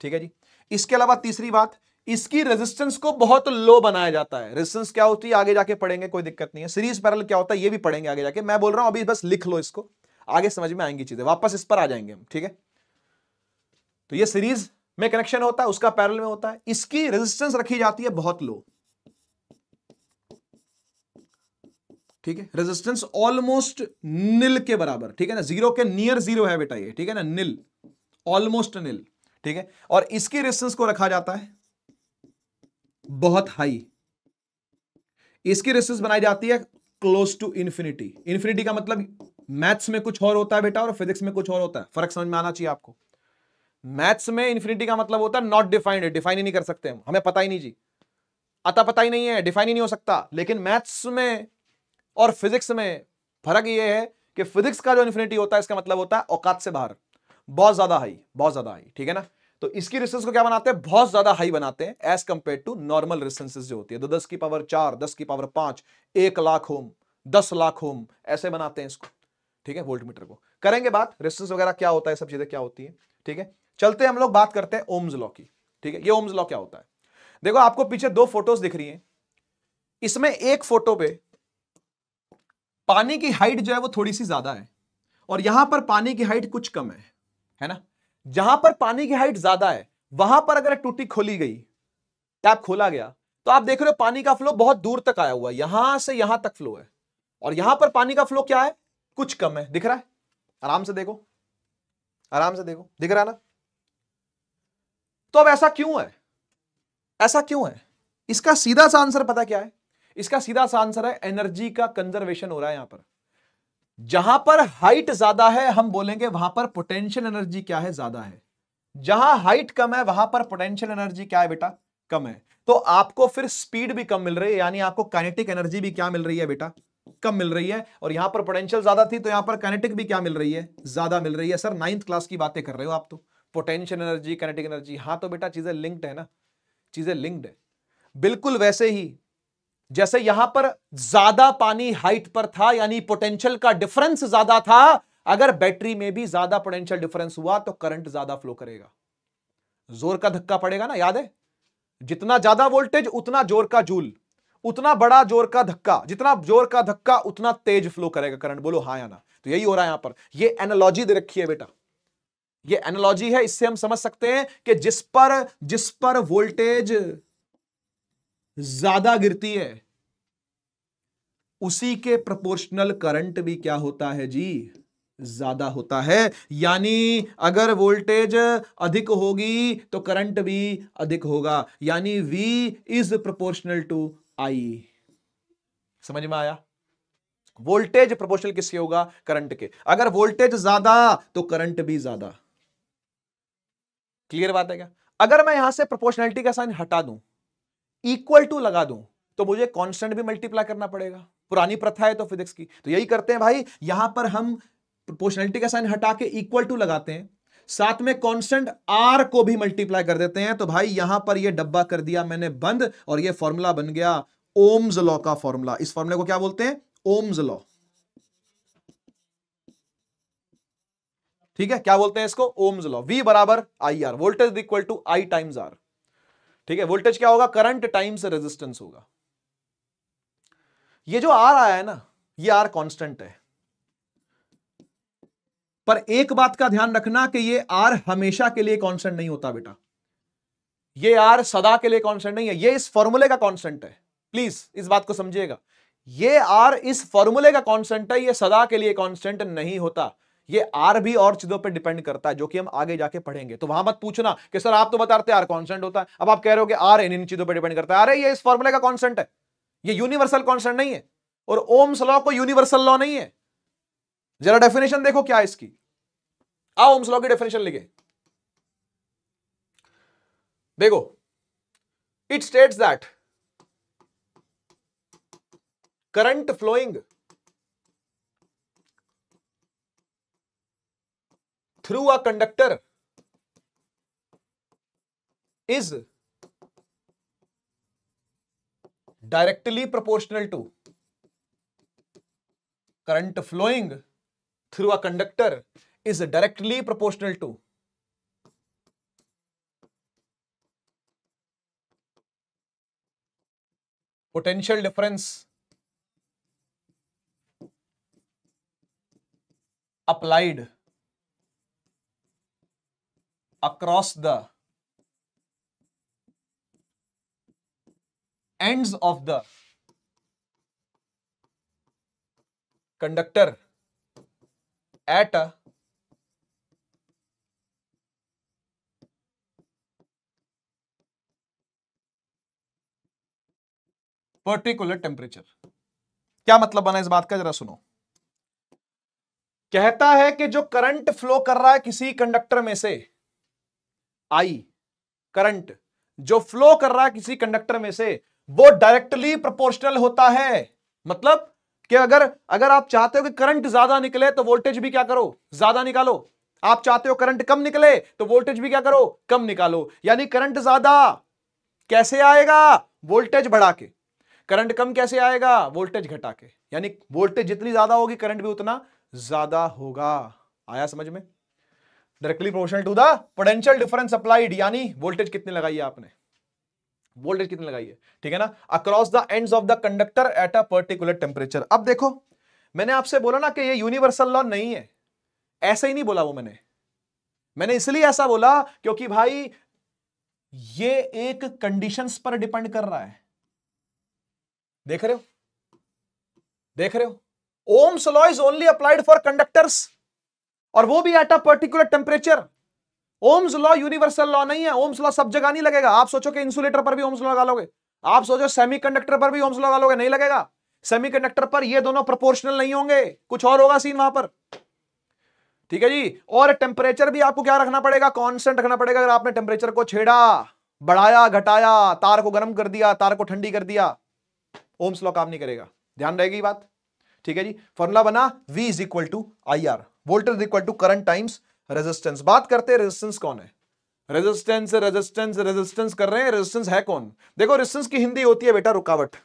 ठीक है जी इसके अलावा तीसरी बात इसकी रेजिस्टेंस को बहुत लो बनाया जाता है रेजिस्टेंस क्या होती है आगे जाके पढ़ेंगे कोई दिक्कत नहीं है सीरीज पैरल क्या होता है ये भी पढ़ेंगे आगे जाके मैं बोल रहा हूं अभी बस लिख लो इसको आगे समझ में आएंगी चीजें वापस इस पर आ जाएंगे हम ठीक है तो ये सीरीज में कनेक्शन होता है उसका पैरल में होता है इसकी रेजिस्टेंस रखी जाती है बहुत लो ठीक है रेजिस्टेंस ऑलमोस्ट नील के बराबर ठीक है ना जीरो के नियर जीरो है बेटा ये ठीक है ना नील ऑलमोस्ट नील ठीक है और इसकी रेजिस्टेंस को रखा जाता है बहुत हाई इसकी रेसिस बनाई जाती है क्लोज टू इंफिनिटी इंफिनिटी का मतलब मैथ्स में कुछ और होता है बेटा और फिजिक्स में कुछ और होता है फर्क समझ में आना चाहिए आपको मैथ्स में इंफिनिटी का मतलब होता है नॉट डिफाइंड डिफाइन ही नहीं कर सकते हम हमें पता ही नहीं जी अता पता ही नहीं है डिफाइन ही नहीं हो सकता लेकिन मैथ्स में और फिजिक्स में फर्क यह है कि फिजिक्स का जो इन्फिनिटी होता है इसका मतलब होता है औकात से बाहर बहुत ज्यादा हाई बहुत ज्यादा हाई ठीक है ना तो इसकी रिस्टेंस को क्या बनाते हैं बहुत ज्यादा हाई बनाते हैं as compare to normal resistances जो होती है तो दस की पावर चार दस की पावर पांच एक लाख होम दस लाख होम ऐसे बनाते हैं इसको ठीक है वोल्ट मीटर को करेंगे बात रिस्टेंस वगैरह क्या होता है सब चीजें क्या होती है ठीक है चलते हम लोग बात करते हैं ओम्स लॉ की ठीक है ये ओम्स लॉ क्या होता है देखो आपको पीछे दो फोटोज दिख रही हैं इसमें एक फोटो पे पानी की हाइट जो है वो थोड़ी सी ज्यादा है और यहां पर पानी की हाइट कुछ कम है है ना जहां पर पानी की हाइट ज्यादा है वहां पर अगर टूटी खोली गई टैप खोला गया तो आप देख रहे हो पानी का फ्लो बहुत दूर तक आया हुआ है यहां से यहां तक फ्लो है और यहां पर पानी का फ्लो क्या है कुछ कम है दिख रहा है आराम से देखो आराम से देखो दिख रहा है ना तो अब ऐसा क्यों है ऐसा क्यों है इसका सीधा सा आंसर पता क्या है इसका सीधा सा आंसर है एनर्जी का कंजर्वेशन हो रहा है यहां पर जहां पर हाइट ज्यादा है हम बोलेंगे वहां पर पोटेंशियल एनर्जी क्या है ज्यादा है जहां हाइट कम है वहां पर पोटेंशियल एनर्जी क्या है बेटा कम है तो आपको फिर स्पीड भी कम मिल रही है यानी आपको काइनेटिक एनर्जी भी क्या मिल रही है बेटा कम मिल रही है और यहां पर पोटेंशियल ज्यादा थी तो यहां पर काइनेटिक भी क्या मिल रही है ज्यादा मिल रही है सर नाइन्थ क्लास की बातें कर रहे हो आप तो पोटेंशियल एनर्जी काइनेटिक एनर्जी हाँ तो बेटा चीजें लिंक्ड है ना चीजें लिंक्ड है बिल्कुल वैसे ही जैसे यहां पर ज्यादा पानी हाइट पर था यानी पोटेंशियल का डिफरेंस ज्यादा था अगर बैटरी में भी ज्यादा पोटेंशियल डिफरेंस हुआ तो करंट ज्यादा फ्लो करेगा जोर का धक्का पड़ेगा ना याद है जितना ज्यादा वोल्टेज उतना जोर का जूल उतना बड़ा जोर का धक्का जितना जोर का धक्का उतना तेज फ्लो करेगा करंट बोलो हाँ या ना तो यही हो रहा है यहां पर ये एनोलॉजी दे रखी है बेटा ये एनालॉजी है इससे हम समझ सकते हैं कि जिस पर जिस पर वोल्टेज ज्यादा गिरती है उसी के प्रोपोर्शनल करंट भी क्या होता है जी ज्यादा होता है यानी अगर वोल्टेज अधिक होगी तो करंट भी अधिक होगा यानी V is proportional to I समझ में आया वोल्टेज प्रोपोर्शनल किसके होगा करंट के अगर वोल्टेज ज्यादा तो करंट भी ज्यादा क्लियर बात है क्या अगर मैं यहां से प्रोपोर्शनलिटी का साइन हटा दूं इक्वल टू लगा दूं तो मुझे कांस्टेंट भी मल्टीप्लाई करना पड़ेगा पुरानी प्रथा है तो फिजिक्स की तो यही करते हैं भाई यहां पर हम प्रोपोर्शनलिटी का साइन हटा के इक्वल टू लगाते हैं साथ में कांस्टेंट आर को भी मल्टीप्लाई कर देते हैं तो भाई यहां पर ये डब्बा कर दिया मैंने बंद और ये फॉर्मूला बन गया ओम्स लॉ का फॉर्मूला इस फॉर्मूले को क्या बोलते हैं ओम्स लॉ ठीक है क्या बोलते हैं इसको ओम्स लॉ वी बराबर I R voltage equal to I times R ठीक है वोल्टेज क्या होगा करंट टाइम्स रेजिस्टेंस होगा ये जो आर आया है ना ये आर कांस्टेंट है पर एक बात का ध्यान रखना कि ये आर हमेशा के लिए कांस्टेंट नहीं होता बेटा ये आर सदा के लिए कांस्टेंट नहीं है ये इस फॉर्मूले का कांस्टेंट है प्लीज इस बात को समझिएगा ये आर इस फॉर्मूले का कांस्टेंट है ये सदा के लिए कांस्टेंट नहीं होता ये आर भी और चीजों पे डिपेंड करता है जो कि हम आगे जाके पढ़ेंगे तो वहां मत पूछना कि सर आप तो बताते आर कॉन्सेंट होता है अब आप कह रहे हो कि आर इन इन चीजों पे डिपेंड करता है अरे ये इस फॉर्मुले का कॉन्सेंट है ये यूनिवर्सल कॉन्सेंट नहीं है और ओम्स लॉ को यूनिवर्सल लॉ नहीं है जरा डेफिनेशन देखो क्या इसकी आओ ओम्स लॉ की डेफिनेशन लिखे देखो it states that current flowing through a conductor is directly proportional to current flowing through a conductor is directly proportional to potential difference applied across the ends of the conductor at a particular temperature क्या मतलब बना इस बात का जरा सुनो कहता है कि जो करंट फ्लो कर रहा है किसी कंडक्टर में से आई करंट जो फ्लो कर रहा है किसी कंडक्टर में से वो डायरेक्टली प्रोपोर्शनल होता है मतलब कि अगर अगर आप चाहते हो कि करंट ज्यादा निकले तो वोल्टेज भी क्या करो ज्यादा निकालो आप चाहते हो करंट कम निकले तो वोल्टेज भी क्या करो कम निकालो यानी करंट ज्यादा कैसे आएगा वोल्टेज बढ़ा के करंट कम कैसे आएगा वोल्टेज घटा के यानी वोल्टेज जितनी ज्यादा होगी करंट भी उतना ज्यादा होगा आया समझ में directly proportional to the potential difference applied यानी वोल्टेज कितनी लगाई है आपने वोल्टेज कितनी लगाई है ठीक है ना across the ends of the conductor at a particular temperature अब देखो मैंने आपसे बोला ना कि ये यूनिवर्सल लॉ नहीं है ऐसे ही नहीं बोला वो मैंने मैंने इसलिए ऐसा बोला क्योंकि भाई ये एक कंडीशंस पर डिपेंड कर रहा है देख रहे हो देख रहे हो Ohm's law is only applied for conductors और वो भी at a particular temperature Ohm's law universal law नहीं है ओम्स लॉ सब जगह नहीं लगेगा आप सोचो कि इंसुलेटर पर भी ओम्स लगा लोगे आप सोचो सेमीकंडक्टर पर भी ओम्स लगा लोगे नहीं लगेगा सेमीकंडक्टर पर ये दोनों प्रोपोर्शनल नहीं होंगे कुछ और होगा सीन वहां पर ठीक है जी और टेम्परेचर भी आपको क्या रखना पड़ेगा कॉन्स्टेंट रखना पड़ेगा अगर आपने टेम्परेचर को छेड़ा बढ़ाया घटाया तार को गर्म कर दिया तार को ठंडी कर दिया ओम्स लॉ काम नहीं करेगा ध्यान रहेगी बात ठीक है जी फॉर्मूला बना V is equal to I R voltage is equal to current times resistance बात करते हैं रेजिस्टेंस कौन है रेजिस्टेंस रेजिस्टेंस रेजिस्टेंस कर रहे हैं रेजिस्टेंस है कौन देखो रेजिस्टेंस की हिंदी होती है बेटा रुकावट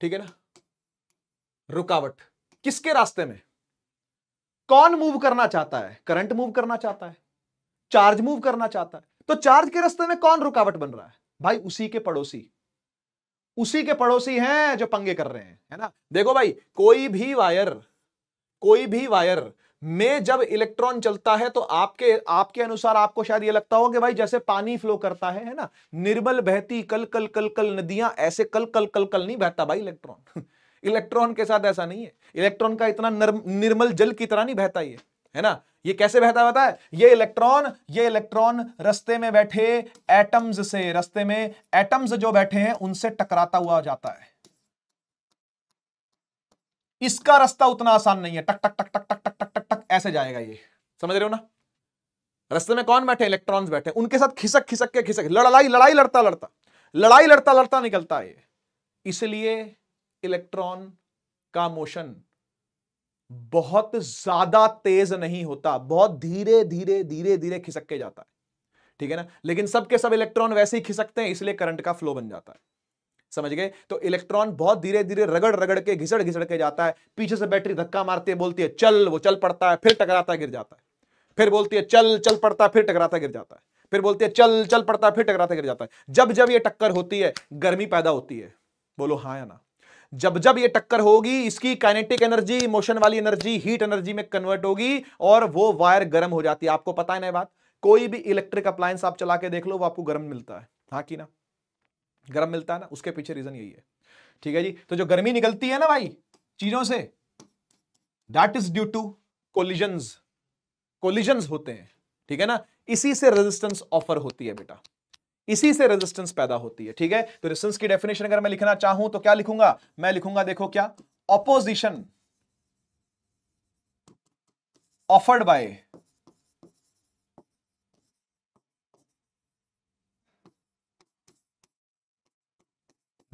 ठीक है ना रुकावट किसके रास्ते में कौन मूव करना चाहता है करंट मूव करना चाहता है चार्ज मूव करना चाहता है तो चार्ज के रास्ते में कौन रुकावट बन रहा है भाई उसी के पड़ोसी उसी के पड़ोसी हैं जो पंगे कर रहे हैं है ना देखो भाई कोई भी वायर कोई भी वायर में जब इलेक्ट्रॉन चलता है तो आपके आपके अनुसार आपको शायद ये लगता हो कि भाई जैसे पानी फ्लो करता है है ना निर्मल बहती कल कल कल कल नदियां ऐसे कल कल कल कल नहीं बहता भाई इलेक्ट्रॉन इलेक्ट्रॉन के साथ ऐसा नहीं है इलेक्ट्रॉन का इतना निर्मल जल की तरह नहीं बहता ये है ना ये कैसे बहता है ये इलेक्ट्रॉन ये इलेक्ट्रॉन रस्ते में बैठे एटम्स से रस्ते में एटम्स जो बैठे हैं उनसे टकराता हुआ जाता है इसका रास्ता उतना आसान नहीं है टक टक टक टक टक टक टक टक टक ऐसे जाएगा ये समझ रहे हो ना रस्ते में कौन बैठे इलेक्ट्रॉन्स बैठे उनके साथ खिसक खिसक के खिसक लड़ाई लड़ाई लड़ता लड़ता लड़ाई लड़ता लड़ता निकलता है इसलिए इलेक्ट्रॉन का मोशन बहुत ज्यादा तेज नहीं होता बहुत धीरे धीरे धीरे धीरे खिसक के जाता है ठीक है ना लेकिन सबके सब, सब इलेक्ट्रॉन वैसे ही खिसकते हैं इसलिए करंट का फ्लो बन जाता है समझ गए तो इलेक्ट्रॉन बहुत धीरे धीरे रगड़ रगड़ के घिसड़ घिसड़ के जाता है पीछे से बैटरी धक्का मारती है बोलती है चल वो चल पड़ता है फिर टकराता गिर जाता है फिर बोलती है चल चल पड़ता है फिर टकराता गिर जाता है फिर बोलती है चल चल पड़ता है फिर टकराता गिर जाता है जब जब ये टक्कर होती है गर्मी पैदा होती है बोलो हाँ या ना जब जब ये टक्कर होगी इसकी काइनेटिक एनर्जी मोशन वाली एनर्जी हीट एनर्जी में कन्वर्ट होगी और वो वायर गर्म हो जाती है आपको पता है ना बात कोई भी इलेक्ट्रिक अप्लायंस आप चला के देख लो वो आपको गर्म मिलता है हाँ कि ना गर्म मिलता है ना उसके पीछे रीजन यही है ठीक है जी तो जो गर्मी निकलती है ना भाई चीजों से that is due to collision collision होते हैं ठीक है ना इसी से रेजिस्टेंस ऑफर होती है बेटा इसी से रेजिस्टेंस पैदा होती है ठीक है तो रेजिस्टेंस की डेफिनेशन अगर मैं लिखना चाहूं तो क्या लिखूंगा मैं लिखूंगा देखो क्या opposition offered by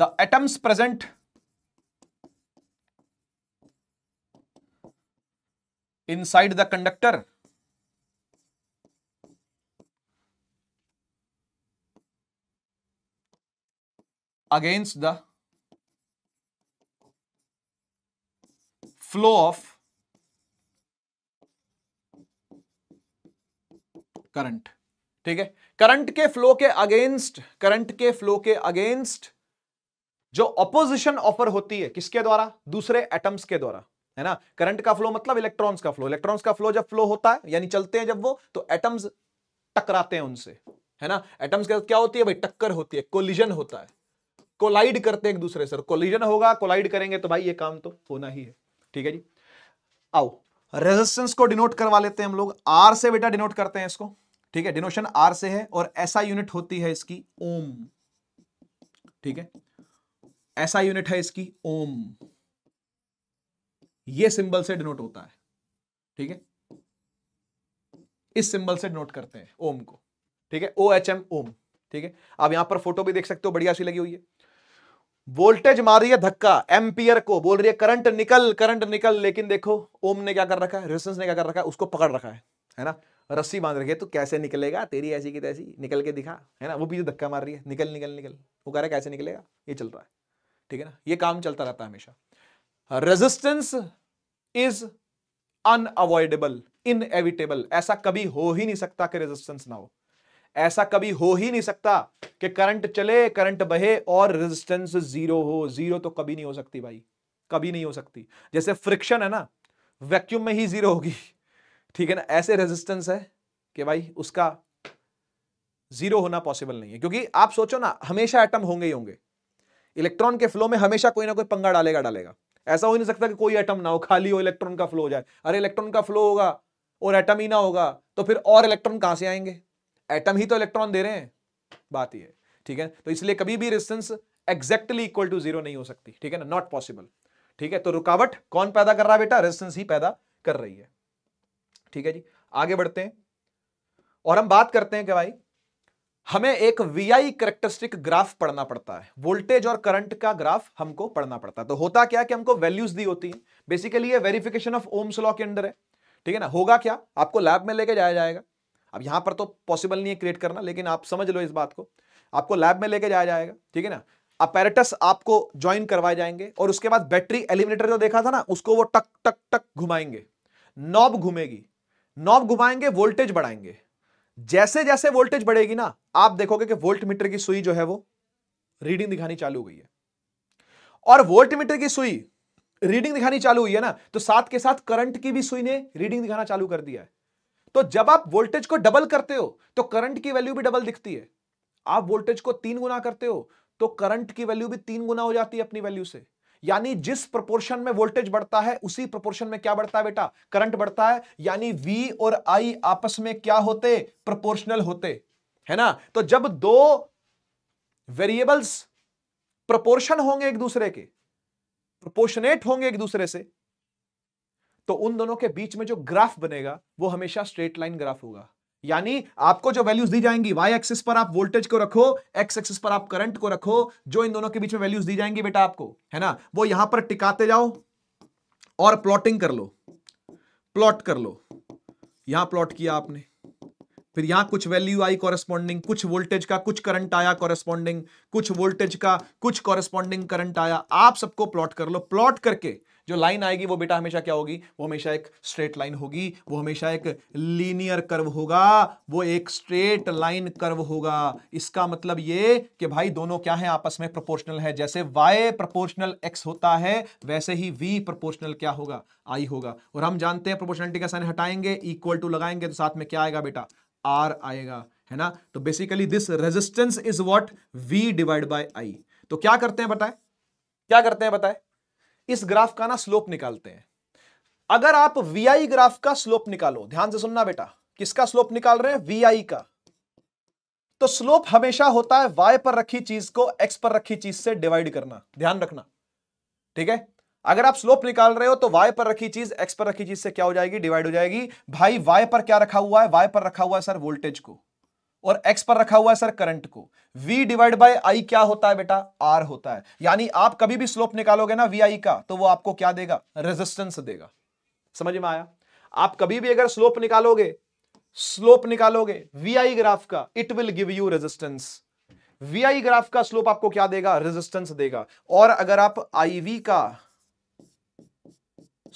the atoms present inside the conductor against the flow of current ठीक है करंट के फ्लो के अगेंस्ट करंट के फ्लो के अगेंस्ट जो ऑपोजिशन ऑफर होती है किसके द्वारा दूसरे एटम्स के द्वारा है ना करंट का फ्लो मतलब इलेक्ट्रॉन्स का फ्लो इलेक्ट्रॉन्स का फ्लो जब फ्लो होता है यानी चलते हैं जब वो तो एटम्स टकराते हैं उनसे है ना एटम्स के क्या होती है भाई टक्कर होती है कोलिजन होता है कोलाइड करते हैं एक दूसरे से कोलिजन होगा कोलाइड करेंगे तो भाई ये काम तो होना ही है ठीक है जी आओ रेजिस्टेंस को डिनोट करवा लेते हैं हम लोग आर से बेटा डिनोट करते हैं इसको ठीक है डिनोशन आर से है और ऐसा यूनिट होती है इसकी ओम ठीक है ऐसा यूनिट है इसकी ओम ये सिंबल से डिनोट होता है ठीक है इस सिंबल से डिनोट करते हैं ओम को ठीक है ओ एच एम ओम ठीक है आप यहां पर फोटो भी देख सकते हो बढ़िया सी लगी हुई है वोल्टेज मार रही है धक्का एम्पियर को बोल रही है करंट निकल करंट निकल लेकिन देखो ओम ने क्या कर रखा है रेसिस्टेंस ने क्या कर रखा है उसको पकड़ रखा है है ना रस्सी बांध रखी है तो कैसे निकलेगा तेरी ऐसी की तैसी निकल के दिखा है ना वो पीछे धक्का मार रही है निकल निकल निकल वो कह रहा है कैसे निकलेगा ये चल रहा है ठीक है ना ये काम चलता रहता है हमेशा रेजिस्टेंस इज अनअवॉइडेबल इनएविटेबल ऐसा कभी हो ही नहीं सकता कि रेजिस्टेंस ना हो ऐसा कभी हो ही नहीं सकता कि करंट चले करंट बहे और रेजिस्टेंस जीरो हो जीरो तो कभी नहीं हो सकती भाई कभी नहीं हो सकती जैसे फ्रिक्शन है ना वैक्यूम में ही जीरो होगी ठीक है ना ऐसे रेजिस्टेंस है कि भाई उसका जीरो होना पॉसिबल नहीं है क्योंकि आप सोचो ना हमेशा एटम होंगे ही होंगे इलेक्ट्रॉन के फ्लो में हमेशा कोई ना कोई पंगा डालेगा डालेगा ऐसा हो नहीं सकता कि कोई एटम ना हो खाली हो इलेक्ट्रॉन का फ्लो हो जाए अरे इलेक्ट्रॉन का फ्लो होगा और एटम ही ना होगा तो फिर और इलेक्ट्रॉन कहां से आएंगे एटम ही तो इलेक्ट्रॉन दे रहे हैं बात ही है ठीक है तो इसलिए कभी भी resistance exactly equal to zero नहीं हो सकती ठीक है ना नॉट पॉसिबल ठीक है तो रुकावट कौन पैदा कर रहा है बेटा रेजिस्टेंस ही पैदा कर रही है ठीक है जी आगे बढ़ते हैं और हम बात करते हैं कि भाई हमें एक वी आई करेक्टरिस्टिक ग्राफ पढ़ना पड़ता है वोल्टेज और करंट का ग्राफ हमको पढ़ना पड़ता है तो होता क्या कि हमको वैल्यूज दी होती है बेसिकली ये वेरिफिकेशन ऑफ ओम्स लॉ के अंडर है ठीक है ना होगा क्या आपको लैब में लेके जाया जाएगा अब यहां पर तो पॉसिबल नहीं है क्रिएट करना लेकिन आप समझ लो इस बात को आपको लैब में लेके जाया जाएगा ठीक है ना अपेरेटस आपको ज्वाइन करवाए जाएंगे और उसके बाद बैटरी एलिमिनेटर जो देखा था ना उसको वो टक टक टक घुमाएंगे नॉब घूमेगी नॉब घुमाएंगे वोल्टेज बढ़ाएंगे जैसे जैसे वोल्टेज बढ़ेगी ना आप देखोगे कि वोल्ट मीटर की सुई जो है वो रीडिंग दिखानी चालू हो गई है और वोल्ट मीटर की सुई रीडिंग दिखानी चालू हुई है ना तो साथ के साथ करंट की भी सुई ने रीडिंग दिखाना चालू कर दिया है तो जब आप वोल्टेज को डबल करते हो तो करंट की वैल्यू भी डबल दिखती है आप वोल्टेज को तीन गुना करते हो तो करंट की वैल्यू भी तीन गुना हो जाती है अपनी वैल्यू से यानी जिस प्रपोर्शन में वोल्टेज बढ़ता है उसी प्रपोर्शन में क्या बढ़ता है बेटा करंट बढ़ता है यानी V और I आपस में क्या होते प्रपोर्शनल होते है ना तो जब दो वेरिएबल्स प्रपोर्शन होंगे एक दूसरे के प्रोपोर्शनेट होंगे एक दूसरे से तो उन दोनों के बीच में जो ग्राफ बनेगा वो हमेशा स्ट्रेट लाइन ग्राफ होगा यानी आपको जो वैल्यूज दी जाएंगी वाई एक्सिस पर आप वोल्टेज को रखो x एक्सिस पर आप करंट को रखो जो इन दोनों के बीच में वैल्यूज दी जाएंगी बेटा आपको है ना वो यहां पर टिकाते जाओ और प्लॉटिंग कर लो प्लॉट कर लो यहां प्लॉट किया आपने फिर यहां कुछ वैल्यू आई कॉरेस्पॉन्डिंग कुछ वोल्टेज का कुछ करंट आया कॉरेस्पॉन्डिंग कुछ वोल्टेज का कुछ कॉरेस्पॉन्डिंग करंट आया आप सबको प्लॉट कर लो प्लॉट करके जो लाइन आएगी वो बेटा हमेशा क्या होगी वो हमेशा एक स्ट्रेट लाइन होगी वो हमेशा एक लीनियर कर्व होगा वो एक स्ट्रेट लाइन कर्व होगा इसका मतलब ये कि भाई दोनों क्या है आपस में प्रोपोर्शनल है जैसे वाई प्रोपोर्शनल एक्स होता है वैसे ही वी प्रोपोर्शनल क्या होगा आई होगा और हम जानते हैं प्रोपोर्शनलिटी का साइन हटाएंगे इक्वल टू लगाएंगे तो साथ में क्या आएगा बेटा आर आएगा है ना तो basically this resistance is what V divide by I तो क्या करते हैं बताए क्या करते हैं बताए इस ग्राफ का ना स्लोप निकालते हैं अगर आप वीआई ग्राफ का स्लोप निकालो ध्यान से सुनना बेटा किसका स्लोप निकाल रहे हैं वीआई का तो स्लोप हमेशा होता है वाई पर रखी चीज को एक्स पर रखी चीज से डिवाइड करना ध्यान रखना ठीक है अगर आप स्लोप निकाल रहे हो तो वाई पर रखी चीज एक्स पर रखी चीज से क्या हो जाएगी डिवाइड हो जाएगी भाई वाई पर क्या रखा हुआ है वाई पर रखा हुआ है सर वोल्टेज को और एक्स पर रखा हुआ है सर करंट को v डिवाइड बाय आई क्या होता है बेटा r होता है यानी आप कभी भी स्लोप निकालोगे ना वी आई का तो वो आपको क्या देगा रेजिस्टेंस देगा समझ में आया आप कभी भी अगर स्लोप निकालोगे स्लोप निकालोगे वी आई ग्राफ का it will give you resistance V I graph का स्लोप आपको क्या देगा रेजिस्टेंस देगा और अगर आप आई वी का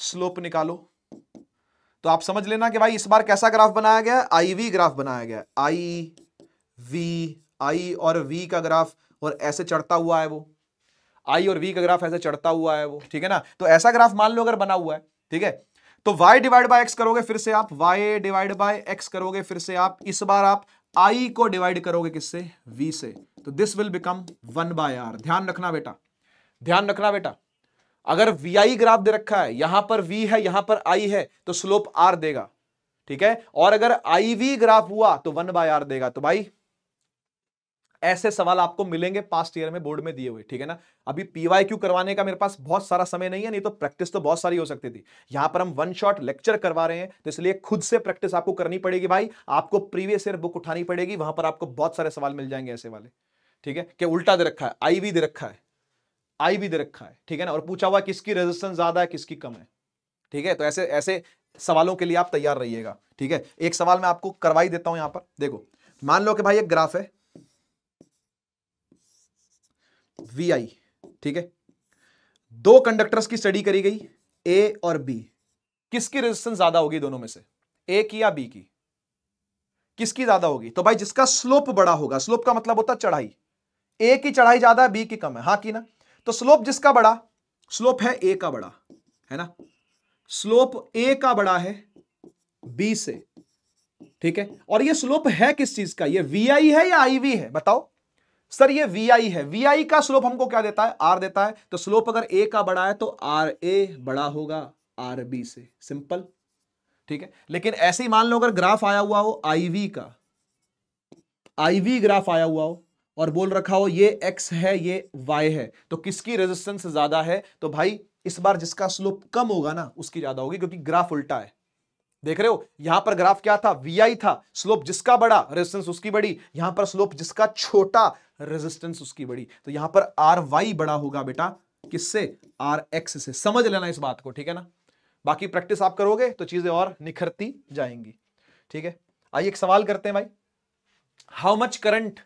स्लोप निकालो तो आप समझ लेना कि भाई इस बार कैसा ग्राफ बनाया गया आई वी ग्राफ बनाया गया आई वी आई और वी का ग्राफ और ऐसे चढ़ता हुआ है वो आई और वी का ग्राफ ऐसे चढ़ता हुआ है वो ठीक है ना तो ऐसा ग्राफ मान लो अगर बना हुआ है ठीक है तो y डिवाइड बाय x करोगे फिर से आप y डिवाइड बाय x करोगे फिर से आप इस बार आप i को डिवाइड करोगे किससे v से तो this will become one by R ध्यान रखना बेटा ध्यान रखना बेटा अगर वी आई ग्राफ दे रखा है यहां पर वी है यहां पर आई है तो स्लोप आर देगा ठीक है और अगर आई वी ग्राफ हुआ तो वन बाय आर देगा तो भाई ऐसे सवाल आपको मिलेंगे पास्ट ईयर में बोर्ड में दिए हुए ठीक है ना अभी पीवाई क्यू करवाने का मेरे पास बहुत सारा समय नहीं है नहीं तो प्रैक्टिस तो बहुत सारी हो सकती थी यहां पर हम वन शॉट लेक्चर करवा रहे हैं तो इसलिए खुद से प्रैक्टिस आपको करनी पड़ेगी भाई आपको प्रीवियस ईयर बुक उठानी पड़ेगी वहां पर आपको बहुत सारे सवाल मिल जाएंगे ऐसे वाले ठीक है कि उल्टा दे रखा है आई दे रखा है आई भी दे रखा है ठीक है ना और पूछा हुआ किसकी रेजिस्टेंस ज्यादा है किसकी कम है ठीक है तो ऐसे ऐसे सवालों के लिए आप तैयार रहिएगा ठीक है एक सवाल मैं आपको करवाई देता हूं यहां पर देखो मान लो कि भाई एक ग्राफ है वी आई ठीक है दो कंडक्टर्स की स्टडी करी गई ए और बी किसकी रेजिस्टेंस ज्यादा होगी दोनों में से ए की या बी की किसकी ज्यादा होगी तो भाई जिसका स्लोप बड़ा होगा स्लोप का मतलब होता है चढ़ाई ए की चढ़ाई ज्यादा है बी की कम है हाँ की ना तो स्लोप जिसका बड़ा स्लोप है ए का बड़ा है ना स्लोप ए का बड़ा है बी से ठीक है और ये स्लोप है किस चीज का ये वी आई है या आई वी है बताओ सर ये वी आई है वी आई का स्लोप हमको क्या देता है आर देता है तो स्लोप अगर ए का बड़ा है तो आर ए बड़ा होगा आर बी से सिंपल ठीक है लेकिन ऐसे ही मान लो अगर ग्राफ आया हुआ हो आई वी का आई वी ग्राफ आया हुआ हो और बोल रखा हो ये एक्स है ये वाई है तो किसकी रेजिस्टेंस ज्यादा है तो भाई इस बार जिसका स्लोप कम होगा ना उसकी ज्यादा होगी क्योंकि ग्राफ उल्टा है देख रहे हो यहां पर ग्राफ क्या था वी था स्लोप जिसका बड़ा रेजिस्टेंस उसकी बड़ी यहां पर स्लोप जिसका छोटा रेजिस्टेंस उसकी बड़ी तो यहां पर आर वाई बड़ा होगा बेटा किससे आर एक्स से समझ लेना इस बात को ठीक है ना बाकी प्रैक्टिस आप करोगे तो चीजें और निखरती जाएंगी ठीक है आइए एक सवाल करते हैं भाई how much current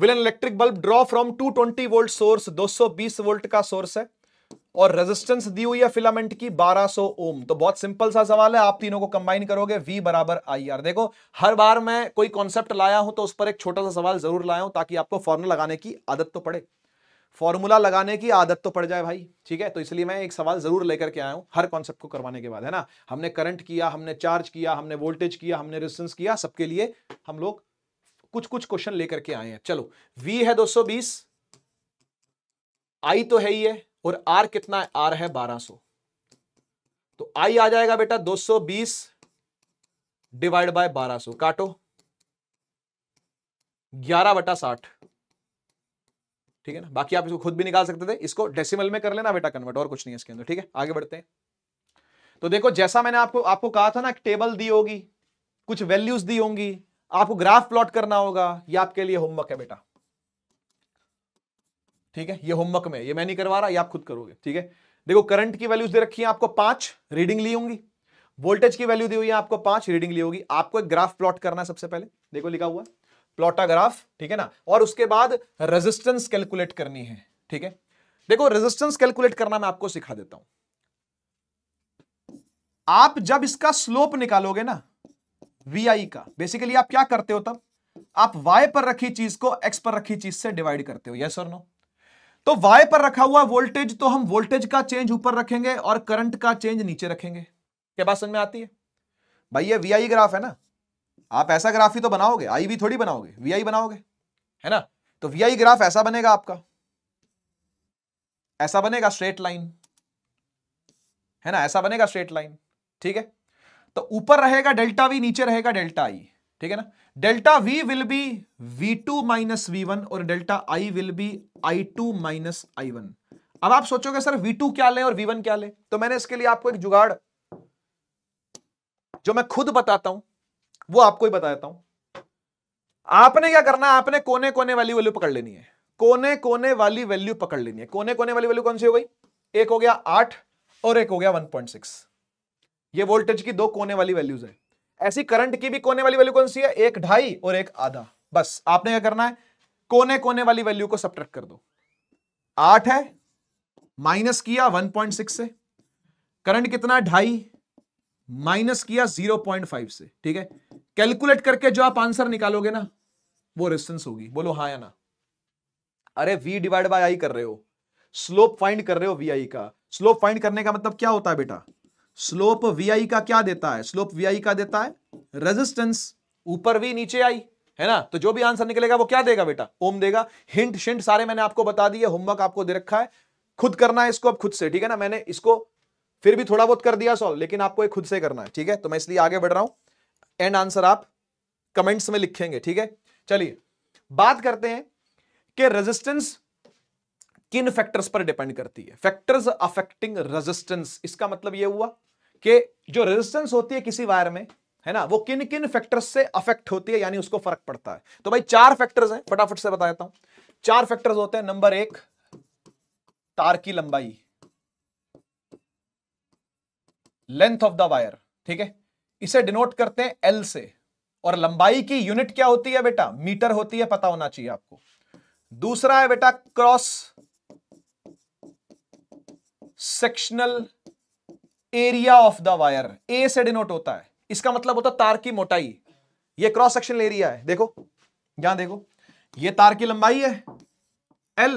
will an electric bulb draw from 220 volt source 220 volt का सोर्स है और रेजिस्टेंस दी हुई है फिलामेंट की 1200 ओम तो बहुत सिंपल सा सवाल है आप तीनों को कंबाइन करोगे V बराबर आई आर देखो हर बार मैं कोई कॉन्सेप्ट लाया हूं तो उस पर एक छोटा सा सवाल जरूर लाया हूं ताकि आपको फॉर्मूला लगाने की आदत तो पड़े फॉर्मूला लगाने की आदत तो पड़ जाए भाई ठीक है तो इसलिए मैं एक सवाल जरूर लेकर के आया हूं हर कॉन्सेप्ट को करवाने के बाद है ना हमने करंट किया हमने चार्ज किया हमने वोल्टेज किया हमने रेजिस्टेंस किया सबके लिए हम लोग कुछ कुछ क्वेश्चन लेकर के आए हैं चलो वी है 220 आई तो है ही है और आर कितना है आर है 1200 तो आई आ जाएगा बेटा 220 डिवाइड बाय 1200 काटो 11 बटा साठ ठीक है ना बाकी आप इसको खुद भी निकाल सकते थे इसको डेसिमल में कर लेना बेटा कन्वर्ट और कुछ नहीं है इसके अंदर ठीक है आगे बढ़ते हैं तो देखो जैसा मैंने आपको आपको कहा था ना टेबल दी होगी कुछ वैल्यूज दी होंगी आपको ग्राफ प्लॉट करना होगा ये आपके लिए होमवर्क है बेटा ठीक है ये होमवर्क में ये मैं नहीं करवा रहा ये आप खुद करोगे ठीक है देखो करंट की वैल्यूज दे रखी है आपको पांच रीडिंग ली होंगी वोल्टेज की वैल्यू दी हुई है आपको पांच रीडिंग ली होगी आपको एक ग्राफ प्लॉट करना है सबसे पहले देखो लिखा हुआ है प्लॉटा ग्राफ ठीक है ना और उसके बाद रेजिस्टेंस कैलकुलेट करनी है ठीक है देखो रेजिस्टेंस कैलकुलेट करना मैं आपको सिखा देता हूं आप जब इसका स्लोप निकालोगे ना वी का बेसिकली आप क्या करते हो तब आप y पर रखी चीज को x पर रखी चीज से डिवाइड करते हो यस और नो तो y पर रखा हुआ वोल्टेज तो हम वोल्टेज का चेंज ऊपर रखेंगे और करंट का चेंज नीचे रखेंगे क्या बात समझ में आती है भाई ये वी ग्राफ है ना आप ऐसा ग्राफ ही तो बनाओगे आई भी थोड़ी बनाओगे वी बनाओगे है ना तो वी ग्राफ ऐसा बनेगा आपका ऐसा बनेगा स्ट्रेट लाइन है ना ऐसा बनेगा स्ट्रेट लाइन ठीक है तो ऊपर रहेगा डेल्टा वी नीचे रहेगा डेल्टा आई ठीक है ना delta V will be V two minus V one और delta I will be I two minus I one अब आप सोचोगे सर वी टू क्या ले और वी वन क्या ले तो मैंने इसके लिए आपको एक जुगाड़ जो मैं खुद बताता हूं वो आपको ही बताता हूं आपने क्या करना आपने कोने कोने वाली वैल्यू पकड़ लेनी है कोने कोने वाली वैल्यू पकड़ लेनी है कोने कोने वाली वैल्यू कौन सी हो गई एक हो गया आठ और एक हो गया वन पॉइंट सिक्स ये वोल्टेज की दो कोने वाली वैल्यूज है ऐसी करंट की भी कोने वाली वैल्यू कौन सी है एक ढाई और एक आधा बस आपने क्या करना है कोने कोने वाली वैल्यू को सब कर दो आठ है माइनस किया वन पॉइंट सिक्स से करंट कितना है ढाई माइनस किया जीरो पॉइंट फाइव से ठीक है कैलकुलेट करके जो आप आंसर निकालोगे ना वो रेस्टेंस होगी बोलो हा या ना अरे वी डिवाइड बाय आई कर रहे हो स्लोप फाइंड कर रहे हो वी आई का स्लोप फाइंड करने का मतलब क्या होता है बेटा स्लोप वी का क्या देता है स्लोप वी का देता है रेजिस्टेंस ऊपर वी नीचे आई है ना तो जो भी आंसर निकलेगा वो क्या देगा बेटा ओम देगा हिंट शिंट सारे मैंने आपको बता दिए होमवर्क आपको दे रखा है खुद करना है इसको अब खुद से ठीक है ना मैंने इसको फिर भी थोड़ा बहुत कर दिया सॉल्व लेकिन आपको खुद से करना है ठीक है तो मैं इसलिए आगे बढ़ रहा हूं एंड आंसर आप कमेंट्स में लिखेंगे ठीक है चलिए बात करते हैं कि रेजिस्टेंस किन फैक्टर्स पर डिपेंड करती है फैक्टर्स अफेक्टिंग रेजिस्टेंस इसका मतलब यह हुआ कि जो रेजिस्टेंस होती है किसी वायर में है ना वो किन किन फैक्टर्स से अफेक्ट होती है यानी उसको फर्क पड़ता है तो भाई चार फैक्टर्स हैं फटाफट से बता देता हूं चार फैक्टर्स होते हैं नंबर एक तार की लंबाई लेंथ ऑफ द वायर ठीक है इसे डिनोट करते हैं एल से और लंबाई की यूनिट क्या होती है बेटा मीटर होती है पता होना चाहिए आपको दूसरा है बेटा cross sectional area of the wire A से डिनोट होता है इसका मतलब होता है तार की मोटाई ये क्रॉस सेक्शन एरिया है देखो यहां देखो ये तार की लंबाई है एल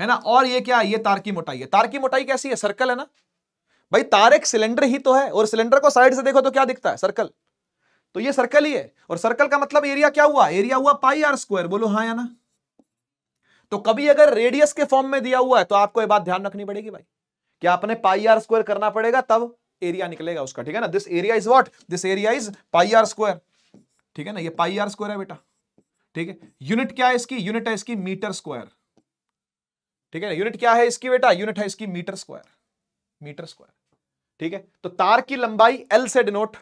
है ना और ये क्या है ये तार की मोटाई है तार की मोटाई कैसी है सर्कल है ना भाई तार एक सिलेंडर ही तो है और सिलेंडर को साइड से देखो तो क्या दिखता है सर्कल तो ये सर्कल ही है और सर्कल का मतलब एरिया क्या हुआ एरिया हुआ पाई आर स्क्वायर बोलो हाँ या ना तो कभी अगर रेडियस के फॉर्म में दिया हुआ है तो आपको ये बात ध्यान रखनी पड़ेगी भाई कि आपने पाई आर स्क्वायर करना पड़ेगा तब एरिया निकलेगा उसका ठीक है ना this area is what this area is pi R square ठीक है ना ये पाई आर स्क्वायर है बेटा ठीक है यूनिट क्या है इसकी यूनिट है इसकी मीटर स्क्वायर ठीक है ना यूनिट क्या है इसकी बेटा यूनिट है इसकी मीटर स्क्वायर मीटर स्क्वायर ठीक है तो तार की लंबाई एल से डिनोट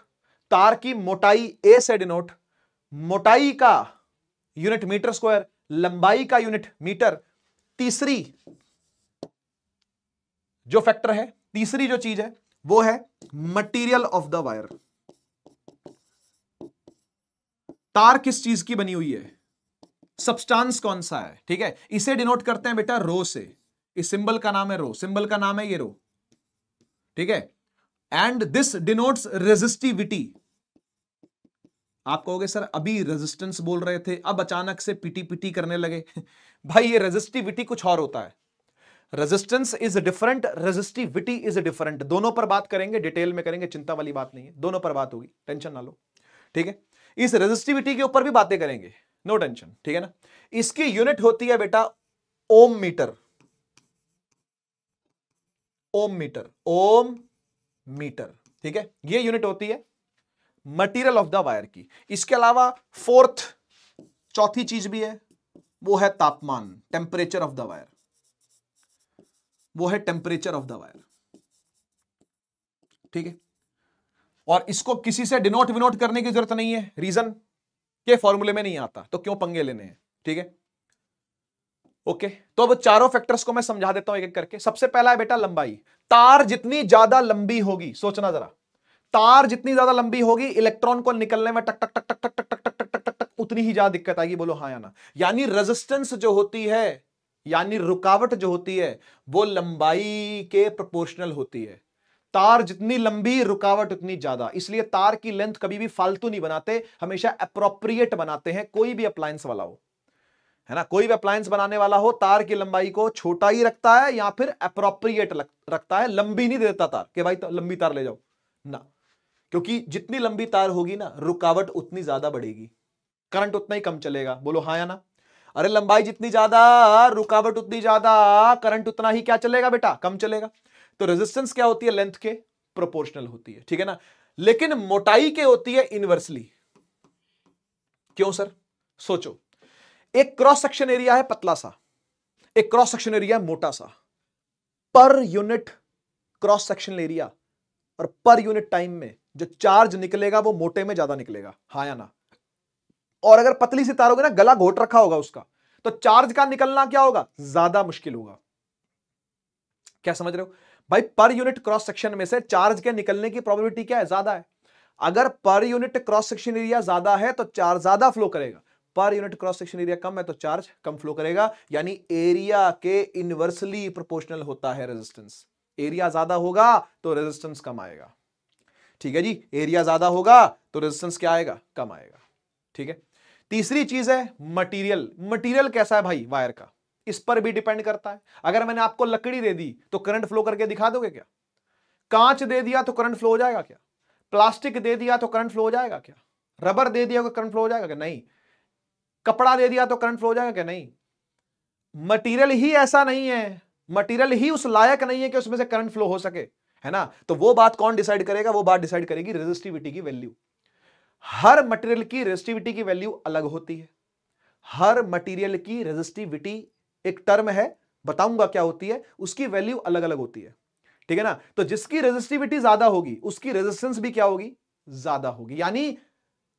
तार की मोटाई ए से डिनोट मोटाई का यूनिट मीटर स्क्वायर लंबाई का यूनिट मीटर तीसरी जो फैक्टर है तीसरी जो चीज है वो है मटेरियल ऑफ द वायर तार किस चीज की बनी हुई है सब्सटेंस कौन सा है ठीक है इसे डिनोट करते हैं बेटा रो से इस सिंबल का नाम है रो सिंबल का नाम है ये रो ठीक है एंड दिस डिनोट्स रेजिस्टिविटी आप कहोगे सर अभी रेजिस्टेंस बोल रहे थे अब अचानक से पीटी पीटी करने लगे भाई ये रेजिस्टिविटी कुछ और होता है resistance is different resistivity is different दोनों पर बात करेंगे डिटेल में करेंगे चिंता वाली बात नहीं है दोनों पर बात होगी टेंशन ना लो ठीक है इस रेजिस्टिविटी के ऊपर भी बातें करेंगे नो टेंशन ठीक है ना इसकी यूनिट होती है बेटा ohm metre ohm metre ohm metre ठीक है ये यूनिट होती है मटेरियल ऑफ द वायर की इसके अलावा फोर्थ चौथी चीज भी है वो है तापमान टेम्परेचर ऑफ द वायर वो है टेम्परेचर ऑफ द वायर ठीक है और इसको किसी से डिनोट विनोट करने की जरूरत नहीं है रीजन के फॉर्मूले में नहीं आता तो क्यों पंगे लेने हैं ठीक है ओके तो अब चारों फैक्टर्स को मैं समझा देता हूं एक एक करके सबसे पहला है बेटा लंबाई तार जितनी ज्यादा लंबी होगी सोचना जरा तार जितनी ज्यादा लंबी होगी इलेक्ट्रॉन को निकलने में टक टक टक टक टक टक टक टक टक टक टक टक उतनी ही ज्यादा दिक्कत आएगी बोलो हाँ या ना यानी रेजिस्टेंस जो होती है यानी रुकावट जो होती है वो लंबाई के प्रोपोर्शनल होती है तार जितनी लंबी रुकावट उतनी ज्यादा इसलिए तार की लेंथ कभी भी फालतू नहीं बनाते हमेशा अप्रोप्रिएट बनाते हैं कोई भी अप्लायंस वाला हो है ना कोई भी अप्लायंस बनाने वाला हो तार की लंबाई को छोटा ही रखता है या फिर अप्रोप्रिएट रखता है लंबी नहीं देता तार के भाई तो लंबी तार ले जाओ ना क्योंकि जितनी लंबी तार होगी ना रुकावट उतनी ज्यादा बढ़ेगी करंट उतना ही कम चलेगा बोलो हाँ या ना अरे लंबाई जितनी ज्यादा रुकावट उतनी ज्यादा करंट उतना ही क्या चलेगा बेटा कम चलेगा तो रेजिस्टेंस क्या होती है लेंथ के प्रोपोर्शनल होती है ठीक है ना लेकिन मोटाई के होती है इनवर्सली क्यों सर सोचो एक क्रॉस सेक्शन एरिया है पतला सा एक क्रॉस सेक्शन एरिया है मोटा सा पर यूनिट क्रॉस सेक्शन एरिया और पर यूनिट टाइम में जो चार्ज निकलेगा वो मोटे में ज्यादा निकलेगा हा या ना और अगर पतली सी तार होगी ना गला घोट रखा होगा उसका तो चार्ज का निकलना क्या होगा ज्यादा मुश्किल होगा क्या समझ रहे हो भाई पर यूनिट क्रॉस सेक्शन में से चार्ज के निकलने की प्रोबेबिलिटी क्या है ज्यादा है अगर पर यूनिट क्रॉस सेक्शन एरिया ज्यादा है तो चार्ज ज्यादा फ्लो करेगा per unit cross section area कम है तो चार्ज कम फ्लो करेगा यानी एरिया के इनवर्सली प्रोपोर्शनल होता है रेजिस्टेंस एरिया ज्यादा होगा तो रेजिस्टेंस कम आएगा ठीक है जी एरिया ज्यादा होगा तो रेजिस्टेंस क्या आएगा कम आएगा ठीक है तीसरी चीज है मटेरियल मटेरियल कैसा है भाई वायर का इस पर भी डिपेंड करता है अगर मैंने आपको लकड़ी दे दी तो करंट फ्लो करके दिखा दोगे क्या कांच दे दिया तो करंट फ्लो हो जाएगा क्या प्लास्टिक दे दिया तो करंट फ्लो हो जाएगा क्या रबर दे दिया तो करंट फ्लो हो जाएगा क्या नहीं कपड़ा दे दिया तो करंट फ्लो हो जाएगा क्या नहीं मटेरियल ही ऐसा नहीं है मटेरियल ही उस लायक नहीं है कि उसमें से करंट फ्लो हो सके है ना तो वो बात कौन डिसाइड करेगा वो बात डिसाइड करेगी रेजिस्टिविटी की वैल्यू हर मटेरियल की रेजिस्टिविटी की वैल्यू अलग होती है हर मटेरियल की रेजिस्टिविटी एक टर्म है बताऊंगा क्या होती है उसकी वैल्यू अलग अलग होती है ठीक है ना तो जिसकी रेजिस्टिविटी ज्यादा होगी उसकी रेजिस्टेंस भी क्या होगी ज्यादा होगी यानी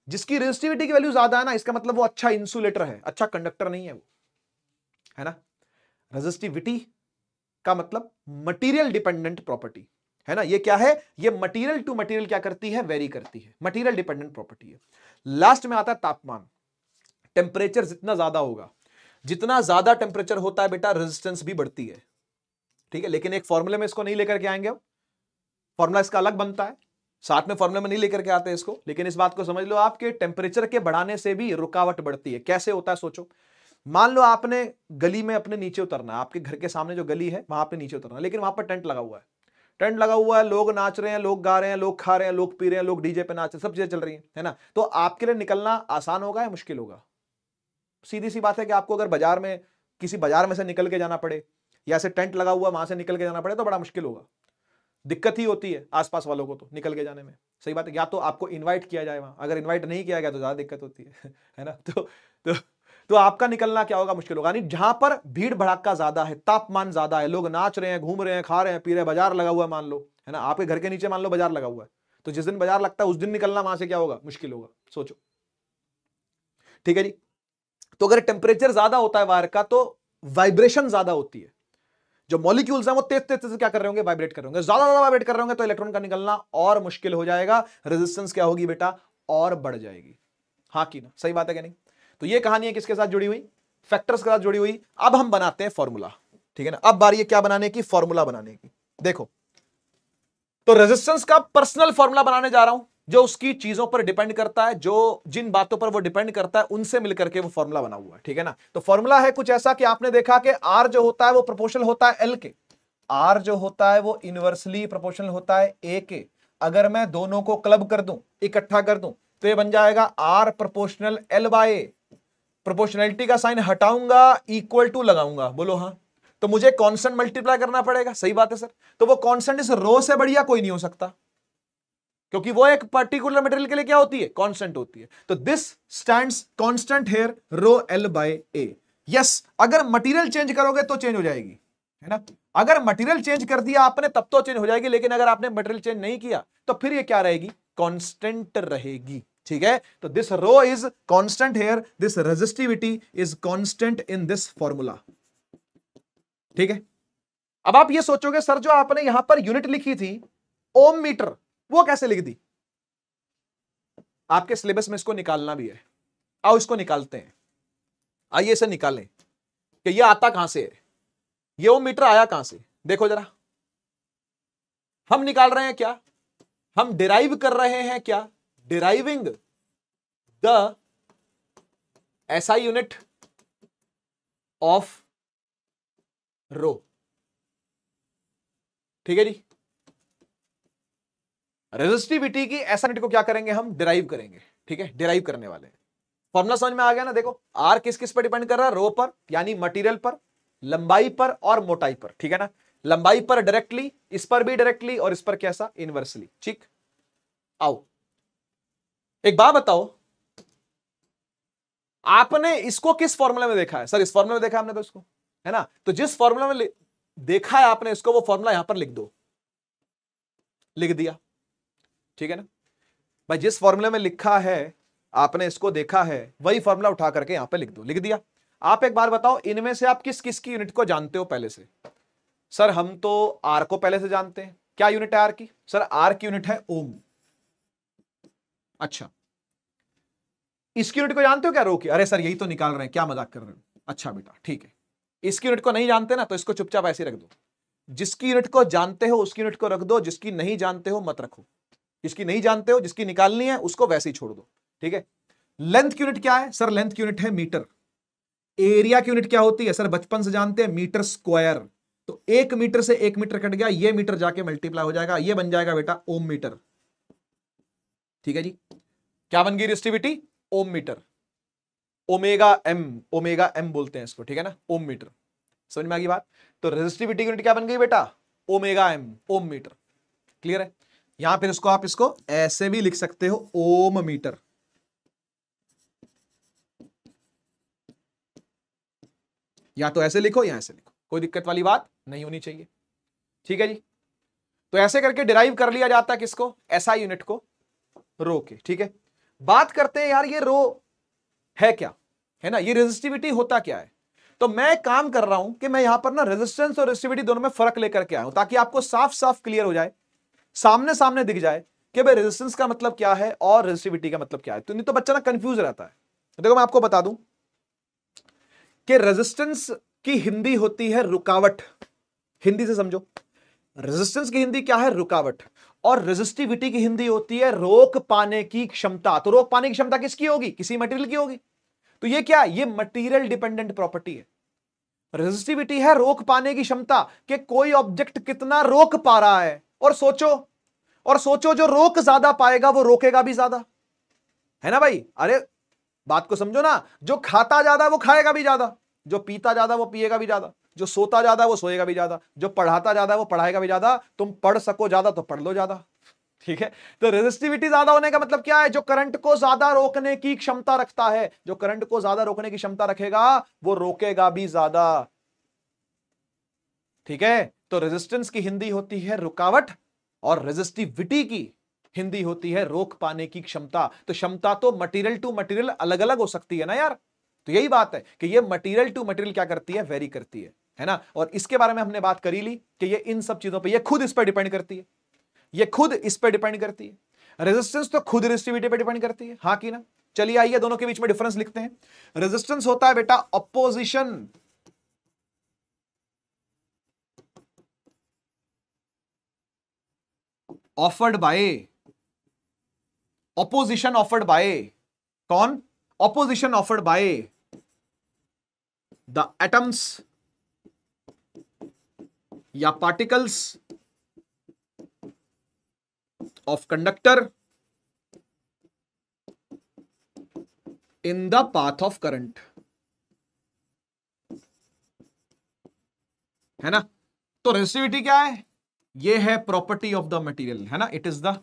जिसकी रेजिस्टिविटी की वैल्यू ज्यादा है ना इसका मतलब वो अच्छा इंसुलेटर है अच्छा कंडक्टर नहीं है वो है ना रेजिस्टिविटी का मतलब मटीरियल डिपेंडेंट प्रॉपर्टी है ना ये क्या है ये मटेरियल टू मटेरियल क्या करती है वेरी करती है मटेरियल डिपेंडेंट प्रॉपर्टी है लास्ट में आता है तापमान टेम्परेचर जितना ज्यादा होगा जितना ज्यादा टेम्परेचर होता है बेटा रेजिस्टेंस भी बढ़ती है ठीक है लेकिन एक फॉर्मूले में इसको नहीं लेकर के आएंगे हम फॉर्मूला इसका अलग बनता है साथ में फॉर्मूले में नहीं लेकर के आते इसको लेकिन इस बात को समझ लो आपके टेम्परेचर के बढ़ाने से भी रुकावट बढ़ती है कैसे होता है सोचो मान लो आपने गली में अपने नीचे उतरना आपके घर के सामने जो गली है वहां पर नीचे उतरना लेकिन वहां पर टेंट लगा हुआ है टेंट लगा हुआ है लोग नाच रहे हैं लोग गा रहे हैं लोग खा रहे हैं लोग पी रहे हैं लोग डीजे पे नाच रहे हैं सब चीजें चल रही हैं है ना तो आपके लिए निकलना आसान होगा या मुश्किल होगा सीधी सी बात है कि आपको अगर बाजार में किसी बाजार में से निकल के जाना पड़े या ऐसे टेंट लगा हुआ वहां से निकल के जाना पड़े तो बड़ा मुश्किल होगा दिक्कत ही होती है आसपास वालों को तो निकल के जाने में सही बात है या तो आपको इनवाइट किया जाए वहां अगर इनवाइट नहीं किया गया तो ज्यादा दिक्कत होती है है ना तो, तो तो आपका निकलना क्या होगा मुश्किल होगा यानी जहां पर भीड़ भड़ाका ज्यादा है तापमान ज्यादा है लोग नाच रहे हैं घूम रहे हैं खा रहे हैं पी रहे बाजार लगा हुआ है मान लो है ना आपके घर के नीचे मान लो बाजार लगा हुआ है तो जिस दिन बाजार लगता है उस दिन निकलना वहां से क्या होगा मुश्किल होगा सोचो ठीक है जी तो अगर टेम्परेचर ज्यादा होता है वायर का तो वाइब्रेशन ज्यादा होती है जो मॉलिक्यूल्स हैं वो तेज तेज से क्या कर रहे होंगे वाइब्रेट कर रहे होंगे ज्यादा ज्यादा वाइब्रेट कर रहे होंगे तो इलेक्ट्रॉन का निकलना और मुश्किल हो जाएगा रेजिस्टेंस क्या होगी बेटा और बढ़ जाएगी हाँ की ना सही बात है क्या नहीं तो ये कहानी है किसके साथ जुड़ी हुई फैक्टर्स के साथ जुड़ी हुई अब हम बनाते हैं फॉर्मूला ठीक है ना अब बारी है क्या बनाने की फॉर्मूला बनाने की देखो तो रेजिस्टेंस का पर्सनल फॉर्मूला बनाने जा रहा हूं जो उसकी चीजों पर डिपेंड करता है जो जिन बातों पर वो डिपेंड करता है उनसे मिलकर के वो फॉर्मूला बना हुआ है ठीक है ना तो फॉर्मूला है कुछ ऐसा कि आपने देखा कि आर जो होता है वो प्रोपोर्शनल होता है एल के आर जो होता है वो इनवर्सली प्रोपोर्शनल होता है ए के अगर मैं दोनों को क्लब कर दूं इकट्ठा कर दूं तो ये बन जाएगा R proportional L by proportionality का साइन हटाऊंगा इक्वल टू लगाऊंगा बोलो हाँ तो मुझे कॉन्सेंट मल्टीप्लाई करना पड़ेगा सही बात है सर तो वो कॉन्सेंट इस रो से बढ़िया कोई नहीं हो सकता क्योंकि वो एक पर्टिकुलर मटेरियल के लिए क्या होती है कॉन्स्टेंट होती है तो this stand constant here rho L by A yes अगर मटेरियल चेंज करोगे तो चेंज हो जाएगी है ना अगर मटेरियल चेंज कर दिया आपने तब तो चेंज हो जाएगी लेकिन अगर आपने मटेरियल चेंज नहीं किया तो फिर ये क्या रहेगी कांस्टेंट रहेगी ठीक है तो this rho is constant here this resistivity is constant in this formula ठीक है अब आप ये सोचोगे सर जो आपने यहां पर यूनिट लिखी थी ओम मीटर वो कैसे लिख दी आपके सिलेबस में इसको निकालना भी है आओ इसको निकालते हैं आइए इसे निकालें कि ये आता कहां से है ये ओम मीटर आया कहां से देखो जरा हम निकाल रहे हैं क्या हम डिराइव कर रहे हैं क्या deriving the SI unit of rho ठीक है जी रेजिस्टिविटी की एसआई यूनिट को क्या करेंगे हम डिराइव करेंगे ठीक है डिराइव करने वाले फॉर्मुला समझ में आ गया ना देखो आर किस किस पर डिपेंड कर रहा है रो पर यानी मटेरियल पर लंबाई पर और मोटाई पर ठीक है ना लंबाई पर डायरेक्टली इस पर भी डायरेक्टली और इस पर कैसा इनवर्सली ठीक आओ एक बात बताओ आपने इसको किस फॉर्मूला में देखा है सर इस फॉर्मूला में देखा है आपने तो इसको है ना तो जिस फॉर्मूला में देखा है आपने इसको वो फॉर्मूला यहां पर लिख दो लिख दिया ठीक है ना भाई जिस फॉर्मूले में लिखा है आपने इसको देखा है वही फॉर्मूला उठा करके यहां पर लिख दो लिख दिया आप एक बार बताओ इनमें से आप किस किस की यूनिट को जानते हो पहले से सर हम तो आर को पहले से जानते हैं क्या यूनिट है आर की सर आर की यूनिट है ओम अच्छा इसकी यूनिट को जानते हो क्या रोके अरे सर यही तो निकाल रहे हैं क्या मजाक कर रहे हो अच्छा बेटा ठीक है इसकी यूनिट को नहीं जानते ना तो इसको चुपचाप ऐसे रख दो जिसकी यूनिट को जानते हो उसकी यूनिट को रख दो जिसकी नहीं जानते हो मत रखो जिसकी नहीं जानते हो जिसकी निकालनी है उसको वैसे ही छोड़ दो ठीक है लेंथ की यूनिट क्या है सर लेंथ की यूनिट है मीटर एरिया की यूनिट क्या होती है सर बचपन से जानते हैं मीटर स्क्वायर तो एक मीटर से एक मीटर कट गया ये मीटर जाके मल्टीप्लाई हो जाएगा ये बन जाएगा बेटा ओम मीटर ठीक है जी क्या बन गई resistivity ohm metre omega M omega M बोलते हैं इसको ठीक है ना ओम मीटर समझ में आ गई बात तो रेजिस्टिविटी यूनिट क्या बन गई बेटा omega M ohm metre clear है यहां फिर इसको आप इसको ऐसे भी लिख सकते हो ओम मीटर या तो ऐसे लिखो या ऐसे लिखो कोई दिक्कत वाली बात नहीं होनी चाहिए ठीक है जी तो ऐसे करके डिराइव कर लिया जाता है किसको एसआई यूनिट को रो के ठीक है बात करते हैं यार ये रो है क्या है ना ये रेजिस्टिविटी होता क्या है तो मैं काम कर रहा हूं कि मैं यहां पर ना रेजिस्टेंस और रेजिस्टिविटी दोनों में फर्क लेकर के आया हूं ताकि आपको साफ साफ क्लियर हो जाए सामने सामने दिख जाए कि भाई रेजिस्टेंस का मतलब क्या है और रेजिस्टिविटी का मतलब क्या है तो नहीं तो बच्चा ना कंफ्यूज रहता है तो देखो मैं आपको बता दूं कि रेजिस्टेंस की हिंदी होती है रुकावट हिंदी से समझो रेजिस्टेंस की हिंदी क्या है रुकावट और रेजिस्टिविटी की हिंदी होती है रोक पाने की क्षमता तो रोक पाने की क्षमता किसकी होगी किसी मटेरियल की होगी तो ये क्या ये मटेरियल डिपेंडेंट प्रॉपर्टी है रेजिस्टिविटी है रोक पाने की क्षमता कि कोई ऑब्जेक्ट कितना रोक पा रहा है और सोचो और सोचो जो रोक ज्यादा पाएगा वो रोकेगा भी ज्यादा है ना भाई अरे बात को समझो ना जो खाता ज्यादा वो खाएगा भी ज्यादा जो पीता ज्यादा वो पिएगा भी ज्यादा जो सोता ज्यादा है वो सोएगा भी ज्यादा जो पढ़ाता ज्यादा है वो पढ़ाएगा भी ज्यादा तुम पढ़ सको ज्यादा तो पढ़ लो ज्यादा ठीक है तो रेजिस्टिविटी ज्यादा होने का मतलब क्या है जो करंट को ज्यादा रोकने की क्षमता रखता है जो करंट को ज्यादा रोकने की क्षमता रखेगा वो रोकेगा भी ज्यादा ठीक है तो रेजिस्टेंस की हिंदी होती है रुकावट और रेजिस्टिविटी की हिंदी होती है रोक पाने की क्षमता तो क्षमता तो मटेरियल टू मटेरियल अलग अलग हो सकती है ना यार तो यही बात है कि ये मटेरियल टू मटेरियल क्या करती है वेरी करती है है ना और इसके बारे में हमने बात करी ली कि ये इन सब चीजों पे ये खुद इस पर डिपेंड करती है ये खुद इस पर डिपेंड करती है रेजिस्टेंस तो खुद रेजिस्टिविटी पर डिपेंड करती है हाँ कि ना चलिए आइए दोनों के बीच में डिफरेंस लिखते हैं रेजिस्टेंस होता है बेटा opposition offered by opposition offered by कौन opposition offered by the atoms या particles of conductor in the path of current है ना तो रेसिविटी क्या है ये है प्रॉपर्टी ऑफ द मटेरियल है ना it is the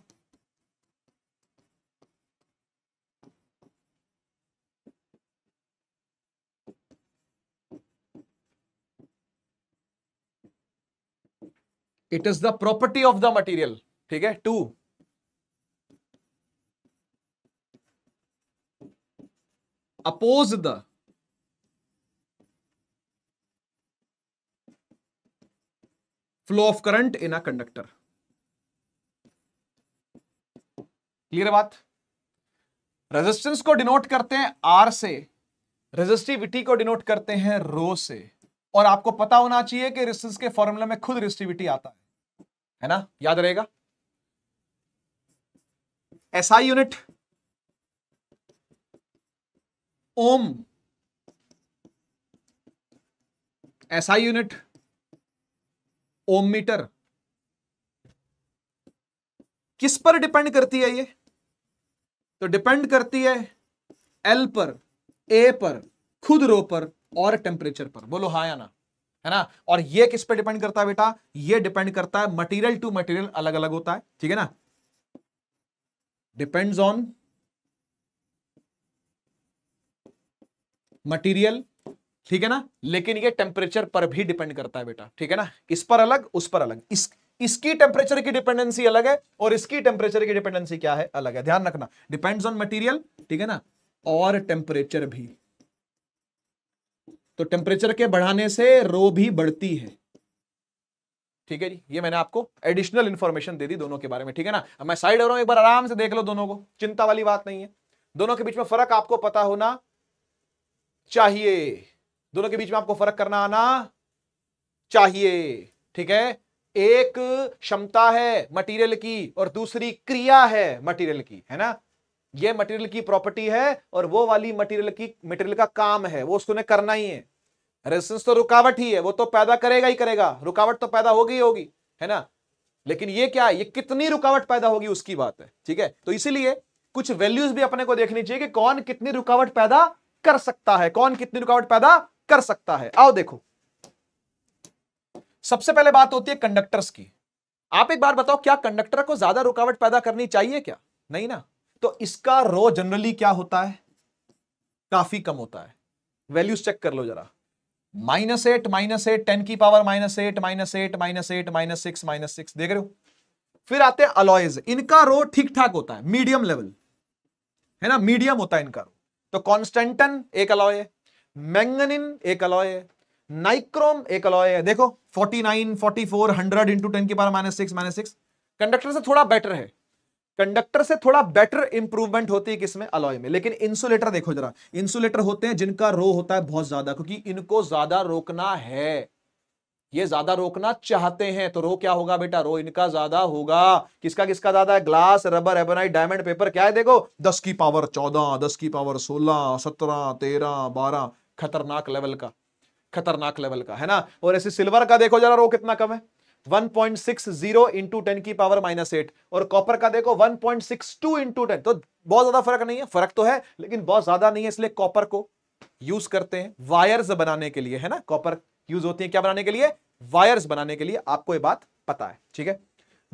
it is the property of the material ठीक है to oppose the flow of current in a conductor clear बात रेजिस्टेंस को डिनोट करते हैं आर से रेजिस्टिविटी को डिनोट करते हैं रो से और आपको पता होना चाहिए कि रेजिस्टेंस के फॉर्मूला में खुद रेजिस्टिविटी आता है है ना याद रहेगा SI unit ohm SI unit ohm metre किस पर डिपेंड करती है ये तो डिपेंड करती है एल पर ए पर खुद रो पर और टेम्परेचर पर बोलो हा या ना है ना और ये किस पे डिपेंड करता है बेटा ये डिपेंड करता है मटेरियल टू मटेरियल अलग अलग होता है ठीक है ना डिपेंड्स ऑन मटेरियल ठीक है ना लेकिन ये टेम्परेचर पर भी डिपेंड करता है बेटा ठीक है ना इस पर अलग उस पर अलग इस इसकी टेम्परेचर की डिपेंडेंसी अलग है और इसकी टेम्परेचर की डिपेंडेंसी क्या है अलग है ध्यान रखना डिपेंड्स ऑन मटेरियल ठीक है ना और टेम्परेचर भी तो टेम्परेचर के बढ़ाने से रो भी बढ़ती है ठीक है जी ये मैंने आपको एडिशनल इन्फॉर्मेशन दे दी दोनों के बारे में ठीक है ना अब मैं साइड हो रहा हूं एक बार आराम से देख लो दोनों को चिंता वाली बात नहीं है दोनों के बीच में फर्क आपको पता होना चाहिए दोनों के बीच में आपको फर्क करना आना चाहिए ठीक है एक क्षमता है मटेरियल की और दूसरी क्रिया है मटेरियल की है ना ये मटेरियल की प्रॉपर्टी है और वो वाली मटेरियल की मटेरियल का काम है वो उसको करना ही है रेजिस्टेंस तो रुकावट ही है वो तो पैदा करेगा ही करेगा रुकावट तो पैदा होगी ही होगी है ना लेकिन ये क्या है ये कितनी रुकावट पैदा होगी उसकी बात है ठीक है तो इसीलिए कुछ वैल्यूज भी अपने को देखनी चाहिए कि कौन कितनी रुकावट पैदा कर सकता है कौन कितनी रुकावट पैदा कर सकता है आओ देखो सबसे पहले बात होती है कंडक्टर्स की आप एक बार बताओ क्या कंडक्टर को ज्यादा रुकावट पैदा करनी चाहिए क्या नहीं ना तो इसका रो जनरली क्या होता है काफी कम होता है वैल्यूज चेक कर लो जरा minus eight minus eight ten की power minus eight minus eight minus eight minus six minus six देख रहे हो फिर आते हैं अलॉयज इनका रो ठीक ठाक होता है मीडियम लेवल है ना मीडियम होता है इनका रो तो कॉन्स्टेंटन एक अलॉय है मैंगनिन एक अलॉय है नाइक्रोम एक अलॉय है देखो forty nine forty four hundred into ten की power minus six minus six conductor से थोड़ा बेटर है कंडक्टर से थोड़ा बेटर इंप्रूवमेंट होती है किसमें अलॉय में लेकिन इंसुलेटर देखो जरा इंसुलेटर होते हैं जिनका रो होता है बहुत ज्यादा क्योंकि इनको ज्यादा रोकना है ये ज्यादा रोकना चाहते हैं तो रो क्या होगा बेटा रो इनका ज्यादा होगा किसका किसका ज्यादा है glass rubber ebonite diamond paper क्या है देखो दस की पावर चौदह दस की पावर सोलह सत्रह तेरह बारह खतरनाक लेवल का खतरनाक लेवल का है ना और ऐसे सिल्वर का देखो जरा रो कितना कम है 1.60 इंटू टेन की पावर माइनस एट और कॉपर का देखो 1.62 इंटू टेन तो बहुत ज्यादा फर्क नहीं है फर्क तो है लेकिन बहुत ज्यादा नहीं है इसलिए कॉपर को यूज करते हैं वायर्स बनाने के लिए है ना कॉपर यूज होती है क्या बनाने के लिए वायर्स बनाने के लिए आपको ये बात पता है ठीक है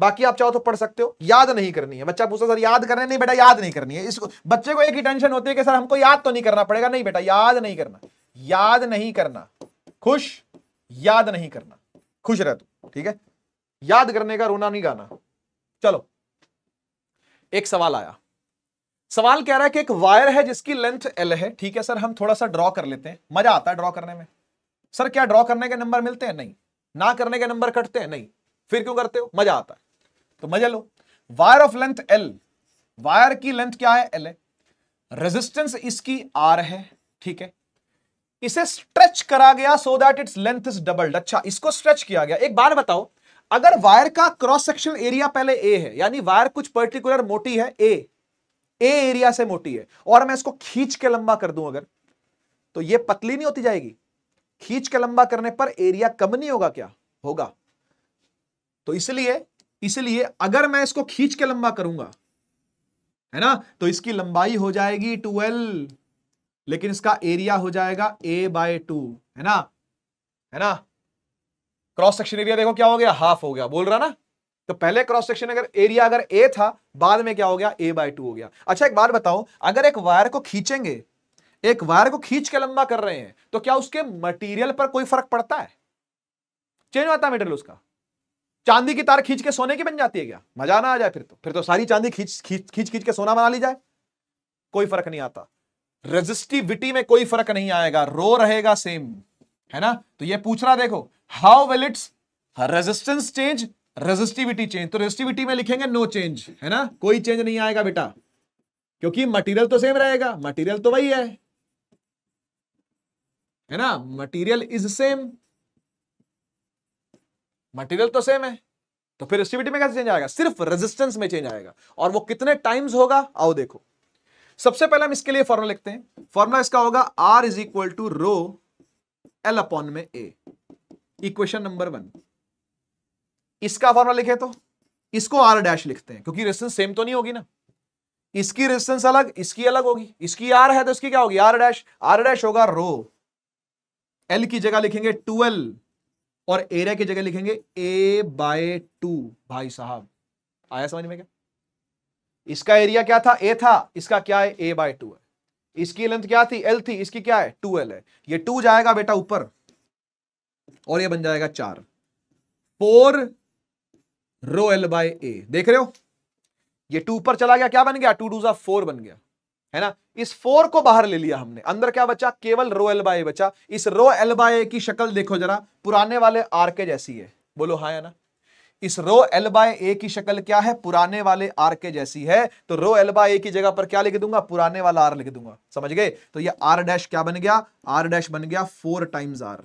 बाकी आप चाहो तो पढ़ सकते हो याद नहीं करनी है बच्चा पूछा सर याद करने नहीं बेटा याद नहीं करनी है इसको बच्चे को एक ही टेंशन होती है कि सर हमको याद तो नहीं करना पड़ेगा नहीं बेटा याद नहीं करना याद नहीं करना खुश याद नहीं करना खुश रह तू ठीक है याद करने का रोना नहीं गाना चलो एक सवाल आया सवाल कह रहा है कि एक वायर है जिसकी लेंथ एल है ठीक है सर हम थोड़ा सा ड्रॉ कर लेते हैं मजा आता है ड्रॉ करने में सर क्या ड्रॉ करने के नंबर मिलते हैं नहीं ना करने के नंबर कटते हैं नहीं फिर क्यों करते हो मजा आता है तो मजा लो wire of length L wire की लेंथ क्या है एल है रेजिस्टेंस इसकी आर है ठीक है इसे स्ट्रेच करा गया so that its length is doubled अच्छा इसको स्ट्रेच किया गया एक बार बताओ अगर वायर का क्रॉस सेक्शन एरिया पहले ए है यानी वायर कुछ पर्टिकुलर मोटी है ए ए एरिया से मोटी है और मैं इसको खींच के लंबा कर दूं अगर तो ये पतली नहीं होती जाएगी खींच के लंबा करने पर एरिया कम नहीं होगा क्या होगा तो इसलिए इसलिए अगर मैं इसको खींच के लंबा करूंगा है ना तो इसकी लंबाई हो जाएगी ट्वेल्व लेकिन इसका एरिया हो जाएगा ए बाय टू है ना है ना क्रॉस सेक्शन एरिया देखो क्या हो गया हाफ हो गया बोल रहा ना तो पहले क्रॉस सेक्शन अगर एरिया अगर ए था बाद में क्या हो गया ए बाय टू हो गया अच्छा एक बात बताओ अगर एक वायर को खींचेंगे एक वायर को खींच के लंबा कर रहे हैं तो क्या उसके मटेरियल पर कोई फर्क पड़ता है चेंज होता है मेटेरियल उसका चांदी की तार खींच के सोने की बन जाती है क्या मजा ना आ जाए फिर तो फिर तो सारी चांदी खींच खींच खींच के सोना बना ली जाए कोई फर्क नहीं आता रेजिस्टिविटी में कोई फर्क नहीं आएगा रो रहेगा सेम है ना तो ये पूछ रहा देखो how will its resistance change resistivity change तो रेजिस्टिविटी में लिखेंगे नो चेंज है ना कोई चेंज नहीं आएगा बेटा क्योंकि मटेरियल तो सेम रहेगा मटेरियल तो वही है है ना मटेरियल इज सेम मटेरियल तो सेम है तो फिर रेजिस्टिविटी में कैसे चेंज आएगा सिर्फ रेजिस्टेंस में चेंज आएगा और वो कितने टाइम्स होगा आओ देखो सबसे पहले हम इसके लिए फॉर्मुला लिखते हैं फॉर्मुला इसका होगा R is equal to rho L upon में ए इक्वेशन नंबर वन इसका फॉर्मुला लिखे तो इसको आर डैश लिखते हैं क्योंकि रेजिस्टेंस सेम तो नहीं होगी ना इसकी रेजिस्टेंस अलग इसकी अलग होगी इसकी आर है तो इसकी क्या होगी आर डैश आर डैश होगा रो एल की जगह लिखेंगे ट्वेल्व और एरिया की जगह लिखेंगे ए बाय टू भाई साहब आया समझ में क्या इसका एरिया क्या था ए था इसका क्या है ए बाय टू है इसकी लेंथ क्या थी एल थी इसकी क्या है टू एल है ये टू जाएगा बेटा ऊपर और ये बन जाएगा चार four rho L by A देख रहे हो ये टू ऊपर चला गया क्या बन गया टू टू सा फोर बन गया है ना इस फोर को बाहर ले लिया हमने अंदर क्या बचा केवल रो एल बाय बचा इस रो एल बाय की शक्ल देखो जरा पुराने वाले आर के जैसी है बोलो हाँ या ना इस रो एल बाय ए की शक्ल क्या है पुराने वाले आर के जैसी है तो रो एल बाय ए की जगह पर क्या लिख दूंगा पुराने वाला आर लिख दूंगा समझ गए तो ये आर डैश क्या बन गया आर डैश बन गया फोर टाइम्स आर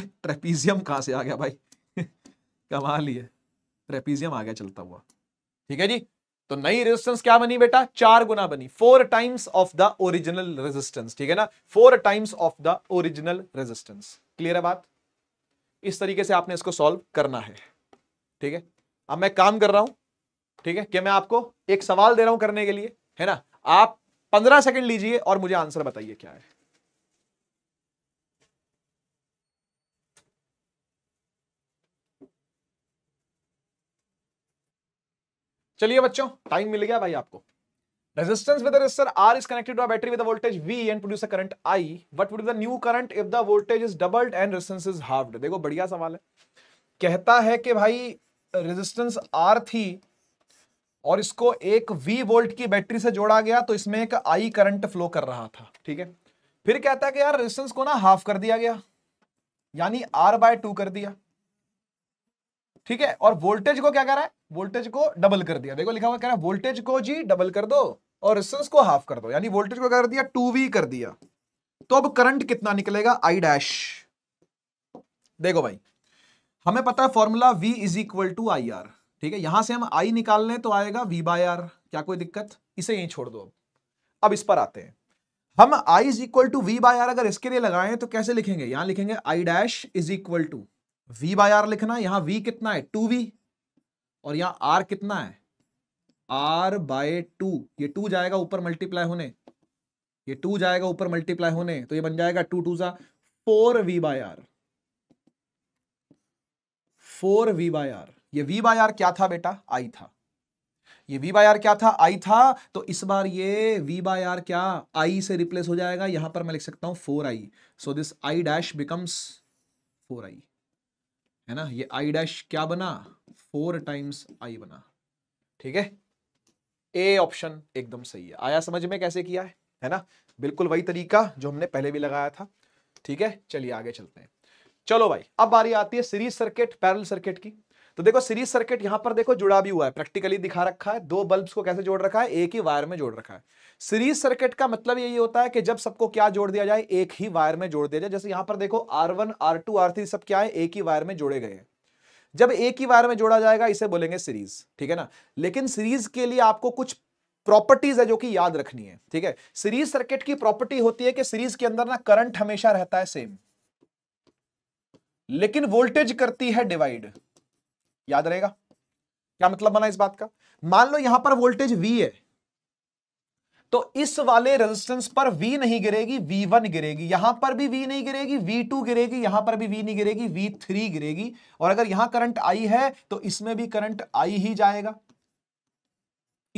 ट्रेपीजियम कहां से आ गया भाई कमाल ही है ट्रेपीजियम आ गया चलता हुआ ठीक है जी तो नई रेजिस्टेंस क्या बनी बेटा चार गुना बनी four times of the original resistance ठीक है ना four times of the original resistance clear है बात इस तरीके से आपने इसको सॉल्व करना है ठीक है अब मैं काम कर रहा हूं ठीक है कि मैं आपको एक सवाल दे रहा हूं करने के लिए है ना आप पंद्रह सेकंड लीजिए और मुझे आंसर बताइए क्या है चलिए बच्चों टाइम मिल गया भाई आपको resistance with resistor R is connected to battery with voltage V and produce a current I what would be the new current if the voltage is doubled and resistance is halved देखो बढ़िया सवाल है कहता है कि भाई resistance R थी और इसको एक वी वोल्ट की बैटरी से जोड़ा गया तो इसमें एक आई करंट फ्लो कर रहा था ठीक है फिर कहता है कि यार रेजिस्टेंस को ना हाफ कर दिया गया यानी आर बाय टू कर दिया ठीक है और वोल्टेज को क्या कर रहा है वोल्टेज को डबल कर दिया देखो लिखा हुआ कह रहा है वोल्टेज को जी डबल कर दो और रेजिस्टेंस को हाफ कर दो यानी वोल्टेज को कर दिया टू वी कर दिया तो अब करंट कितना निकलेगा आई डैश देखो भाई हमें पता है formula V is equal to I R ठीक है यहां से हम आई निकाल लें तो आएगा वी बाय आर क्या कोई दिक्कत इसे यहीं छोड़ दो अब अब इस पर आते हैं हम I is equal to V by R अगर इसके लिए लगाएं तो कैसे लिखेंगे यहां लिखेंगे I dash is equal to v by R लिखना यहां v कितना है टू वी और यहां आर कितना है आर बाय टू ये टू जाएगा ऊपर मल्टीप्लाई होने ये टू जाएगा ऊपर मल्टीप्लाई होने तो ये बन जाएगा टू टू सा four V by R four V by R ये वी बाय आर क्या था बेटा आई था ये वी बाय आर क्या था आई था तो इस बार ये वी बाय आर क्या आई से रिप्लेस हो जाएगा यहां पर मैं लिख सकता हूं four I so this I dash becomes four I है ना ये आई डैश क्या बना फोर टाइम्स आई बना ठीक है ए ऑप्शन एकदम सही है आया समझ में कैसे किया है है ना बिल्कुल वही तरीका जो हमने पहले भी लगाया था ठीक है चलिए आगे चलते हैं चलो भाई अब बारी आती है सीरीज सर्किट पैरल सर्किट की तो देखो सीरीज सर्किट यहां पर देखो जुड़ा भी हुआ है प्रैक्टिकली दिखा रखा है दो बल्ब को कैसे जोड़ रखा है एक ही वायर में जोड़ रखा है सीरीज सर्किट का मतलब यही होता है कि जब सबको क्या जोड़ दिया जाए एक ही वायर में जोड़ दिया जाए जैसे यहां पर देखो R one R two R three सब क्या है एक ही वायर में जोड़े गए जब एक ही वायर में जोड़ा जाएगा इसे बोलेंगे सीरीज ठीक है ना लेकिन सीरीज के लिए आपको कुछ प्रॉपर्टीज है जो कि याद रखनी है ठीक है सीरीज सर्किट की प्रॉपर्टी होती है कि सीरीज के अंदर ना करंट हमेशा रहता है सेम लेकिन वोल्टेज करती है डिवाइड याद रहेगा क्या मतलब बना इस बात का मान लो यहां पर वोल्टेज V है तो इस वाले रेजिस्टेंस पर V नहीं गिरेगी V1 गिरेगी यहां पर भी V नहीं गिरेगी V2 गिरेगी यहां पर भी V नहीं गिरेगी V3 गिरेगी और अगर यहां करंट आई है तो इसमें भी करंट आई ही जाएगा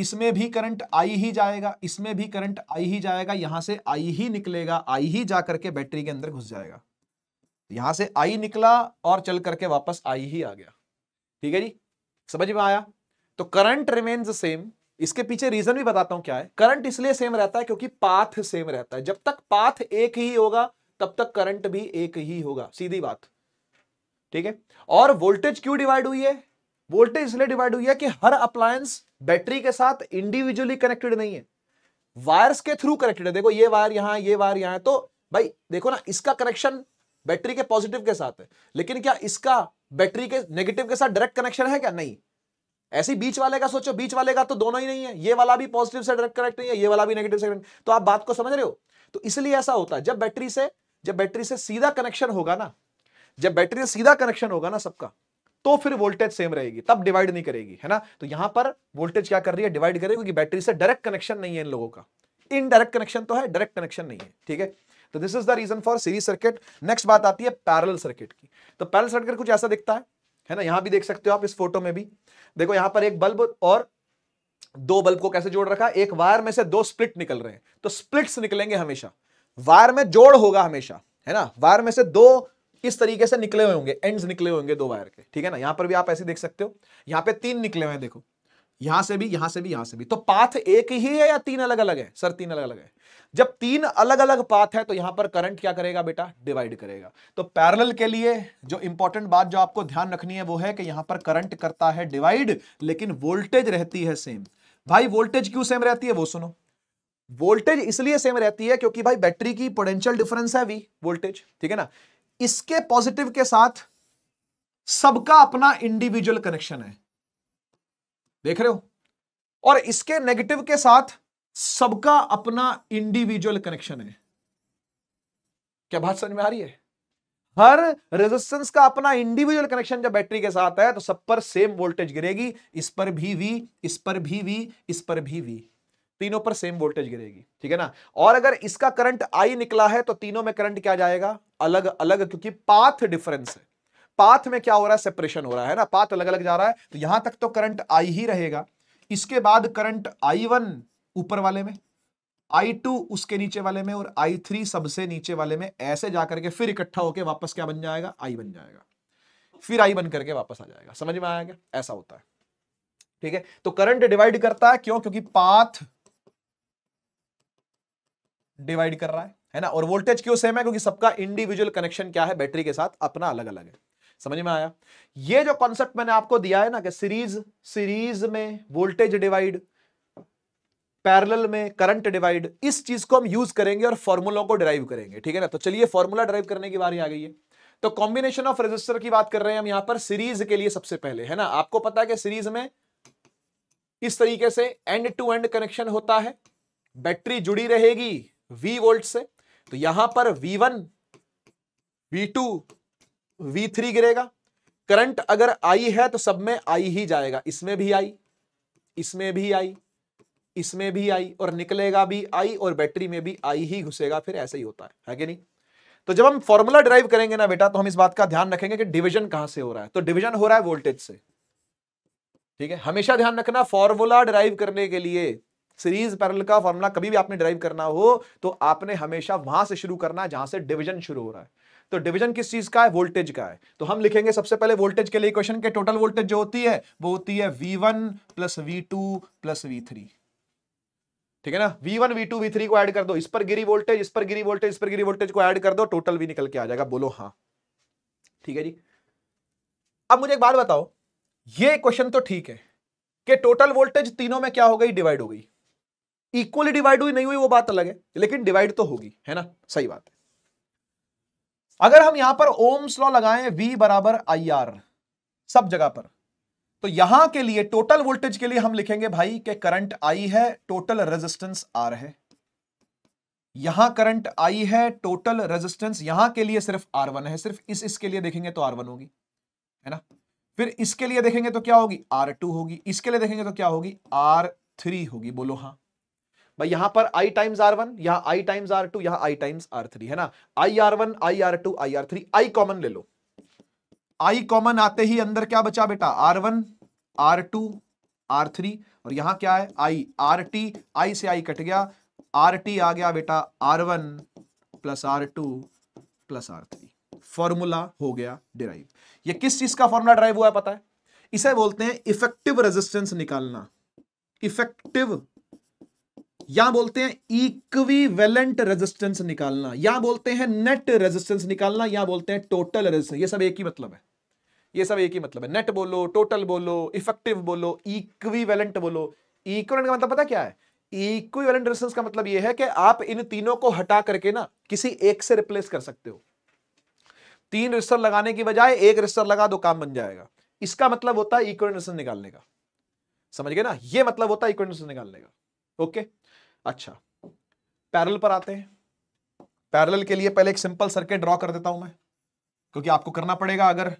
इसमें भी करंट आई ही जाएगा इसमें भी करंट आई ही जाएगा यहां से आई ही निकलेगा आई ही जाकर के बैटरी के अंदर घुस जाएगा यहां से आई निकला और चल करके वापस आई ही आ गया ठीक है जी समझ में आया तो करंट रिमेन्स सेम इसके पीछे रीजन भी बताता हूं क्या है करंट इसलिए सेम रहता है क्योंकि पाथ सेम रहता है जब तक पाथ एक ही होगा तब तक करंट भी एक ही होगा सीधी बात ठीक है और वोल्टेज क्यों डिवाइड हुई है वोल्टेज इसलिए डिवाइड हुई है कि हर अप्लायंस बैटरी के साथ इंडिविजुअली कनेक्टेड नहीं है वायर्स के थ्रू कनेक्टेड है देखो ये वायर यहां ये वायर यहां है तो भाई देखो ना इसका कनेक्शन बैटरी के पॉजिटिव के साथ है लेकिन क्या इसका बैटरी के नेगेटिव के साथ डायरेक्ट कनेक्शन है क्या नहीं ऐसे बीच वाले का सोचो बीच वाले का तो दोनों ही नहीं है ये वाला भी पॉजिटिव से डायरेक्ट कनेक्ट नहीं है ये वाला भी नेगेटिव से कनेक्ट तो आप बात को समझ रहे हो तो इसलिए ऐसा होता है जब बैटरी से जब बैटरी से सीधा कनेक्शन होगा ना जब बैटरी से सीधा कनेक्शन होगा ना सबका तो फिर वोल्टेज सेम रहेगी तब डिवाइड नहीं करेगी है ना तो यहां पर वोल्टेज क्या कर रही है डिवाइड करेगी क्योंकि बैटरी से डायरेक्ट कनेक्शन नहीं है इन लोगों का इनडायरेक्ट कनेक्शन तो है डायरेक्ट कनेक्शन नहीं है ठीक है तो this is the reason for series circuit next बात आती है पैरल सर्किट की तो पैरल सर्किट कुछ ऐसा दिखता है है ना यहां भी देख सकते हो आप इस फोटो में भी देखो यहां पर एक बल्ब और दो बल्ब को कैसे जोड़ रखा एक वायर में से दो स्प्लिट निकल रहे हैं तो स्प्लिट्स निकलेंगे हमेशा वायर में जोड़ होगा हमेशा है ना वायर में से दो इस तरीके से निकले हुए होंगे एंड्स निकले होंगे दो वायर के ठीक है ना यहां पर भी आप ऐसे देख सकते हो यहां पे तीन निकले हुए हैं देखो यहां से भी यहां से भी यहां से भी तो पाथ एक ही है या तीन अलग अलग है सर तीन अलग अलग है जब तीन अलग अलग पाथ है तो यहां पर करंट क्या करेगा बेटा डिवाइड करेगा तो पैरेलल के लिए जो इंपॉर्टेंट बात जो आपको ध्यान रखनी है वो है कि यहां पर करंट करता है डिवाइड लेकिन वोल्टेज रहती है सेम भाई वोल्टेज क्यों सेम रहती है वो सुनो वोल्टेज इसलिए सेम रहती है क्योंकि भाई बैटरी की पोटेंशियल डिफरेंस है भी वोल्टेज ठीक है ना इसके पॉजिटिव के साथ सबका अपना इंडिविजुअल कनेक्शन है देख रहे हो और इसके नेगेटिव के साथ सबका अपना इंडिविजुअल कनेक्शन है क्या बात समझ में आ रही है हर रेजिस्टेंस का अपना इंडिविजुअल कनेक्शन जब बैटरी के साथ है तो सब पर सेम वोल्टेज गिरेगी इस पर भी वी इस पर भी वी इस पर भी वी तीनों पर सेम वोल्टेज गिरेगी ठीक है ना और अगर इसका करंट आई निकला है तो तीनों में करंट क्या जाएगा अलग अलग क्योंकि पाथ डिफरेंस है पाथ में क्या हो रहा है सेपरेशन हो रहा है ना पाथ अलग अलग जा रहा है तो यहां तक तो करंट आई ही रहेगा इसके बाद करंट आई वन ऊपर वाले में आई टू उसके नीचे वाले में और आई थ्री सबसे नीचे वाले में ऐसे जाकर के फिर इकट्ठा होकर वापस क्या बन जाएगा आई बन जाएगा फिर आई बन करके वापस आ जाएगा समझ में आएगा ऐसा होता है ठीक है तो करंट डिवाइड करता है क्यों क्योंकि पाथ डिवाइड कर रहा है है ना और वोल्टेज क्यों सेम है क्योंकि सबका इंडिविजुअल कनेक्शन क्या है बैटरी के साथ अपना अलग अलग है समझ में आया ये जो कॉन्सेप्ट मैंने आपको दिया है ना कि सीरीज सीरीज में वोल्टेज डिवाइड पैरेलल में करंट डिवाइड इस चीज को हम यूज करेंगे और फॉर्मूलों को डिराइव करेंगे ठीक है ना तो चलिए फॉर्मूला ड्राइव करने की बारी आ गई है तो कॉम्बिनेशन ऑफ रजिस्टर की बात कर रहे हैं हम यहां पर सीरीज के लिए सबसे पहले है ना आपको पता है कि सीरीज में इस तरीके से एंड टू एंड कनेक्शन होता है बैटरी जुड़ी रहेगी वी वोल्ट से तो यहां पर we one we to V3 गिरेगा करंट अगर आई है तो सब में आई ही जाएगा इसमें भी आई इसमें भी आई इसमें भी आई और निकलेगा भी आई और बैटरी में भी आई ही घुसेगा फिर ऐसे ही होता है है कि नहीं तो जब हम फॉर्मूला ड्राइव करेंगे ना बेटा तो हम इस बात का ध्यान रखेंगे कि डिवीजन कहां से हो रहा है तो डिवीजन हो रहा है वोल्टेज से ठीक है हमेशा ध्यान रखना फॉर्मूला ड्राइव करने के लिए सीरीज पैरल का फॉर्मूला कभी भी आपने ड्राइव करना हो तो आपने हमेशा वहां से शुरू करना है जहां से डिवीजन शुरू हो रहा है तो डिवीजन किस चीज का है वोल्टेज का है तो हम लिखेंगे सबसे पहले वोल्टेज के लिए इक्वेशन के टोटल वोल्टेज जो होती है वो होती है V one plus V two plus V three ठीक है ना V V one two V three को ऐड कर दो इस पर गिरी वोल्टेज इस पर गिरी वोल्टेज इस पर गिरी वोल्टेज को ऐड कर दो टोटल भी निकल के आ जाएगा बोलो हाँ ठीक है जी अब मुझे एक बात बताओ ये क्वेश्चन तो ठीक है कि टोटल वोल्टेज तीनों में क्या हो गई डिवाइड हो गई इक्वली डिवाइड हुई नहीं हुई वो बात अलग है लेकिन डिवाइड तो होगी है ना सही बात है अगर हम यहां पर ओम्स लॉ लगाएं V बराबर आई आर सब जगह पर तो यहां के लिए टोटल वोल्टेज के लिए हम लिखेंगे भाई के करंट आई है टोटल रेजिस्टेंस आर है यहां करंट आई है टोटल रेजिस्टेंस यहां के लिए सिर्फ आर वन है सिर्फ इस इसके लिए देखेंगे तो आर वन होगी है ना फिर इसके लिए देखेंगे तो क्या होगी आर टू होगी इसके लिए देखेंगे तो क्या होगी आर थ्री होगी बोलो हाँ भाई यहां पर आई टाइम्स आर वन यहां आई टाइम्स आर टू यहां आई टाइम्स आर थ्री है ना I R one I R two I R three I common ले लो आई कॉमन आते ही अंदर क्या बचा बेटा R one R two R three और यहां क्या है आई आर टी आई से आई कट गया आर टी आ गया बेटा R one plus R two plus R three formula हो गया डिराइव ये किस चीज का फॉर्मूला ड्राइव हुआ है पता है इसे बोलते हैं इफेक्टिव रेजिस्टेंस निकालना इफेक्टिव या बोलते हैं इक्विवेलेंट रेजिस्टेंस निकालना या बोलते हैं नेट रेजिस्टेंस निकालना या बोलते हैं टोटल रेजिस्टेंस ये सब एक ही मतलब है ये सब एक ही मतलब है नेट बोलो टोटल बोलो इफेक्टिव बोलो इक्विवेलेंट बोलो इक्विवेलेंट का मतलब पता क्या है इक्विवेलेंट रेजिस्टेंस का मतलब यह है कि आप इन तीनों को हटा करके ना किसी एक से रिप्लेस कर सकते हो तीन रजिस्टर लगाने की बजाय एक रजिस्टर लगा दो काम बन जाएगा इसका मतलब होता है इक्विवेलेंट रेजिस्टेंस निकालने का समझ गए ना ये मतलब होता है इक्विवेलेंट रेजिस्टेंस निकालने का ओके अच्छा पैरल पर आते हैं पैरल के लिए पहले एक सिंपल सर्किट ड्रॉ कर देता हूं मैं क्योंकि आपको करना पड़ेगा अगर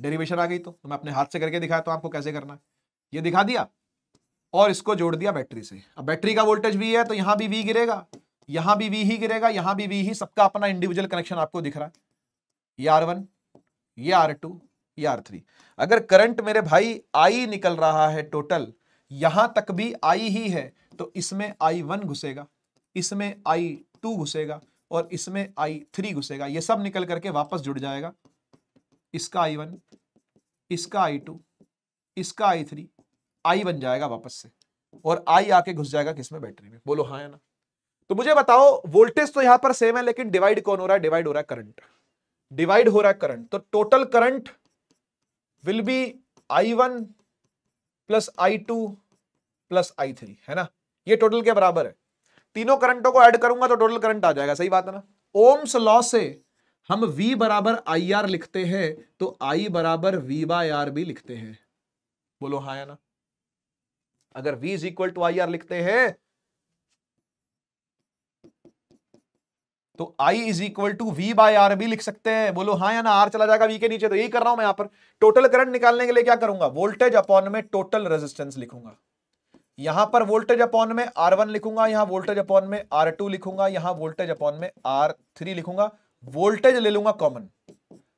डेरिवेशन आ गई तो, तो मैं अपने हाथ से करके दिखाया तो आपको कैसे करना है ये दिखा दिया और इसको जोड़ दिया बैटरी से अब बैटरी का वोल्टेज वी है तो यहां भी वी गिरेगा यहां भी वी ही गिरेगा यहां भी वी ही सबका अपना इंडिविजुअल कनेक्शन आपको दिख रहा है ये आर वन ये आर टू ये आर थ्री अगर करंट मेरे भाई आई निकल रहा है टोटल यहां तक भी आई ही है तो इसमें आई वन घुसेगा इसमें आई टू घुसेगा और इसमें आई थ्री घुसेगा ये सब निकल करके वापस जुड़ जाएगा इसका आई वन इसका आई टू इसका आई थ्री आई बन जाएगा वापस से और आई आके घुस जाएगा किसमें बैटरी में बोलो हाँ या ना तो मुझे बताओ वोल्टेज तो यहां पर सेम है लेकिन डिवाइड कौन हो रहा है डिवाइड हो रहा है करंट डिवाइड हो रहा है करंट तो total current will be I one plus I two plus I three है ना ये टोटल के बराबर है तीनों करंटों को ऐड करूंगा तो टोटल करंट आ जाएगा सही बात है ना ओम्स लॉ से हम V बराबर आई आर लिखते हैं तो I बराबर वी बाई आर भी लिखते हैं बोलो हा या ना अगर V is equal to I R लिखते हैं तो I is equal to V by R भी लिख सकते हैं बोलो हा या ना R चला जाएगा V के नीचे तो यही कर रहा हूं मैं यहां पर टोटल करंट निकालने के लिए क्या करूंगा वोल्टेज अपॉन में टोटल रेजिस्टेंस लिखूंगा यहां पर वोल्टेज अपॉन में आर वन लिखूंगा यहां वोल्टेज अपॉन में आर टू लिखूंगा यहां वोल्टेज अपॉन में आर थ्री लिखूंगा वोल्टेज ले लूंगा कॉमन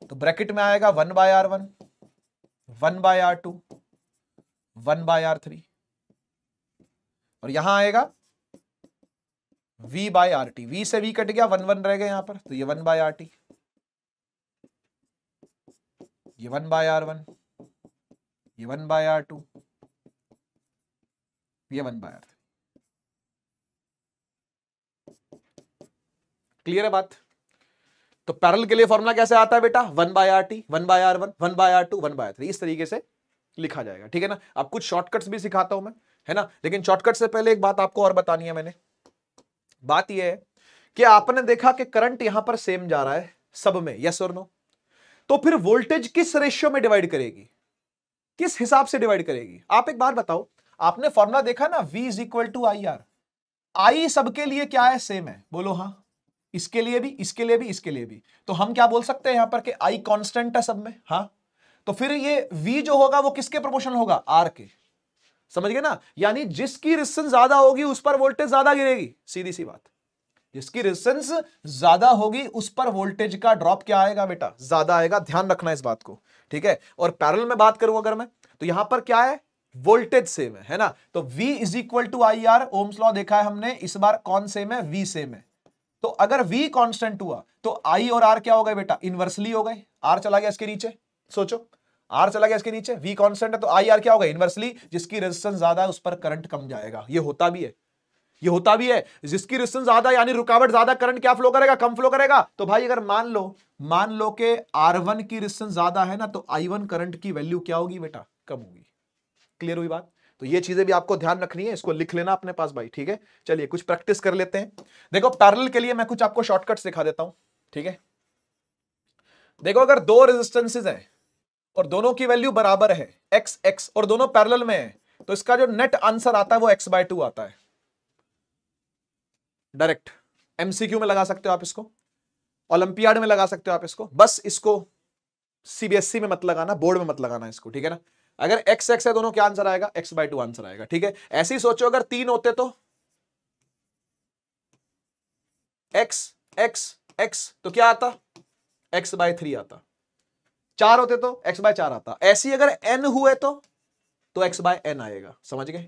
तो ब्रैकेट में आएगा one by R one one by R two one by R three और यहां आएगा v by R T V से v कट गया वन वन रह गए यहां पर तो ये वन बाय आर टी ये वन बाय आर वन ये वन बाय आर टू ये वन बाय क्लियर है बात तो पैरल के लिए फॉर्मूला कैसे आता है बेटा one by R T one by R one one by R two one by three इस तरीके से लिखा जाएगा ठीक है ना आप कुछ शॉर्टकट्स भी सिखाता हूं मैं है ना लेकिन शॉर्टकट से पहले एक बात आपको और बतानी है मैंने बात यह है कि आपने देखा कि करंट यहां पर सेम जा रहा है सब में यस और नो तो फिर वोल्टेज किस रेशियो में डिवाइड करेगी किस हिसाब से डिवाइड करेगी आप एक बार बताओ आपने फॉर्मुला देखा ना V is equal to I R I सबके लिए क्या है सेम है बोलो हाँ इसके लिए भी इसके लिए भी इसके लिए भी तो हम क्या बोल सकते हैं यहां पर कि आई कॉन्स्टेंट है सब में हाँ तो फिर ये V जो होगा वो किसके प्रमोशन होगा आर के समझ गए ना यानी जिसकी रिस्टेंस ज्यादा होगी उस पर वोल्टेज ज्यादा गिरेगी सीधी सी बात जिसकी रिस्टेंस ज्यादा होगी उस पर वोल्टेज का ड्रॉप क्या आएगा बेटा ज्यादा आएगा ध्यान रखना इस बात को ठीक है और पैरल में बात करूं अगर मैं तो यहां पर क्या है वोल्टेज सेम है है ना तो V is equal to I R ohm's law देखा है हमने इस बार कौन सेम है V सेम है तो अगर V कांस्टेंट हुआ तो I और R क्या हो गए बेटा इनवर्सली हो गए R चला गया इसके नीचे सोचो R चला गया इसके नीचे V कांस्टेंट है तो आई आर क्या होगा इनवर्सली जिसकी रेजिस्टेंस ज्यादा है उस पर करंट कम जाएगा ये होता भी है ये होता भी है जिसकी रेजिस्टेंस ज्यादा यानी रुकावट ज्यादा करंट क्या फ्लो करेगा कम फ्लो करेगा तो भाई अगर मान लो मान लो कि R1 की रेजिस्टेंस ज्यादा है ना तो I1 करंट की वैल्यू क्या होगी बेटा कम होगी क्लियर हुई बात तो ये चीजें भी आपको ध्यान रखनी है इसको लिख लेना अपने पास भाई ठीक है चलिए कुछ प्रैक्टिस कर लेते हैं देखो पैरल के लिए मैं कुछ आपको शॉर्टकट दिखा देता हूं ठीक है देखो अगर दो रेजिस्टेंसेज हैं और दोनों की वैल्यू बराबर है एक्स एक्स और दोनों पैरल में है तो इसका जो नेट आंसर आता है वो एक्स बाय टू आता है डायरेक्ट एमसीक्यू में लगा सकते हो आप इसको ओलंपियाड में लगा सकते हो आप इसको बस इसको सीबीएसई e में मत लगाना बोर्ड में मत लगाना इसको ठीक है ना अगर एक्स एक्स है दोनों क्या आंसर आएगा एक्स बाई टू आंसर आएगा ठीक है ऐसे ही सोचो अगर तीन होते तो x x x तो क्या आता x बाय थ्री आता चार होते तो x बाय चार आता ऐसी अगर एन हुए तो तो एक्स बाय एन आएगा समझ गए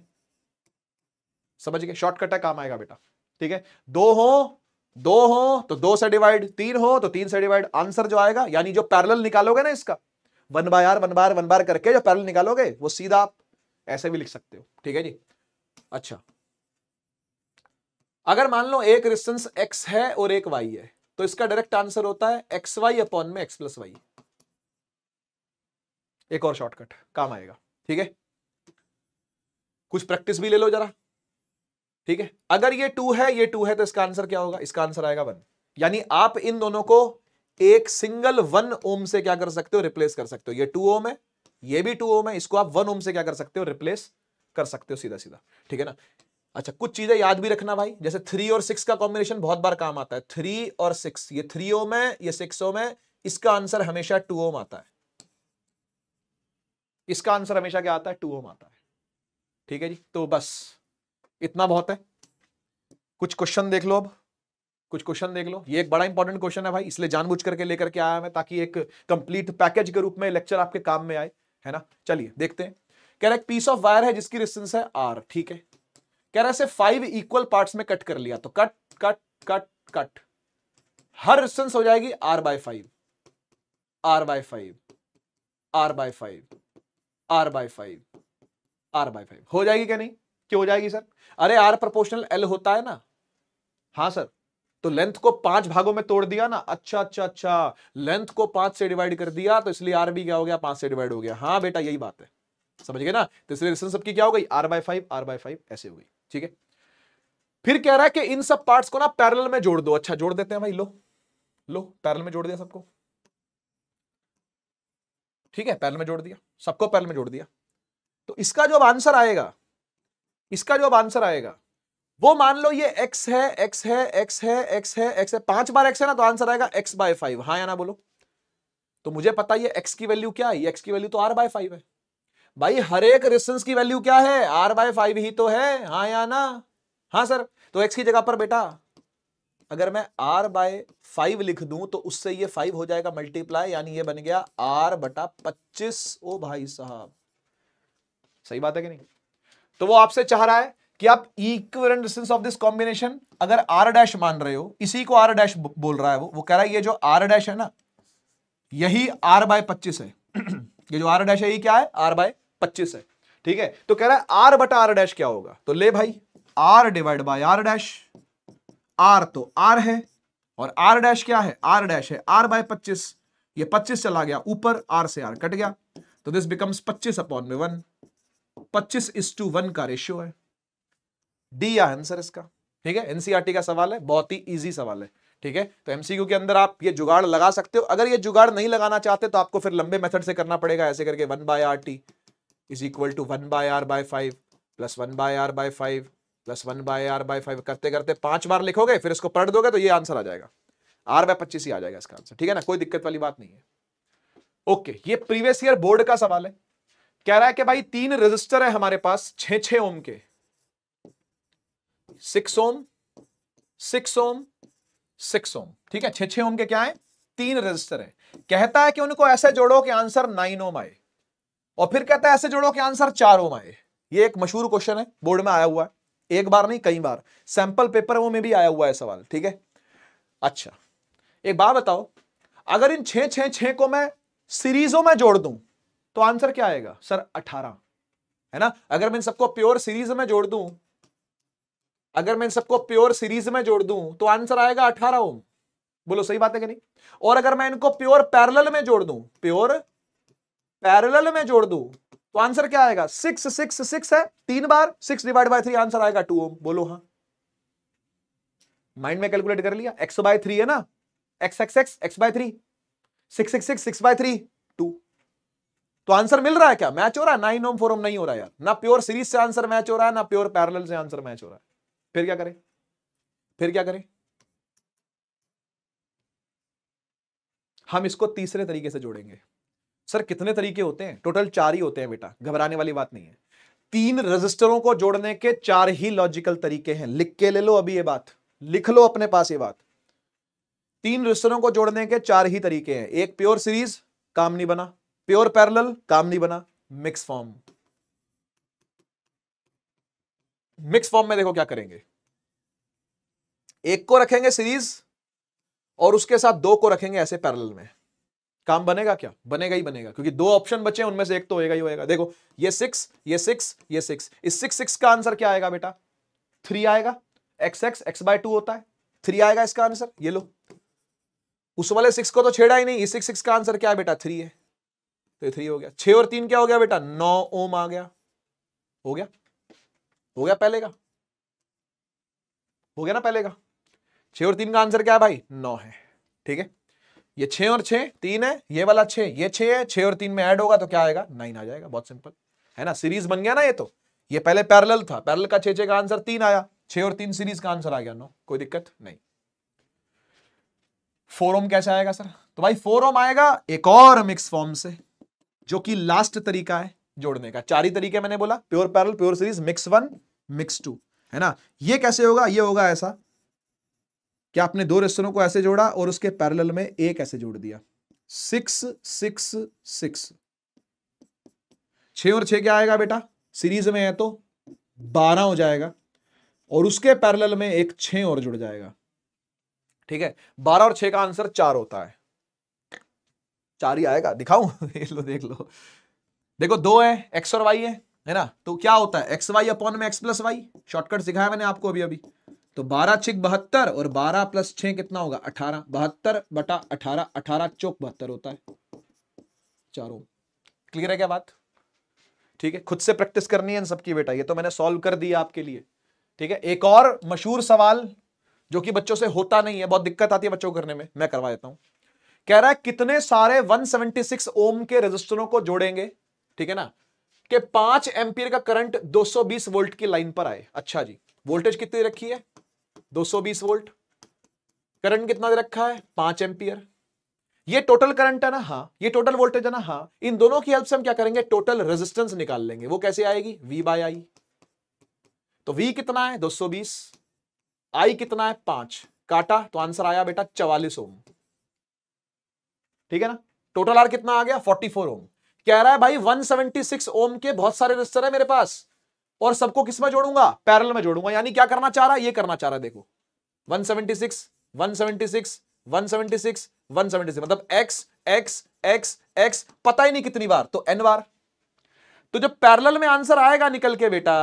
समझ गए शॉर्टकट है काम आएगा बेटा ठीक है दो हो दो हो तो दो से डिवाइड तीन हो तो तीन से डिवाइड आंसर जो आएगा यानी जो पैरेलल निकालोगे ना इसका one by R one by one बार करके जो पैरल निकालोगे वो सीधा आप ऐसे भी लिख सकते हो ठीक है जी अच्छा अगर मान लो एक रिस्टेंस एक्स है और एक वाई है तो इसका डायरेक्ट आंसर होता है एक्स वाई अपॉन में एक्स प्लस वाई एक और शॉर्टकट काम आएगा ठीक है कुछ प्रैक्टिस भी ले लो जरा ठीक है अगर ये टू है ये टू है तो इसका आंसर क्या होगा इसका आंसर आएगा वन यानी आप इन दोनों को एक सिंगल वन ओम से क्या कर सकते हो रिप्लेस कर सकते हो ये टू ओम है ये भी टू ओम है इसको आप वन ओम से क्या कर सकते हो रिप्लेस कर सकते हो सीधा सीधा ठीक है ना अच्छा कुछ चीजें याद भी रखना भाई जैसे थ्री और सिक्स का कॉम्बिनेशन बहुत बार काम आता है थ्री और सिक्स ये थ्री ओम है ये सिक्स ओम है इसका आंसर हमेशा टू ओम आता है इसका आंसर हमेशा क्या आता है टू ओम आता है ठीक है जी तो बस इतना बहुत है कुछ क्वेश्चन देख लो अब कुछ क्वेश्चन देख लो ये एक बड़ा इंपॉर्टेंट क्वेश्चन है भाई इसलिए जानबूझ करके लेकर के आया मैं ताकि एक कंप्लीट पैकेज के रूप में लेक्चर आपके काम में आए है ना चलिए देखते हैं कह रहा है पीस ऑफ वायर है जिसकी डिस्टेंस है आर ठीक है कह रहा है फाइव इक्वल पार्ट में कट कर लिया तो कट कट कट कट हर डिस्टेंस हो जाएगी R by five R by five R by five R by five R by five हो जाएगी क्या नहीं क्यों हो जाएगी सर अरे आर प्रपोर्शनल एल होता है ना हाँ सर तो लेंथ को पांच भागों में तोड़ दिया ना अच्छा अच्छा अच्छा लेंथ को पांच से डिवाइड कर दिया तो इसलिए आर भी क्या हो गया पांच से डिवाइड हो गया हाँ बेटा यही बात है समझ गए ना तो इसलिए रिस्टेंस सबकी क्या हो गई R by five R by five ऐसे हो गई ठीक है फिर कह रहा है कि इन सब पार्ट्स को ना पैरल में जोड़ दो अच्छा जोड़ देते हैं भाई लो लो पैरल में जोड़ दिया सबको ठीक है पैरल में जोड़ दिया सबको पैरल में जोड़ दिया तो इसका जो आंसर आएगा इसका जो आंसर आएगा वो मान लो ये x है x है x है x है x है पांच बार x है ना तो आंसर आएगा x बाय फाइव हाँ या ना बोलो तो मुझे पता ये x की वैल्यू क्या है x की वैल्यू तो r बाय फाइव है भाई हर एक रेस्टेंस की वैल्यू क्या है r बाय फाइव ही तो है हाँ या ना हाँ सर तो x की जगह पर बेटा अगर मैं r बाय फाइव लिख दूं तो उससे ये फाइव हो जाएगा मल्टीप्लाई यानी ये बन गया आर बटा पच्चीस ओ भाई साहब सही बात है कि नहीं तो वो आपसे चाह रहा है कि आप equal distance of this combination अगर आर डैश मान रहे हो इसी को आर डैश बोल रहा है वो वो कह रहा है ये जो आर डैश है ना यही आर बाय पच्चीस है ये जो आर डैश है ये क्या है आर बाय पच्चीस है ठीक है तो कह रहा है आर बट आर डैश क्या होगा तो ले भाई R divide by R dash R तो आर है और आर डैश क्या है आर डैश है आर बाय पच्चीस ये पच्चीस चला गया ऊपर आर से आर कट गया तो दिस बिकम्स पच्चीस अपॉन में वन पच्चीस इस टू वन का रेशियो है डी या आंसर इसका ठीक है एनसीईआरटी e का सवाल है बहुत ही इजी सवाल है ठीक है तो एमसीक्यू के अंदर आप ये जुगाड़ लगा सकते हो अगर ये जुगाड़ नहीं लगाना चाहते तो आपको फिर लंबे मेथड से करना पड़ेगा ऐसे करके one by R T is equal to one by R by five plus one by R by five plus one by R by five करते करते पांच बार लिखोगे फिर इसको पढ़ दोगे तो ये आंसर आ जाएगा आर बाय पच्चीस ही आ जाएगा इसका आंसर ठीक है ना कोई दिक्कत वाली बात नहीं है ओके ये प्रीवियस ईयर बोर्ड का सवाल है कह रहा है कि भाई तीन रजिस्टर है हमारे पास छे छः ओम के six ohm six ohm six ohm ठीक है छह छह ओम के क्या है तीन रजिस्टर है कहता है कि उनको ऐसे जोड़ो कि आंसर नाइन ओम आए और फिर कहता है ऐसे जोड़ो कि आंसर चार ओम आए ये एक मशहूर क्वेश्चन है बोर्ड में आया हुआ है एक बार नहीं कई बार सैंपल पेपरों में भी आया हुआ है सवाल ठीक है अच्छा एक बात बताओ अगर इन छे छे छे को मैं सीरीजों में जोड़ दूं तो आंसर क्या आएगा सर अठारह है ना अगर मैं इन सबको प्योर सीरीज में जोड़ दूं अगर मैं इन सबको प्योर सीरीज में जोड़ दूं तो आंसर आएगा अठारह ओम बोलो सही बात है कि नहीं और अगर मैं इनको प्योर पैरल में जोड़ दूं प्योर पैरल में जोड़ दूं तो आंसर क्या आएगा सिक्स सिक्स सिक्स है तीन बार six divide by three answer आएगा टू ओम बोलो हाँ माइंड में कैलकुलेट कर लिया एक्स बाय थ्री है ना X X X X by three six six six six by three two तो आंसर मिल रहा है क्या मैच हो रहा है नाइन ओम फोर ओम नहीं हो रहा है यार ना प्योर सीरीज से आंसर मैच हो रहा है ना प्योर पैरल से आंसर मैच हो रहा है फिर क्या करें फिर क्या करें हम इसको तीसरे तरीके से जोड़ेंगे सर कितने तरीके होते हैं टोटल चार ही होते हैं बेटा घबराने वाली बात नहीं है तीन रजिस्टरों को जोड़ने के चार ही लॉजिकल तरीके हैं लिख के ले लो अभी ये बात लिख लो अपने पास ये बात तीन रजिस्टरों को जोड़ने के चार ही तरीके हैं एक प्योर सीरीज काम नहीं बना प्योर पैरल काम नहीं बना मिक्स फॉर्म मिक्स फॉर्म में देखो क्या करेंगे एक को रखेंगे सीरीज और उसके साथ दो को रखेंगे ऐसे पैरेलल में काम बनेगा क्या बनेगा ही बनेगा क्योंकि दो ऑप्शन बचे हैं उनमें से एक तो होएगा ही होएगा देखो ये सिक्स ये सिक्स ये सिक्स इस सिक्स सिक्स का आंसर क्या आएगा बेटा थ्री आएगा X X X by two होता है थ्री आएगा इसका आंसर ये लो उस वाले सिक्स को तो छेड़ा ही नहीं सिक्स सिक्स का आंसर क्या है बेटा थ्री है तो थ्री हो गया छह और तीन क्या हो गया बेटा नौ ओम आ गया हो गया हो गया पहले का हो गया ना पहले का छह और तीन का आंसर क्या है भाई नौ है ठीक है ये छे और छे तीन है ये वाला छे ये छे है छे और तीन में ऐड होगा तो क्या आएगा नाइन आ जाएगा बहुत सिंपल है ना सीरीज बन गया ना ये तो ये पहले पैरेलल था पैरेलल का छे छे का आंसर तीन आया छे और तीन सीरीज का आंसर आ गया नो कोई दिक्कत नहीं फोरम कैसे आएगा सर तो भाई फोरम आएगा एक और मिक्स फॉर्म से जो कि लास्ट तरीका है जोड़ने का चार ही तरीके मैंने बोला pure parallel pure series mix one mix two है ना ये कैसे होगा ये होगा ऐसा कि आपने दो रिश्तों को ऐसे जोड़ा और उसके पैरेलल में एक ऐसे जोड़ दिया सिक्स सिक्स सिक्स छ और छ क्या आएगा बेटा सीरीज में है तो बारह हो जाएगा और उसके पैरेलल में एक छ और जुड़ जाएगा ठीक है बारह और छ का आंसर चार होता है चार ही आएगा दिखाऊं देख लो देख लो देखो दो है एक्स और वाई है है ना तो क्या होता है एक्स वाई अपॉन में एक्स प्लस वाई शॉर्टकट सिखाया मैंने आपको अभी अभी तो बारह छिक बहत्तर और बारह प्लस छ कितना होगा अठारह बहत्तर बटा अठारह अठारह चौक बहत्तर होता है चारो क्लियर है क्या बात ठीक है खुद से प्रैक्टिस करनी है सबकी बेटा ये तो मैंने सॉल्व कर दिया आपके लिए ठीक है एक और मशहूर सवाल जो कि बच्चों से होता नहीं है बहुत दिक्कत आती है बच्चों को करने में मैं करवा देता हूं कह रहा है कितने सारे 176 ओम के रजिस्टरों को जोड़ेंगे ठीक है ना कि पांच एम्पियर का करंट 220 वोल्ट की लाइन पर आए अच्छा जी वोल्टेज कितनी रखी है 220 वोल्ट करंट कितना दे रखा है पांच एम्पियर ये टोटल करंट है ना हाँ ये टोटल वोल्टेज है ना हाँ इन दोनों की हेल्प से हम क्या करेंगे टोटल रेजिस्टेंस निकाल लेंगे वो कैसे आएगी वी बाय आई तो वी कितना है 220 आई कितना है पांच काटा तो आंसर आया बेटा चवालीस ओम ठीक है ना टोटल आर कितना आ गया 44 ओम कह रहा है भाई 176 ओम के बहुत सारे रजिस्टर है मेरे पास और सबको किस में जोड़ूंगा पैरल में जोड़ूंगा यानी क्या करना चाह रहा है ये करना चाह रहा है देखो 176 176 176 176 मतलब x x x x पता ही नहीं कितनी बार तो n बार तो जब पैरल में आंसर आएगा निकल के बेटा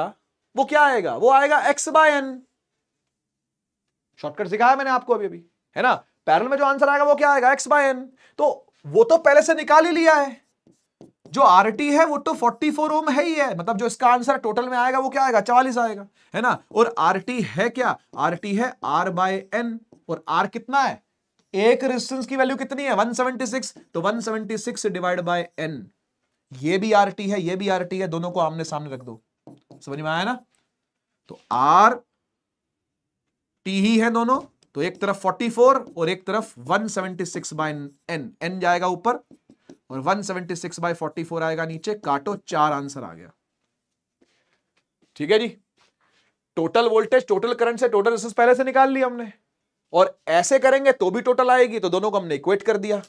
वो क्या आएगा वो आएगा x बाय एन शॉर्टकट सिखाया मैंने आपको अभी अभी है ना पैरल में जो आंसर आएगा वो क्या आएगा x बाय एन तो वो तो पहले से निकाल ही लिया है जो आर है वो तो 44 ओम है ही है मतलब जो इसका आंसर टोटल में आएगा वो क्या आएगा चवालीस आएगा है ना और आर है क्या आर है आर बाय एन और आर कितना है एक रेजिस्टेंस की वैल्यू कितनी है 176 तो 176 डिवाइड बाय एन ये भी आर है ये भी आर है दोनों को आमने सामने रख दो समझ में आया ना तो आर टी ही है दोनों तो एक तरफ 44 और एक तरफ 176 बाय एन एन जाएगा ऊपर और 176 seventy six by forty four आएगा नीचे काटो चार आंसर आ गया ठीक है जी टोटल वोल्टेज टोटल करंट से टोटल रेसिस्टेंस पहले से निकाल लिया हमने और ऐसे करेंगे तो भी टोटल आएगी तो दोनों को हमने इक्वेट कर दिया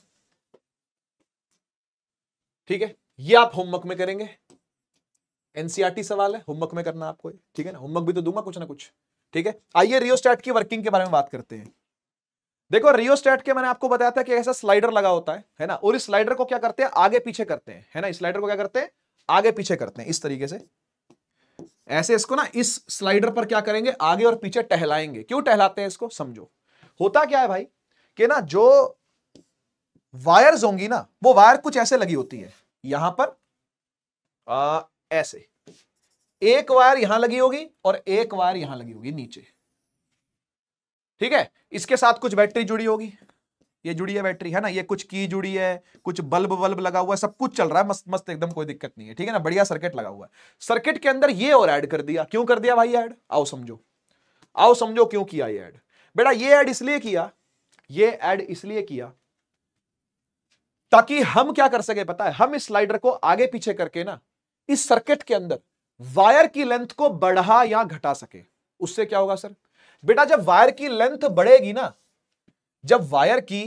ठीक है ये आप होमवर्क में करेंगे एनसीआरटी e सवाल है होमवर्क में करना आपको ठीक है ना होमवर्क भी तो दूंगा कुछ ना कुछ ठीक है आइए रियोस्टैट की वर्किंग के बारे में बात करते हैं देखो रियोस्टेट के मैंने आपको बताया था कि ऐसा स्लाइडर लगा होता है है ना और इस स्लाइडर को क्या करते हैं आगे पीछे करते हैं है ना इस स्लाइडर को क्या करते हैं आगे पीछे करते हैं इस तरीके से ऐसे इसको ना इस स्लाइडर पर क्या करेंगे आगे और पीछे टहलाएंगे क्यों टहलाते हैं इसको समझो होता क्या है भाई कि ना जो वायर्स होंगी ना वो वायर कुछ ऐसे लगी होती है यहां पर आ, ऐसे एक वायर यहां लगी होगी और एक वायर यहां लगी होगी नीचे ठीक है इसके साथ कुछ बैटरी जुड़ी होगी ये जुड़ी है बैटरी है ना ये कुछ की जुड़ी है कुछ बल्ब बल्ब लगा हुआ है सब कुछ चल रहा है मस्त मस्त एकदम कोई दिक्कत नहीं है ठीक है ना बढ़िया सर्किट लगा हुआ है सर्किट के अंदर ये और ऐड कर दिया क्यों कर दिया भाई ऐड आओ समझो आओ समझो क्यों किया ये ऐड बेटा ये ऐड इसलिए किया ये ऐड इसलिए किया ताकि हम क्या कर सके पता है हम इस स्लाइडर को आगे पीछे करके ना इस सर्किट के अंदर वायर की लेंथ को बढ़ा या घटा सके उससे क्या होगा सर बेटा जब वायर की लेंथ बढ़ेगी ना जब वायर की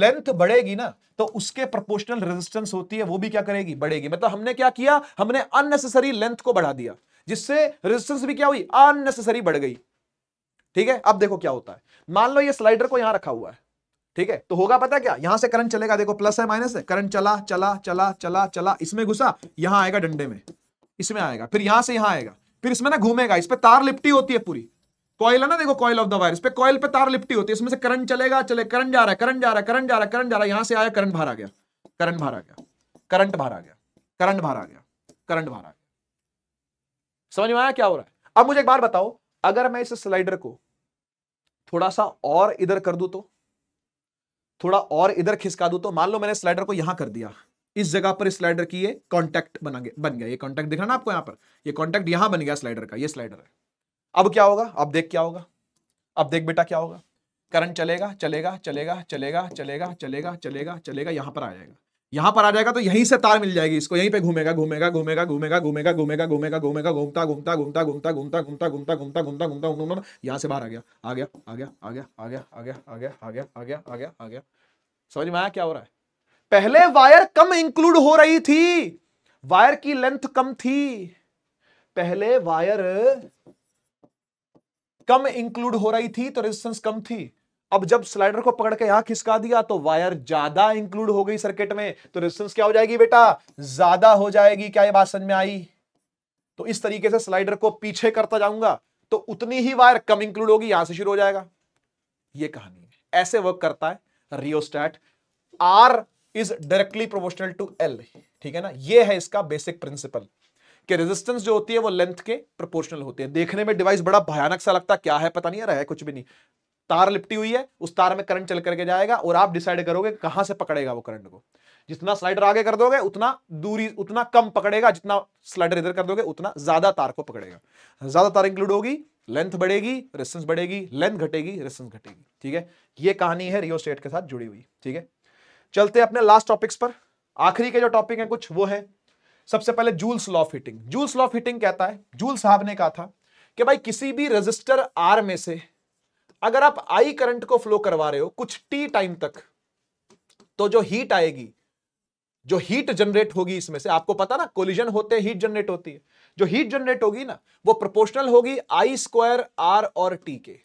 लेंथ बढ़ेगी ना तो उसके प्रोपोर्शनल रेजिस्टेंस होती है वो भी क्या करेगी बढ़ेगी मतलब हमने क्या किया हमने अननेसेसरी लेंथ को बढ़ा दिया जिससे रेजिस्टेंस भी क्या हुई अननेसेसरी बढ़ गई ठीक है अब देखो क्या होता है मान लो ये स्लाइडर को यहां रखा हुआ है ठीक है तो होगा पता क्या यहां से करंट चलेगा देखो प्लस है माइनस है करंट चला चला चला चला चला इसमें घुसा यहां आएगा डंडे में इसमें आएगा फिर यहां से यहां आएगा फिर इसमें ना घूमेगा इस पर तार लिपटी होती है पूरी कॉयल है ना देखो कॉयल ऑफ द वायर इस पे कॉयल पे तार लिपटी होती है इसमें से करंट चलेगा चले करंट जा रहा है करंट जा रहा है करंट जा रहा है करंट जा रहा है यहां से आया करंट भार आ गया करंट भार आ गया करंट भार आ गया करंट भार आ गया करंट भार आ गया समझ में आया क्या हो रहा है अब मुझे एक बार बताओ अगर मैं इस स्लाइडर को थोड़ा सा और इधर कर दू तो थोड़ा और इधर खिसका दू तो मान लो मैंने स्लाइडर को यहां कर दिया इस जगह पर स्लाइडर की ये कांटेक्ट बन गया ये कांटेक्ट दिखा ना आपको यहां पर ये कांटेक्ट यहां बन गया स्लाइडर का ये स्लाइडर है अब क्या होगा अब देख क्या होगा अब देख बेटा क्या होगा करंट चलेगा चलेगा चलेगा चलेगा चलेगा चलेगा चलेगा चलेगा यहां पर आ जाएगा यहां पर आ जाएगा तो यहीं से तार मिल जाएगी इसको यहीं पे घूमेगा घूमेगा घूमेगा घूमेगा घूमेगा घूमेगा घूमेगा घूमेगा घूमता घूमता घूमता घूमता घूमता घूमता घूमता घूमता घूमता घूमता घूमता यहां से बाहर आ गया आ गया आ गया आ गया आ गया आ गया आ गया आ गया आ गया आ गया आ गया समझ में आया क्या हो रहा है पहले वायर कम इंक्लूड हो रही थी वायर की लेंथ कम थी पहले वायर कम इंक्लूड हो रही थी तो रेजिस्टेंस कम थी अब जब स्लाइडर को पकड़ के यहां खिसका दिया तो वायर ज्यादा इंक्लूड हो गई सर्किट में तो रेजिस्टेंस क्या हो जाएगी बेटा ज्यादा हो जाएगी क्या ये बात समझ में आई तो इस तरीके से स्लाइडर को पीछे करता जाऊंगा तो उतनी ही वायर कम इंक्लूड होगी यहां से शुरू हो जाएगा ये कहानी है ऐसे वर्क करता है rheostat R is directly proportional to L ठीक है ना ये है इसका बेसिक प्रिंसिपल कि रेजिस्टेंस जो होती है वो लेंथ के प्रोपोर्शनल होते हैं देखने में डिवाइस बड़ा भयानक सा लगता है क्या है पता नहीं आ रहा है कुछ भी नहीं तार लिपटी हुई है उस तार में करंट चल करके जाएगा और आप डिसाइड करोगे कहां से पकड़ेगा वो करंट को जितना स्लाइडर आगे कर दोगे उतना दूरी उतना कम पकड़ेगा जितना स्लाइडर इधर कर दोगे उतना ज्यादा तार को पकड़ेगा ज्यादा तार इंक्लूड होगी लेंथ बढ़ेगी रेस्टेंस बढ़ेगी लेंथ घटेगी रेस्टेंस घटेगी ठीक है ये कहानी है रियो स्टेट के साथ जुड़ी हुई ठीक है चलते अपने लास्ट टॉपिक्स पर आखिरी के जो टॉपिक है कुछ वो है सबसे पहले Joule's law of heating Joule's law of heating कहता है जूल साहब ने कहा था कि भाई किसी भी रजिस्टर आर में से अगर आप आई करंट को फ्लो करवा रहे हो कुछ टी टाइम तक तो जो हीट आएगी जो हीट जनरेट होगी इसमें से आपको पता ना कोलिजन होते हीट जनरेट होती है जो हीट जनरेट होगी ना वो प्रोपोर्शनल होगी आई स्क्वायर आर और टी के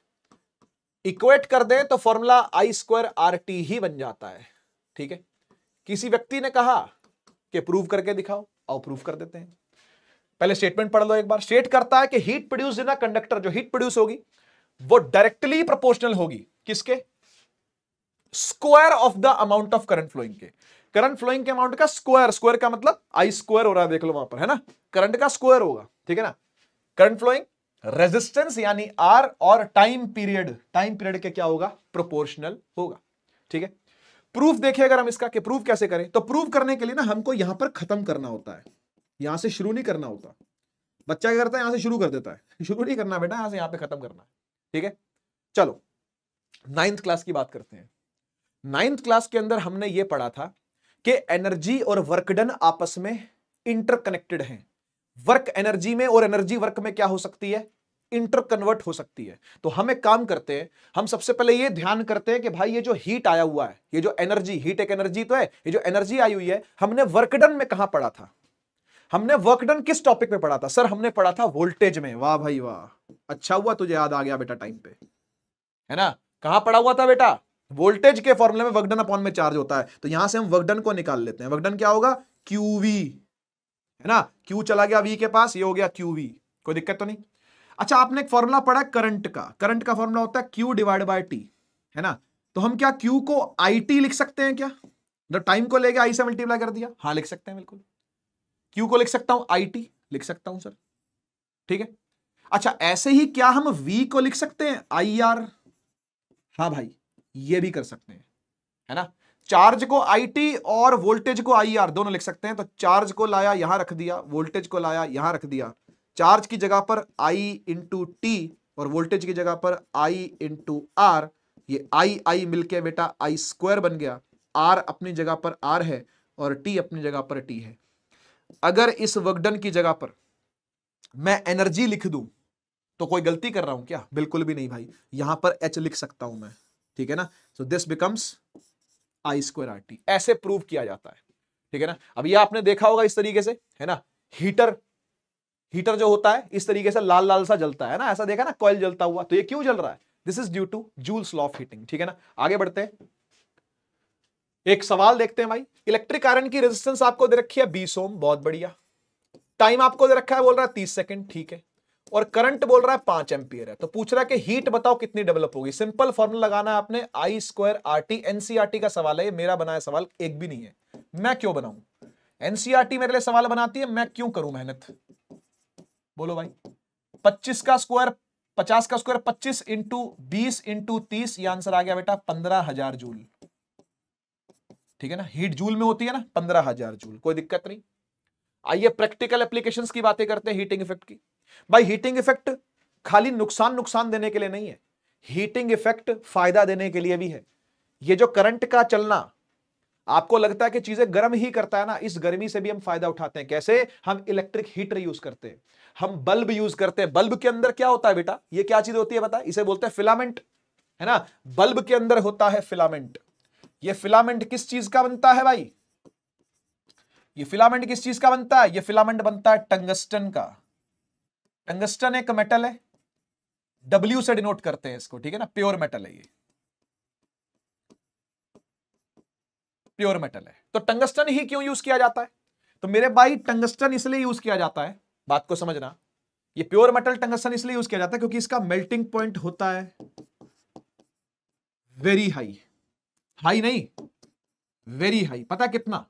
इक्वेट कर दें तो formula I square R T ही बन जाता है ठीक है किसी व्यक्ति ने कहा कि प्रूव करके दिखाओ और प्रूफ कर देते हैं पहले स्टेटमेंट पढ़ लो एक बार स्टेट करता है कि हीट प्रोड्यूस इन कंडक्टर जो हीट प्रोड्यूस होगी वो डायरेक्टली प्रोपोर्शनल होगी किसके square of the amount of current flowing के करंट फ्लोइंग के अमाउंट का स्क्वायर स्क्वायर का मतलब आई स्क्वायर हो रहा है देख लो वहां पर है ना करंट का स्क्वायर होगा ठीक है ना करंट फ्लोइंग रेजिस्टेंस यानी आर और टाइम पीरियड टाइम पीरियड के क्या होगा प्रोपोर्शनल होगा ठीक है प्रूफ देखें अगर हम इसका प्रूफ कैसे करें तो प्रूफ करने के लिए ना हमको यहां पर खत्म करना होता है यहां से शुरू नहीं करना होता बच्चा क्या करता है यहां से शुरू कर देता है शुरू नहीं करना बेटा यहां से यहां पर खत्म करना है ठीक है चलो नाइन्थ क्लास की बात करते हैं नाइन्थ क्लास के अंदर हमने ये पढ़ा था कि एनर्जी और वर्क डन आपस में इंटरकनेक्टेड हैं वर्क एनर्जी में और एनर्जी वर्क में क्या हो सकती है इंटर कन्वर्ट हो सकती है तो हम एक काम करते हैं हम सबसे पहले ये ध्यान करते हैं कि भाई ये जो हीट आया हुआ है ये जो एनर्जी हीट एक एनर्जी तो है ये जो एनर्जी आई हुई है हमने वर्कडन में कहा पढ़ा था हमने वर्कडन किस टॉपिक में पढ़ा था सर हमने पढ़ा था वोल्टेज में वाह भाई वाह अच्छा हुआ तुझे याद आ गया बेटा टाइम पे है ना कहा पढ़ा हुआ था बेटा वोल्टेज के फॉर्मुले में वर्कडन अपॉन में चार्ज होता है तो यहां से हम वर्कडन को निकाल लेते हैं वर्कडन क्या होगा क्यूवी है ना क्यू चला गया वी के पास ये हो गया क्यूवी कोई दिक्कत तो नहीं अच्छा आपने एक फॉर्मूला पढ़ा करंट का करंट का फॉर्मूला होता है क्यू डिवाइड बाय टी है ना तो हम क्या क्यू को आई टी लिख सकते हैं क्या मतलब टाइम को लेके आई से मल्टीप्लाई कर दिया हाँ लिख सकते हैं बिल्कुल क्यू को लिख सकता हूं आई टी लिख सकता हूं सर ठीक है अच्छा ऐसे ही क्या हम वी को लिख सकते हैं आई आर हाँ भाई ये भी कर सकते हैं है ना चार्ज को टी और वोल्टेज को आर दोनों लिख सकते हैं तो चार्ज को लाया यहां रख दिया वोल्टेज को लाया यहां रख दिया चार्ज की जगह पर आई इंटू टी और वोल्टेज की जगह पर आई इंटू आर ये आई आई मिलके बेटा आई स्क्वायर बन गया आर अपनी जगह पर आर है और टी अपनी जगह पर टी है अगर इस वर्कडन की जगह पर मैं एनर्जी लिख दूं तो कोई गलती कर रहा हूं क्या बिल्कुल भी नहीं भाई यहां पर एच लिख सकता हूं मैं ठीक है ना so this becomes I square R T ऐसे प्रूव किया जाता है ठीक है ना अब ये आपने देखा होगा इस तरीके से है ना हीटर हीटर जो होता है इस तरीके से लाल लाल सा जलता है ना ऐसा देखा ना कॉल जलता हुआ तो ये क्यों जल रहा है this is due to Joule's law of heating ठीक है ना आगे बढ़ते हैं एक सवाल देखते हैं भाई इलेक्ट्रिक आयरन की रेजिस्टेंस आपको दे रखी है बीस ओम बहुत बढ़िया टाइम आपको दे रखा है बोल रहा है तीस सेकंड ठीक है और करंट बोल रहा है पांच एम्पियर है तो पूछ रहा है कि हीट बताओ कितनी डेवलप होगी सिंपल फॉर्मूला लगाना है आपने I square R T NCERT का सवाल है ये मेरा बनाया सवाल एक भी नहीं है मैं क्यों बनाऊ एनसीआरटी मेरे लिए सवाल बनाती है मैं क्यों करूं मेहनत बोलो भाई पच्चीस का स्क्वायर पचास का स्क्वायर पच्चीस इंटू बीस इंटू तीस ये आंसर आ गया बेटा पंद्रह हजार जूल ठीक है ना हीट जूल में होती है ना पंद्रह हजार जूल कोई दिक्कत नहीं आइए प्रैक्टिकल एप्लीकेशंस की बातें करते हैं हीटिंग इफेक्ट की भाई हीटिंग इफेक्ट खाली नुकसान नुकसान देने के लिए नहीं है हीटिंग इफेक्ट फायदा देने के लिए भी है ये जो करंट का चलना आपको लगता है कि चीजें गर्म ही करता है ना इस गर्मी से भी हम फायदा उठाते हैं कैसे हम इलेक्ट्रिक हीटर यूज करते हैं हम बल्ब यूज करते हैं बल्ब के अंदर क्या होता है बेटा ये क्या चीज होती है बता इसे बोलते हैं फिलामेंट है ना बल्ब के अंदर होता है फिलामेंट ये फिलामेंट किस चीज का बनता है भाई ये फिलामेंट किस चीज का बनता है ये फिलामेंट बनता है टंगस्टन का टंगस्टन एक मेटल है डब्ल्यू से डिनोट करते हैं इसको ठीक है ना प्योर मेटल है ये प्योर मेटल है तो टंगस्टन ही क्यों यूज किया जाता है तो मेरे भाई टंगस्टन इसलिए यूज किया जाता है बात को समझना ये प्योर मेटल टंगस्टन इसलिए यूज किया जाता है क्योंकि इसका मेल्टिंग पॉइंट होता है वेरी हाई हाई नहीं वेरी हाई पता कितना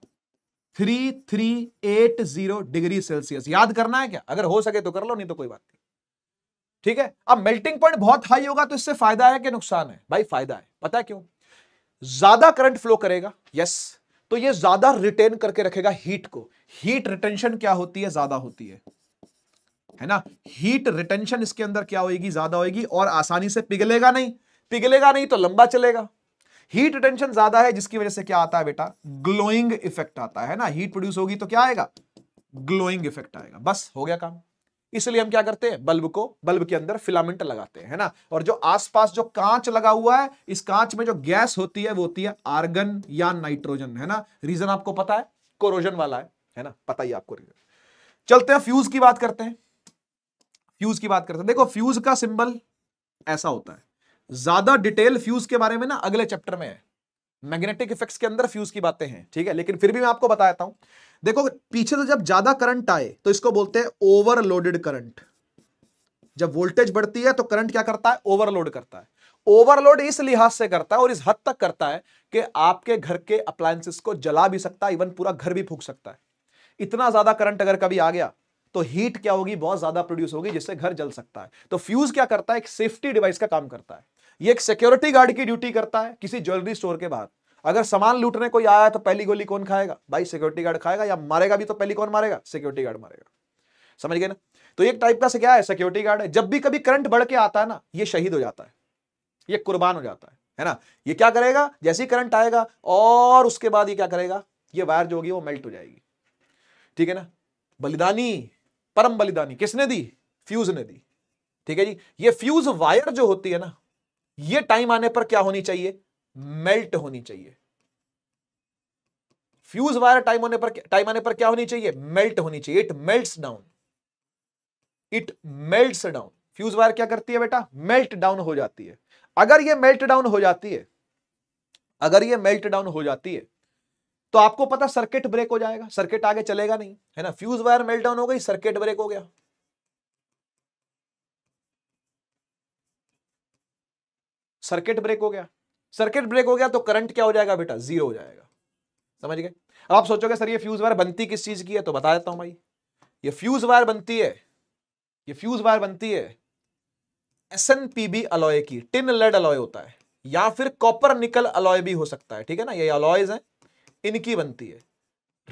three three eight zero degree Celsius याद करना है क्या अगर हो सके तो कर लो नहीं तो कोई बात नहीं ठीक है अब मेल्टिंग पॉइंट बहुत हाई होगा तो इससे फायदा है कि नुकसान है भाई फायदा है पता है क्यों ज्यादा करंट फ्लो करेगा यस तो ये ज्यादा रिटेन करके रखेगा हीट को हीट रिटेंशन क्या होती है ज्यादा होती है है ना हीट रिटेंशन इसके अंदर क्या होगी ज्यादा होगी और आसानी से पिघलेगा नहीं पिघलेगा नहीं तो लंबा चलेगा हीट रिटेंशन ज्यादा है जिसकी वजह से क्या आता है बेटा ग्लोइंग इफेक्ट आता है ना हीट प्रोड्यूस होगी तो क्या आएगा ग्लोइंग इफेक्ट आएगा बस हो गया काम इसलिए हम क्या करते हैं बल्ब को बल्ब के अंदर फिलामेंट लगाते हैं ना और जो आसपास जो कांच लगा हुआ है इस कांच में जो गैस होती है वो होती है आर्गन या नाइट्रोजन है ना रीजन आपको पता है कोरोजन वाला है है ना पता ही आपको रीजन चलते हैं फ्यूज की बात करते हैं फ्यूज की बात करते हैं देखो फ्यूज का सिंबल ऐसा होता है ज्यादा डिटेल फ्यूज के बारे में ना अगले चैप्टर में है मैग्नेटिक इफेक्ट्स के अंदर फ्यूज की बातें हैं ठीक है लेकिन फिर भी मैं आपको बताता हूं देखो पीछे से जब ज्यादा करंट आए तो इसको बोलते हैं ओवरलोडेड करंट जब वोल्टेज बढ़ती है तो करंट क्या करता है ओवरलोड करता है ओवरलोड इस लिहाज से करता है और इस हद तक करता है कि आपके घर के अप्लायसेस को जला भी सकता है इवन पूरा घर भी फूक सकता है इतना ज्यादा करंट अगर कभी आ गया तो हीट क्या होगी बहुत ज्यादा प्रोड्यूस होगी जिससे घर जल सकता है तो फ्यूज क्या करता है एक सेफ्टी डिवाइस का काम करता है ये एक सिक्योरिटी गार्ड की ड्यूटी करता है किसी ज्वेलरी स्टोर के बाहर अगर सामान लूटने कोई आया तो पहली गोली कौन खाएगा भाई सिक्योरिटी गार्ड खाएगा या मारेगा भी तो पहली कौन मारेगा सिक्योरिटी गार्ड मारेगा समझ गए ना तो एक टाइप का से क्या है सिक्योरिटी गार्ड है जब भी कभी करंट बढ़ के आता है ना ये शहीद हो जाता है ये कुर्बान हो जाता है है ना ये क्या करेगा जैसे ही करंट आएगा और उसके बाद ये क्या करेगा ये वायर जो होगी वो मेल्ट हो जाएगी ठीक है ना बलिदानी परम बलिदानी किसने दी फ्यूज ने दी ठीक है जी ये फ्यूज वायर जो होती है ना ये टाइम आने पर क्या होनी चाहिए मेल्ट होनी चाहिए फ्यूज वायर टाइम होने पर टाइम आने पर क्या होनी चाहिए मेल्ट होनी चाहिए it melt down it melt down fuse wire क्या करती है बेटा मेल्ट डाउन हो जाती है अगर ये मेल्ट डाउन हो जाती है अगर ये मेल्ट डाउन हो जाती है तो आपको पता सर्किट ब्रेक हो जाएगा सर्किट आगे चलेगा नहीं है ना फ्यूज वायर मेल्ट डाउन हो गई सर्किट ब्रेक हो गया सर्किट ब्रेक हो गया सर्किट ब्रेक हो गया तो करंट क्या हो जाएगा बेटा जीरो हो जाएगा समझ गए अब आप सोचोगे सर ये फ्यूज वायर बनती किस चीज की है तो बता देता हूं भाई ये फ्यूज वायर बनती है ये फ्यूज वायर बनती है S N P B alloy की टिन लेड अलॉय होता है या फिर कॉपर निकल अलॉय भी हो सकता है ठीक है ना ये अलॉयज हैं इनकी बनती है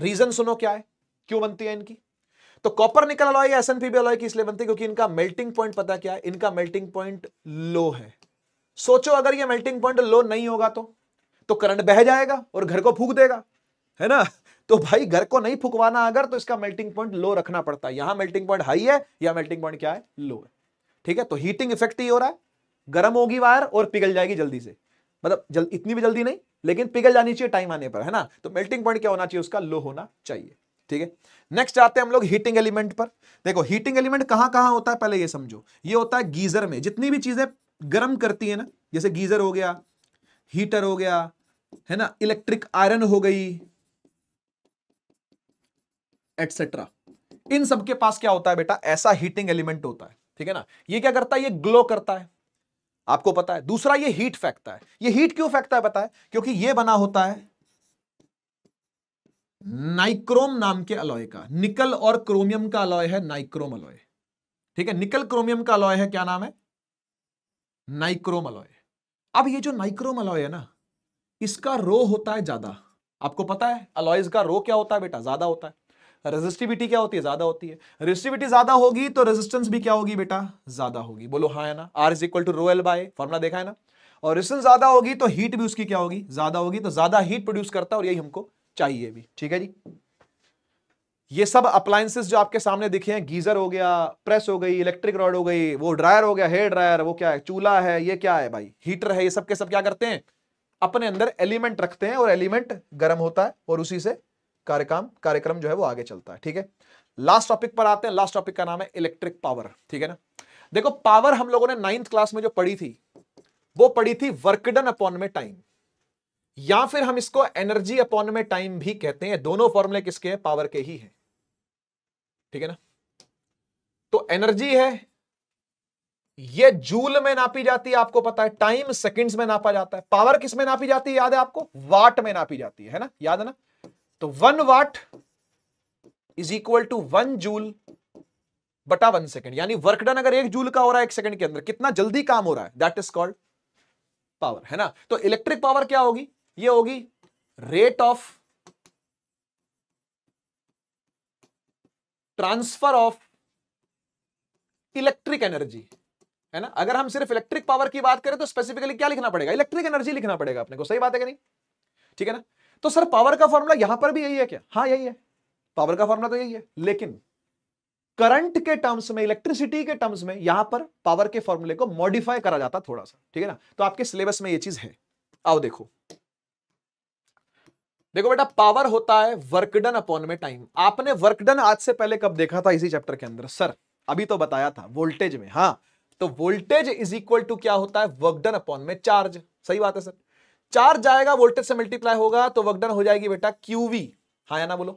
रीजन सुनो क्या है क्यों बनती है इनकी तो कॉपर निकल अलॉय या S N P B alloy की इसलिए बनती है क्योंकि इनका मेल्टिंग पॉइंट पता क्या है इनका मेल्टिंग पॉइंट लो है सोचो अगर ये मेल्टिंग पॉइंट लो नहीं होगा तो तो करंट बह जाएगा और घर को फूक देगा है ना तो भाई घर को नहीं फूकवाना अगर तो इसका मेल्टिंग पॉइंट लो रखना पड़ता है यहां मेल्टिंग पॉइंट हाई है या मेल्टिंग पॉइंट क्या है लो है ठीक है तो हीटिंग इफेक्ट ही हो रहा है गर्म होगी वायर और पिघल जाएगी जल्दी से मतलब जल, इतनी भी जल्दी नहीं लेकिन पिघल जानी चाहिए टाइम आने पर है ना तो मेल्टिंग पॉइंट क्या होना चाहिए उसका लो होना चाहिए ठीक है नेक्स्ट आते हैं हम लोग हीटिंग एलिमेंट पर देखो हीटिंग एलिमेंट कहां कहां होता है पहले ये समझो ये होता है गीजर में जितनी भी चीजें गर्म करती है ना जैसे गीजर हो गया हीटर हो गया है ना इलेक्ट्रिक आयरन हो गई एटसेट्रा इन सब के पास क्या होता है बेटा ऐसा हीटिंग एलिमेंट होता है ठीक है ना ये क्या करता है ये ग्लो करता है आपको पता है दूसरा ये हीट फेंकता है ये हीट क्यों फेंकता है पता है क्योंकि ये बना होता है नाइक्रोम नाम के अलॉय का निकल और क्रोमियम का अलॉय है नाइक्रोम अलॉय ठीक है निकल क्रोमियम का अलॉय है क्या नाम है नाइक्रोम अलॉय अब ये जो नाइक्रोम अलॉय है ना इसका रो होता है ज्यादा आपको पता है अलॉयज का रो क्या होता है बेटा ज्यादा होता है रेजिस्टिविटी क्या होती है ज्यादा होती है रेजिस्टिविटी ज्यादा होगी तो रेजिस्टेंस भी क्या होगी बेटा ज्यादा होगी बोलो हाँ है ना R is equal to rho L by formula देखा है ना और रेजिस्टेंस ज्यादा होगी तो हीट भी उसकी क्या होगी ज्यादा होगी तो ज्यादा हीट प्रोड्यूस करता है और यही हमको चाहिए भी ठीक है जी ये सब अप्लायंसेस जो आपके सामने दिखे हैं गीजर हो गया प्रेस हो गई इलेक्ट्रिक रॉड हो गई वो ड्रायर हो गया हेयर ड्रायर वो क्या है चूल्हा है ये क्या है भाई हीटर है ये सब के सब क्या करते हैं अपने अंदर एलिमेंट रखते हैं और एलिमेंट गर्म होता है और उसी से कार्यक्रम कार्यक्रम जो है वो आगे चलता है ठीक है लास्ट टॉपिक पर आते हैं लास्ट टॉपिक का नाम है इलेक्ट्रिक पावर ठीक है ना देखो पावर हम लोगों ने नाइन्थ क्लास में जो पढ़ी थी वो पढ़ी थी वर्कडन अपॉन में टाइम या फिर हम इसको एनर्जी अपॉन में टाइम भी कहते हैं दोनों फॉर्मुले किसके हैं पावर के ही हैं ठीक है ना तो एनर्जी है ये जूल में नापी जाती है आपको पता है टाइम सेकंड्स में नापा जाता है पावर किस में नापी जाती है याद है आपको वाट में नापी जाती है ना याद है ना तो one watt is equal to one joule बटा वन सेकेंड यानी वर्क डन अगर एक जूल का हो रहा है एक सेकंड के अंदर कितना जल्दी काम हो रहा है दैट इज कॉल्ड पावर है ना तो इलेक्ट्रिक पावर क्या होगी ये होगी rate of transfer of electric energy है ना अगर हम सिर्फ इलेक्ट्रिक पावर की बात करें तो स्पेसिफिकली क्या लिखना पड़ेगा इलेक्ट्रिक एनर्जी लिखना पड़ेगा अपने को सही बात है कि नहीं ठीक है ना तो सर पावर का फॉर्मूला यहां पर भी यही है क्या हाँ यही है पावर का फॉर्मूला तो यही है लेकिन करंट के टर्म्स में इलेक्ट्रिसिटी के टर्म्स में यहां पर पावर के फॉर्मूले को मॉडिफाई करा जाता थोड़ा सा ठीक है ना तो आपके सिलेबस में ये चीज है आओ देखो देखो बेटा पावर होता है वर्कडन अपॉन में टाइम आपने वर्कडन आज से पहले कब देखा था इसी चैप्टर के अंदर सर अभी तो बताया था वोल्टेज में हाँ तो वोल्टेज इज इक्वल टू क्या होता है वर्कडन अपॉन में चार्ज सही बात है सर चार्ज जाएगा वोल्टेज से मल्टीप्लाई होगा तो वर्कडन हो जाएगी बेटा क्यूवी हाँ या ना बोलो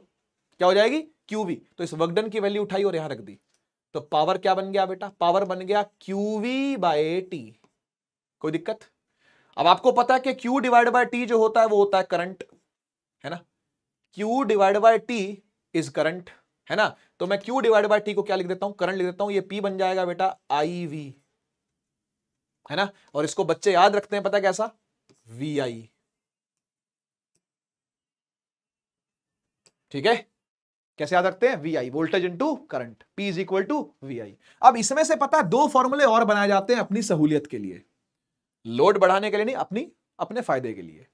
क्या हो जाएगी क्यूवी तो इस वर्कडन की वैल्यू उठाई और यहां रख दी तो पावर क्या बन गया बेटा पावर बन गया क्यूवी बाय टी कोई दिक्कत अब आपको पता है कि Q डिवाइड बाय टी जो होता है वो होता है करंट है ना Q divide by T is current है ना तो मैं Q डिवाइड बाय T को क्या लिख देता हूं करंट लिख देता हूं ये P बन जाएगा बेटा आई वी है ना और इसको बच्चे याद रखते हैं पता कैसा वी आई ठीक है कैसे याद रखते हैं V I voltage into current P is equal to V I अब इसमें से पता दो फॉर्मूले और बनाए जाते हैं अपनी सहूलियत के लिए लोड बढ़ाने के लिए नहीं अपनी अपने फायदे के लिए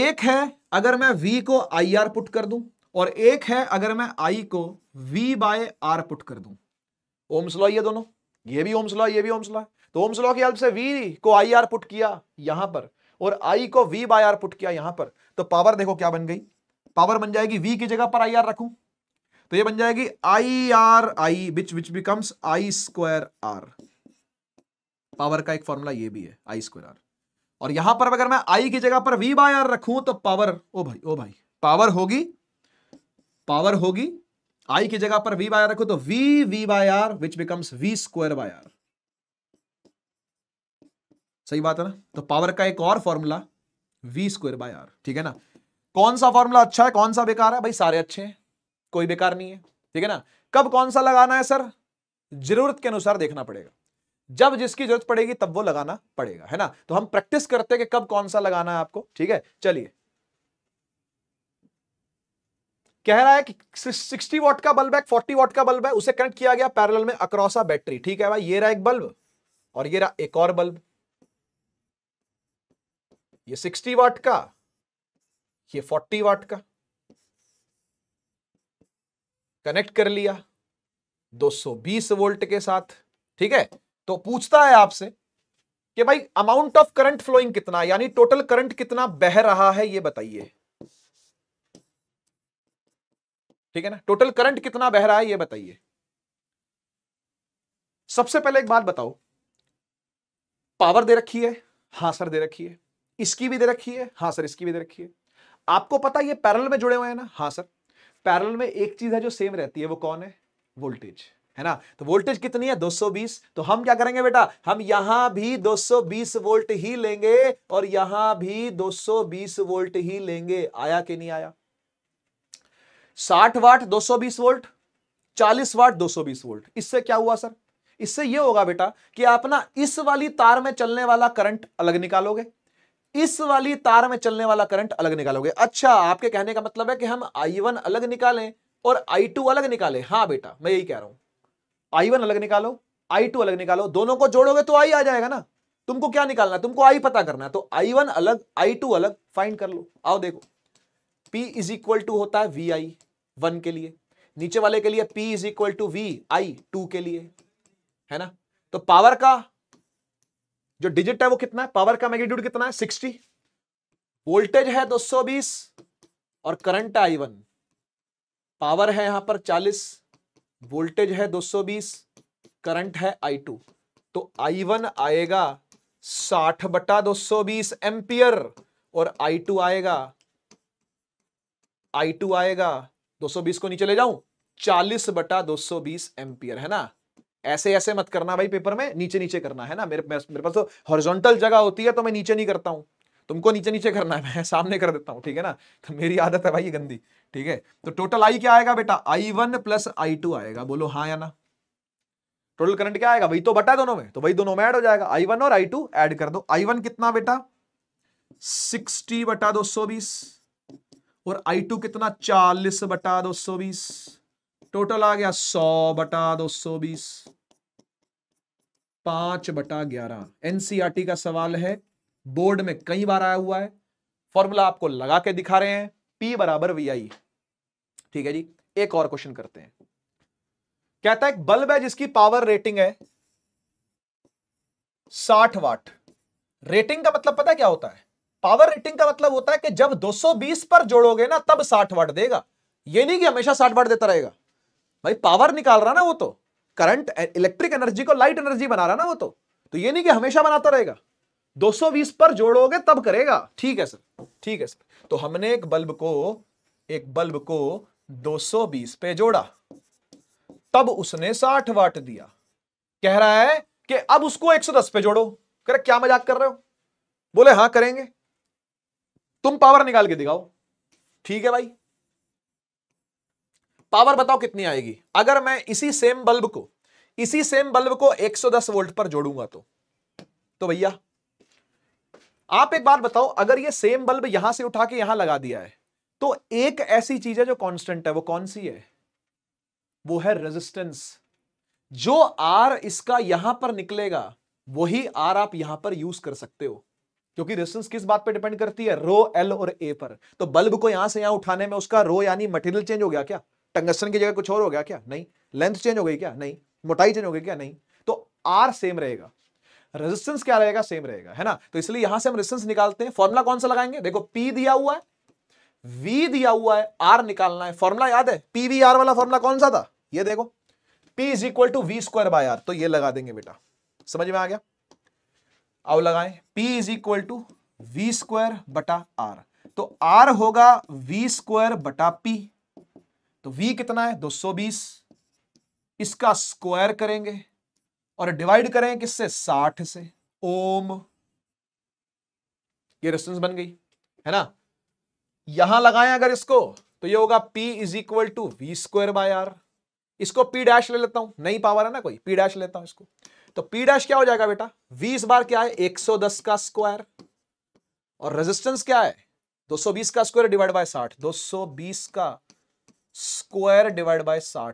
एक है अगर मैं V को आई आर पुट कर दूं और एक है अगर मैं I को V बाय आर पुट कर दूं ओम्स ये दोनों ये भी ओम्स ये भी ओम्स तो ओम्स की हेल्प से V को आई आर पुट किया यहां पर और I को V बाय आर पुट किया यहां पर तो पावर देखो क्या बन गई पावर बन जाएगी V की जगह पर आई आर रखूं तो ये बन जाएगी I R I which which becomes I square R power का एक फॉर्मूला ये भी है आई स्क्वायर आर और यहां पर अगर मैं आई की जगह पर वी बाय आर रखू तो पावर ओ भाई ओ भाई पावर होगी पावर होगी आई की जगह पर वी बाय रखू तो V V by R which becomes V square by R सही बात है ना तो पावर का एक और formula V square by R ठीक है ना कौन सा फॉर्मूला अच्छा है कौन सा बेकार है भाई सारे अच्छे हैं कोई बेकार नहीं है ठीक है ना कब कौन सा लगाना है सर जरूरत के अनुसार देखना पड़ेगा जब जिसकी जरूरत पड़ेगी तब वो लगाना पड़ेगा है ना तो हम प्रैक्टिस करते हैं कि कब कौन सा लगाना है आपको ठीक है चलिए कह रहा है कि 60 वॉट का बल्ब है 40 वॉट का बल्ब है उसे कनेक्ट किया गया पैरेलल में अक्रॉसा बैटरी ठीक है भाई ये रहा एक बल्ब और ये रहा एक और बल्ब ये 60 वाट का ये 40 वाट का कनेक्ट कर लिया 220 वोल्ट के साथ ठीक है तो पूछता है आपसे कि भाई अमाउंट ऑफ करंट फ्लोइंग कितना यानी टोटल करंट कितना बह रहा है ये बताइए ठीक है ना टोटल करंट कितना बह रहा है ये बताइए सबसे पहले एक बात बताओ पावर दे रखी है हां सर दे रखी है इसकी भी दे रखी है हाँ सर इसकी भी दे रखी है आपको पता ये पैरल में जुड़े हुए हैं ना हाँ सर पैरल में एक चीज है जो सेम रहती है वो कौन है वोल्टेज है ना तो वोल्टेज कितनी है 220 तो हम क्या करेंगे बेटा हम यहां भी 220 वोल्ट ही लेंगे और यहां भी 220 वोल्ट ही लेंगे आया कि नहीं आया 60 वाट 220 वोल्ट 40 वाट 220 वोल्ट इससे क्या हुआ सर इससे यह होगा बेटा कि आप ना इस वाली तार में चलने वाला करंट अलग निकालोगे इस वाली तार में चलने वाला करंट अलग निकालोगे अच्छा आपके कहने का मतलब है कि हम आई अलग निकालें और आई अलग निकालें हाँ बेटा मैं यही कह रहा हूं आई वन अलग निकालो आई टू अलग निकालो दोनों को जोड़ोगे तो आई आ जाएगा ना तुमको क्या निकालना है तुमको आई पता करना है तो आई वन अलग आई टू अलग फाइंड कर लो आओ देखो पी इज इक्वल टू होता है वी आई वन के लिए नीचे वाले के लिए P is equal to V I two के लिए है ना तो पावर का जो डिजिट है वो कितना है पावर का मैग्नीट्यूड कितना है सिक्सटी वोल्टेज है बीस और करंट आई वन पावर है यहां पर चालीस वोल्टेज है 220 करंट है I2 तो I1 आएगा 60 बटा 220 एम्पियर और I2 आएगा I2 आएगा 220 को नीचे ले जाऊं 40 बटा 220 एम्पियर है ना ऐसे ऐसे मत करना भाई पेपर में नीचे नीचे करना है ना मेरे मेरे पास तो हॉरिजॉन्टल जगह होती है तो मैं नीचे नहीं करता हूं तुमको नीचे नीचे करना है मैं सामने कर देता हूँ ठीक है ना तो मेरी आदत है भाई ये गंदी ठीक है तो टोटल आई क्या आएगा बेटा I one plus I two आएगा बोलो हाँ या ना टोटल करंट क्या आएगा वही तो बटा है दोनों में तो वही दोनों में ऐड हो जाएगा आई वन और आई टू एड कर दो आई वन कितना बेटा सिक्सटी बटा दो सौ बीस और आई टू कितना चालीस बटा दो सौ बीस टोटल आ गया सौ बटा दो सौ बीस पांच बटा ग्यारह एनसीआरटी e का सवाल है बोर्ड में कई बार आया हुआ है फॉर्मूला आपको लगा के दिखा रहे हैं पी बराबर वी आई ठीक है जी एक और क्वेश्चन करते हैं कहता है बल्ब है जिसकी पावर रेटिंग है साठ वाट रेटिंग का मतलब पता क्या होता है पावर रेटिंग का मतलब होता है कि जब 220 पर जोड़ोगे ना तब 60 वाट देगा ये नहीं कि हमेशा 60 वाट देता रहेगा भाई पावर निकाल रहा ना वो तो करंट इलेक्ट्रिक एनर्जी को लाइट एनर्जी बना रहा ना वो तो तो ये नहीं कि हमेशा बनाता रहेगा 220 पर जोड़ोगे तब करेगा ठीक है सर ठीक है सर तो हमने एक बल्ब को एक बल्ब को 220 पे जोड़ा तब उसने 60 वाट दिया कह रहा है कि अब उसको 110 पे जोड़ो करे क्या मजाक कर रहे हो बोले हां करेंगे तुम पावर निकाल के दिखाओ ठीक है भाई पावर बताओ कितनी आएगी अगर मैं इसी सेम बल्ब को इसी सेम बल्ब को 110 वोल्ट पर जोड़ूंगा तो तो भैया आप एक बात बताओ अगर ये सेम बल्ब यहां से उठा के यहां लगा दिया है तो एक ऐसी चीज है जो कांस्टेंट है वो कौन सी है वो है रेजिस्टेंस जो आर इसका यहां पर निकलेगा वही आर आप यहां पर यूज कर सकते हो क्योंकि रेजिस्टेंस किस बात पे डिपेंड करती है रो एल और ए पर तो बल्ब को यहां से यहां उठाने में उसका रो यानी मटेरियल चेंज हो गया क्या टंगस्टन की जगह कुछ और हो गया क्या नहीं लेंथ चेंज हो गई क्या नहीं मोटाई चेंज हो गई क्या नहीं तो आर सेम रहेगा रेजिस्टेंस क्या रहेगा सेम रहेगा है ना तो इसलिए यहां से हम रेजिस्टेंस निकालते हैं फॉर्मुला कौन सा लगाएंगे देखो पी दिया हुआ है वी दिया हुआ है आर निकालना है फॉर्मुला याद है पी वी आर वाला फॉर्मुला कौन सा था ये देखो P is equal to V square by R तो ये लगा देंगे बेटा समझ में आ गया अब लगाए P is equal to V square बटा आर तो आर होगा वी स्क्वायर बटा पी तो v कितना है 220 इसका स्क्वायर करेंगे और डिवाइड करें किससे साठ से ओम ये रेस्टेंस बन गई है ना यहां लगाएं अगर इसको तो ये होगा P is equal to V square by R इसको P डैश ले लेता हूं नहीं पावर है ना कोई P डैश लेता हूं इसको तो P डैश क्या हो जाएगा बेटा V इस बार क्या है 110 का स्क्वायर और रेजिस्टेंस क्या है 220 का स्क्वायर डिवाइड बाय 60 220 का स्क्वायर डिवाइड बाय 60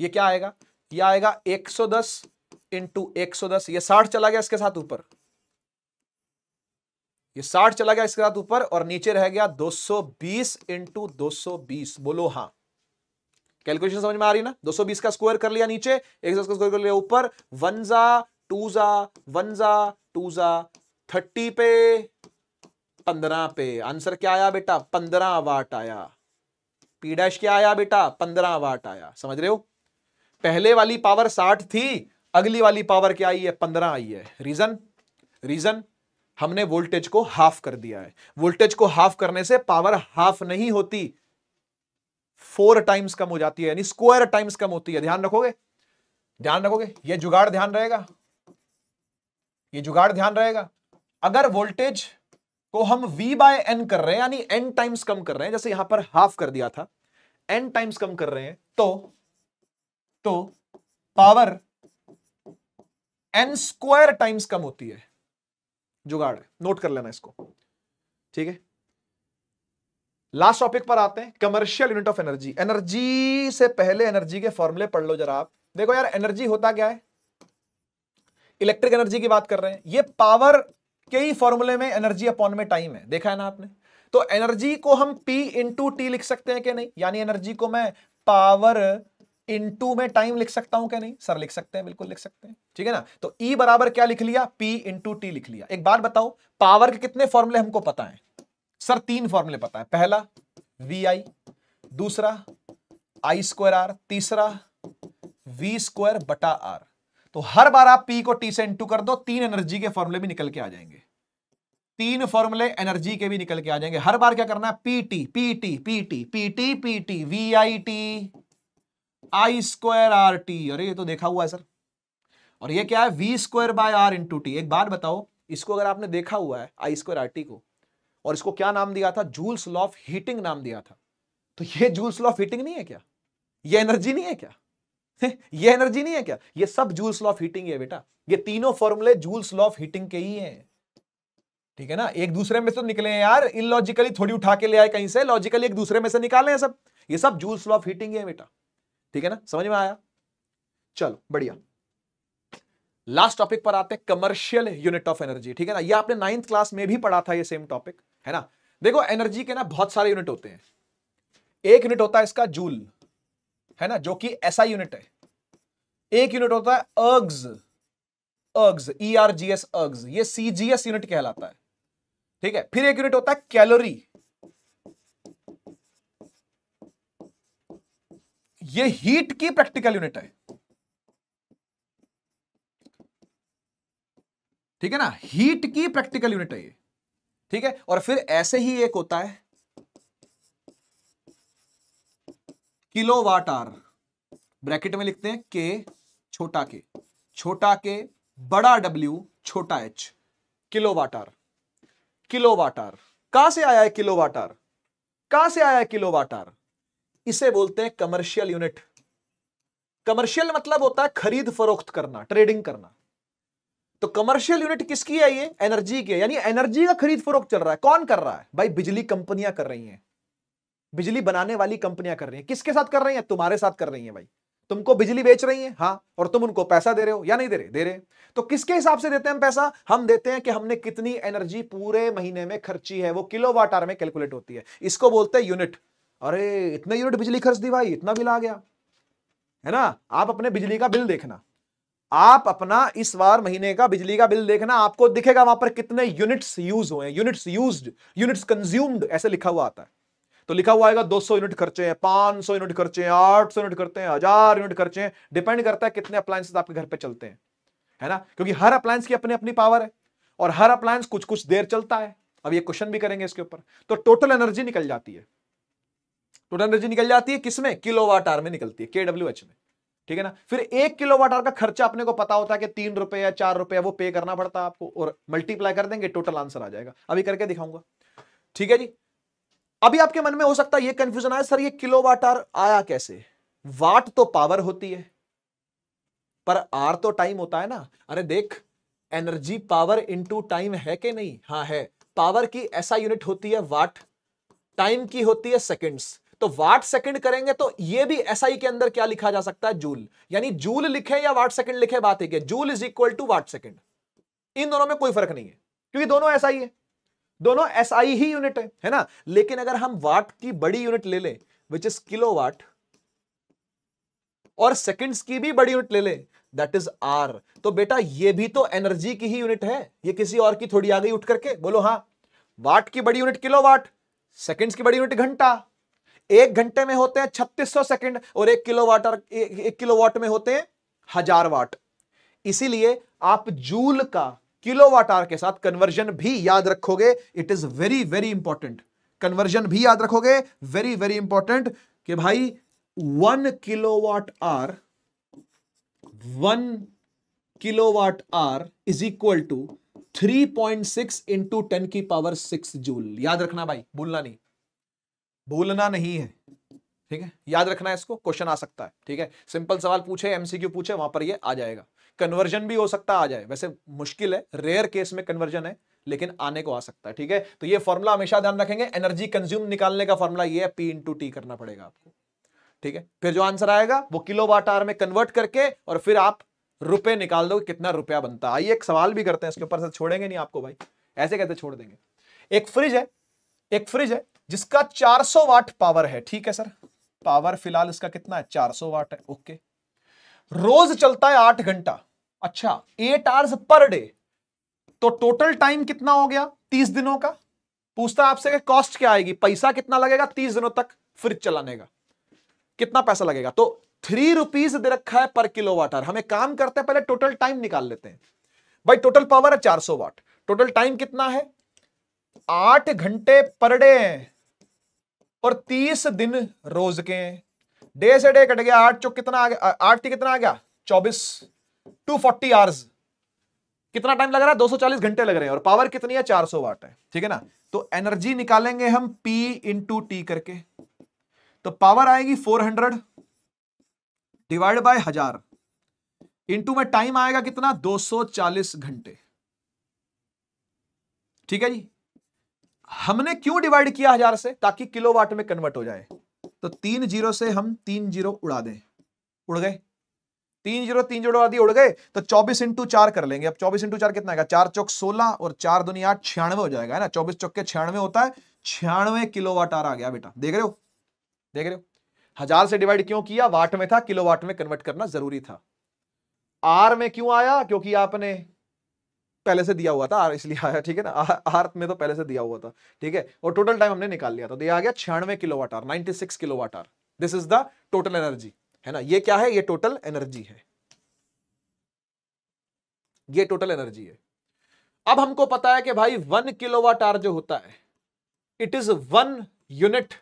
ये क्या आएगा ये आएगा 110 इंटू एक सौ दस यह साठ चला गया इसके साथ ऊपर ये साठ चला गया इसके साथ ऊपर और नीचे रह गया दो सौ बीस इंटू दो सौ बीस बोलो हाँ कैलकुलेशन समझ में आ रही ना बीस का स्क्वायर कर लिया नीचे एक का स्क्वायर कर लिया ऊपर वन जा टू जा वन जा टू जा थर्टी पे पंद्रह पे आंसर क्या आया बेटा पंद्रह वाट आया पी डैश क्या आया बेटा पंद्रह वाट आया समझ रहे हो पहले वाली पावर साठ थी अगली वाली पावर क्या आई है पंद्रह आई है रीजन रीजन हमने वोल्टेज को हाफ कर दिया है वोल्टेज को हाफ करने से पावर हाफ नहीं होती फोर टाइम्स कम हो जाती है यानी स्क्वायर टाइम्स कम होती है ध्यान रखोगे ध्यान रखोगे ये जुगाड़ ध्यान रहेगा ये जुगाड़ ध्यान रहेगा अगर वोल्टेज को हम v बाय एन कर रहे हैं यानी n टाइम्स कम कर रहे हैं जैसे यहां पर हाफ कर दिया था n टाइम्स कम कर रहे हैं तो तो पावर एन स्क्वायर टाइम्स कम होती है जुगाड़ है नोट कर लेना इसको ठीक है लास्ट टॉपिक पर आते हैं commercial unit of energy energy से पहले एनर्जी के फॉर्मूले पढ़ लो जरा आप देखो यार एनर्जी होता क्या है इलेक्ट्रिक एनर्जी की बात कर रहे हैं ये पावर के ही फॉर्मूले में एनर्जी अपॉन में टाइम है देखा है ना आपने तो एनर्जी को हम पी इंटू टी लिख सकते हैं कि नहीं यानी एनर्जी को मैं पावर इनटू में टाइम लिख सकता हूं क्या नहीं सर लिख सकते हैं बिल्कुल लिख सकते हैं ठीक है ना तो ई e बराबर क्या लिख लिया पी इंटू टी लिख लिया एक बात बताओ पावर के कितने फॉर्मुले हमको पता है सर तीन फॉर्मुले पता है पहला वी आई दूसरा आई स्क्वायर आर तीसरा वी स्क्वायर बटा आर तो हर बार आप पी को टी से इंटू कर दो तीन एनर्जी के फॉर्मुले भी निकल के आ जाएंगे तीन फॉर्मूले एनर्जी के भी निकल के आ जाएंगे हर बार क्या करना है PT PT PT PT PT V I T I square R T अरे ये तो देखा हुआ है सर और ये क्या है V square by R into T एक बात बताओ इसको अगर आपने देखा हुआ है आई स्क्वायर आर टी को और इसको क्या नाम दिया था जूल्स लॉ ऑफ हीटिंग नाम दिया था तो ये जूल्स लॉ ऑफ हीटिंग नहीं है क्या ये एनर्जी नहीं है क्या ये एनर्जी नहीं है क्या ये सब जूल्स लॉ ऑफ हीटिंग है बेटा ये तीनों फॉर्मूले जूल्स लॉ ऑफ हीटिंग के ही हैं ठीक है ना एक दूसरे में से तो निकले हैं यार इलॉजिकली थोड़ी उठा के ले आए कहीं से लॉजिकली एक दूसरे में से निकाले हैं सब ये सब जूल्स लॉ ऑफ हीटिंग है बेटा ठीक है ना समझ में आया चलो बढ़िया लास्ट टॉपिक पर आते हैं कमर्शियल यूनिट ऑफ एनर्जी ठीक है ना ये आपने नाइन्थ क्लास में भी पढ़ा था ये सेम टॉपिक है ना देखो एनर्जी के ना बहुत सारे यूनिट होते हैं एक यूनिट होता है इसका जूल है ना जो कि ऐसा यूनिट है एक यूनिट होता है अर्ग्स अर्ग्स ई आर जी एस अर्ग्स ये सीजीएस यूनिट कहलाता है ठीक है फिर एक यूनिट होता है कैलोरी ये हीट की प्रैक्टिकल यूनिट है ठीक है ना हीट की प्रैक्टिकल यूनिट है ये ठीक है और फिर ऐसे ही एक होता है किलोवाट आर ब्रैकेट में लिखते हैं के छोटा के छोटा के बड़ा डब्ल्यू छोटा h kilowatt hour kilowatt hour कहां से आया है किलोवाट आर कहां से आया है किलोवाट आर इसे बोलते हैं कमर्शियल यूनिट कमर्शियल मतलब होता है खरीद फरोख्त करना ट्रेडिंग करना तो कमर्शियल यूनिट किसकी है ये एनर्जी की है यानी एनर्जी का खरीद फरोख्त चल रहा है कौन कर रहा है भाई बिजली कंपनियां कर रही हैं बिजली बनाने वाली कंपनियां कर रही हैं किसके साथ कर रही हैं तुम्हारे साथ कर रही हैं भाई तुमको बिजली बेच रही है हाँ और तुम उनको पैसा दे रहे हो या नहीं दे रहे दे रहे तो किसके हिसाब से देते हैं हम पैसा हम देते हैं कि हमने कितनी एनर्जी पूरे महीने में खर्ची है वो किलो आर में कैलकुलेट होती है इसको बोलते हैं यूनिट अरे इतने यूनिट बिजली खर्च दी भाई इतना बिल आ गया है ना आप अपने बिजली का बिल देखना आप अपना इस बार महीने का बिजली का बिल देखना आपको दिखेगा वहां पर कितने यूनिट्स यूज हुए यूनिट्स यूज्ड यूनिट्स कंज्यूम्ड ऐसे लिखा हुआ आता है तो लिखा हुआ आएगा 200 यूनिट खर्चे हैं 500 यूनिट खर्चे हैं 800 यूनिट करते हैं हजार यूनिट खर्चे हैं डिपेंड करता है कितने अप्लायंसेस आपके घर पे चलते हैं है ना क्योंकि हर अप्लायंस की अपनी अपनी पावर है और हर अप्लायंस कुछ कुछ देर चलता है अब ये क्वेश्चन भी करेंगे इसके ऊपर तो टोटल एनर्जी निकल जाती है टोटल तो एनर्जी निकल जाती है किसमें किलोवाट आर में निकलती है के डब्ल्यू एच में ठीक है ना फिर एक किलोवाट आर का खर्चा अपने को पता होता है कि तीन रुपए या चार रुपए वो पे करना पड़ता है आपको और मल्टीप्लाई कर देंगे टोटल आंसर आ जाएगा अभी करके दिखाऊंगा ठीक है जी अभी आपके मन में हो सकता है ये कंफ्यूजन आया सर ये किलोवाट आर आया कैसे वाट तो पावर होती है पर आर तो टाइम होता है ना अरे देख एनर्जी पावर इंटू टाइम है कि नहीं हाँ है पावर की ऐसा यूनिट होती है वाट टाइम की होती है सेकेंड्स तो वाट सेकंड करेंगे तो ये भी एसआई SI के अंदर क्या लिखा जा सकता है जूल यानी जूल लिखे या वाट सेकंड लिखे बात एक है joule is equal to watt second इन दोनों में कोई फर्क नहीं है क्योंकि दोनों एसआई SI है दोनों एसआई SI ही यूनिट है है ना लेकिन अगर हम वाट की बड़ी यूनिट ले लें विच इज किलो वाट और सेकंड्स की भी बड़ी यूनिट ले लें दैट इज आर तो बेटा ये भी तो एनर्जी की ही यूनिट है ये किसी और की थोड़ी आ गई उठ करके बोलो हाँ वाट की बड़ी यूनिट किलो वाट सेकेंड्स की बड़ी यूनिट घंटा एक घंटे में होते हैं 3600 सेकंड और एक किलो वाट एक किलो वाट में होते हैं हजार वाट इसीलिए आप जूल का किलो वाट आर के साथ कन्वर्जन भी याद रखोगे it is very very important conversion भी याद रखोगे वेरी वेरी इंपॉर्टेंट कि भाई one kilowatt hour one kilowatt hour is equal to three point six into ten की पावर सिक्स जूल याद रखना भाई भूलना नहीं भूलना नहीं है ठीक है याद रखना है इसको क्वेश्चन आ सकता है ठीक है सिंपल सवाल पूछे एमसीक्यू पूछे वहां पर ये आ जाएगा कन्वर्जन भी हो सकता आ जाए वैसे मुश्किल है रेयर केस में कन्वर्जन है लेकिन आने को आ सकता है ठीक है तो ये फॉर्मुला हमेशा ध्यान रखेंगे एनर्जी कंज्यूम निकालने का फॉर्मुला ये है पी इंटू टी करना पड़ेगा आपको ठीक है फिर जो आंसर आएगा वो किलो वाट आर में कन्वर्ट करके और फिर आप रुपए निकाल दो कितना रुपया बनता है आइए एक सवाल भी करते हैं इसके ऊपर से छोड़ेंगे नहीं आपको भाई ऐसे कहते छोड़ देंगे एक फ्रिज है एक फ्रिज है जिसका 400 वाट पावर है ठीक है सर पावर फिलहाल इसका कितना है 400 वाट है ओके रोज चलता है आठ घंटा अच्छा एट आवर्स पर डे तो टोटल टाइम कितना हो गया तीस दिनों का पूछता आपसे आपसे कॉस्ट क्या आएगी पैसा कितना लगेगा तीस दिनों तक फ्रिज चलाने का कितना पैसा लगेगा तो थ्री रुपीज दे रखा है पर किलो वाट आर हमें काम करते हैं पहले टोटल टाइम निकाल लेते हैं भाई टोटल पावर है चार सौ वाट टोटल टाइम कितना है आठ घंटे पर डे और तीस दिन रोज के डे से डे कट गया आठ चौक कितना आ गया आठ थी कितना आ गया चौबीस टू फोर्टी आवर्स कितना टाइम लग रहा है दो सौ चालीस घंटे लग रहे हैं और पावर कितनी है चार सौ वाट है ठीक है ना तो एनर्जी निकालेंगे हम पी इंटू टी करके तो पावर आएगी फोर हंड्रेड डिवाइड बाय हजार इंटू में टाइम आएगा कितना दो चालीस घंटे ठीक है जी हमने क्यों डिवाइड किया हजार से ताकि किलोवाट में कन्वर्ट हो जाए तो तीन जीरो से हम तीन जीरो उड़ा दें उड़ गए तीन जीरो तीन जीरो उड़ा दिए उड़ गए तो चौबीस इंटू चार कर लेंगे अब चौबीस इंटू चार कितना चार चौक सोलह और चार दुनिया आठ छियानवे हो जाएगा है ना चौबीस चौक के छियानवे होता है छियानवे किलो वाट आ गया बेटा देख रहे हो देख रहे हो हजार से डिवाइड क्यों किया वाट में था किलो वाट में कन्वर्ट करना जरूरी था आर में क्यों आया क्योंकि आपने पहले से दिया हुआ था इसलिए आया ठीक है ना आर में तो पहले से दिया हुआ था ठीक है और टोटल टाइम हमने निकाल लिया था तो ये आ गया छियानवे kilowatt hour ninety six kilowatt hour this is the total energy है ना ये क्या है ये टोटल एनर्जी है ये टोटल एनर्जी है अब हमको पता है कि भाई वन किलोवाट आर जो होता है इट इज वन यूनिट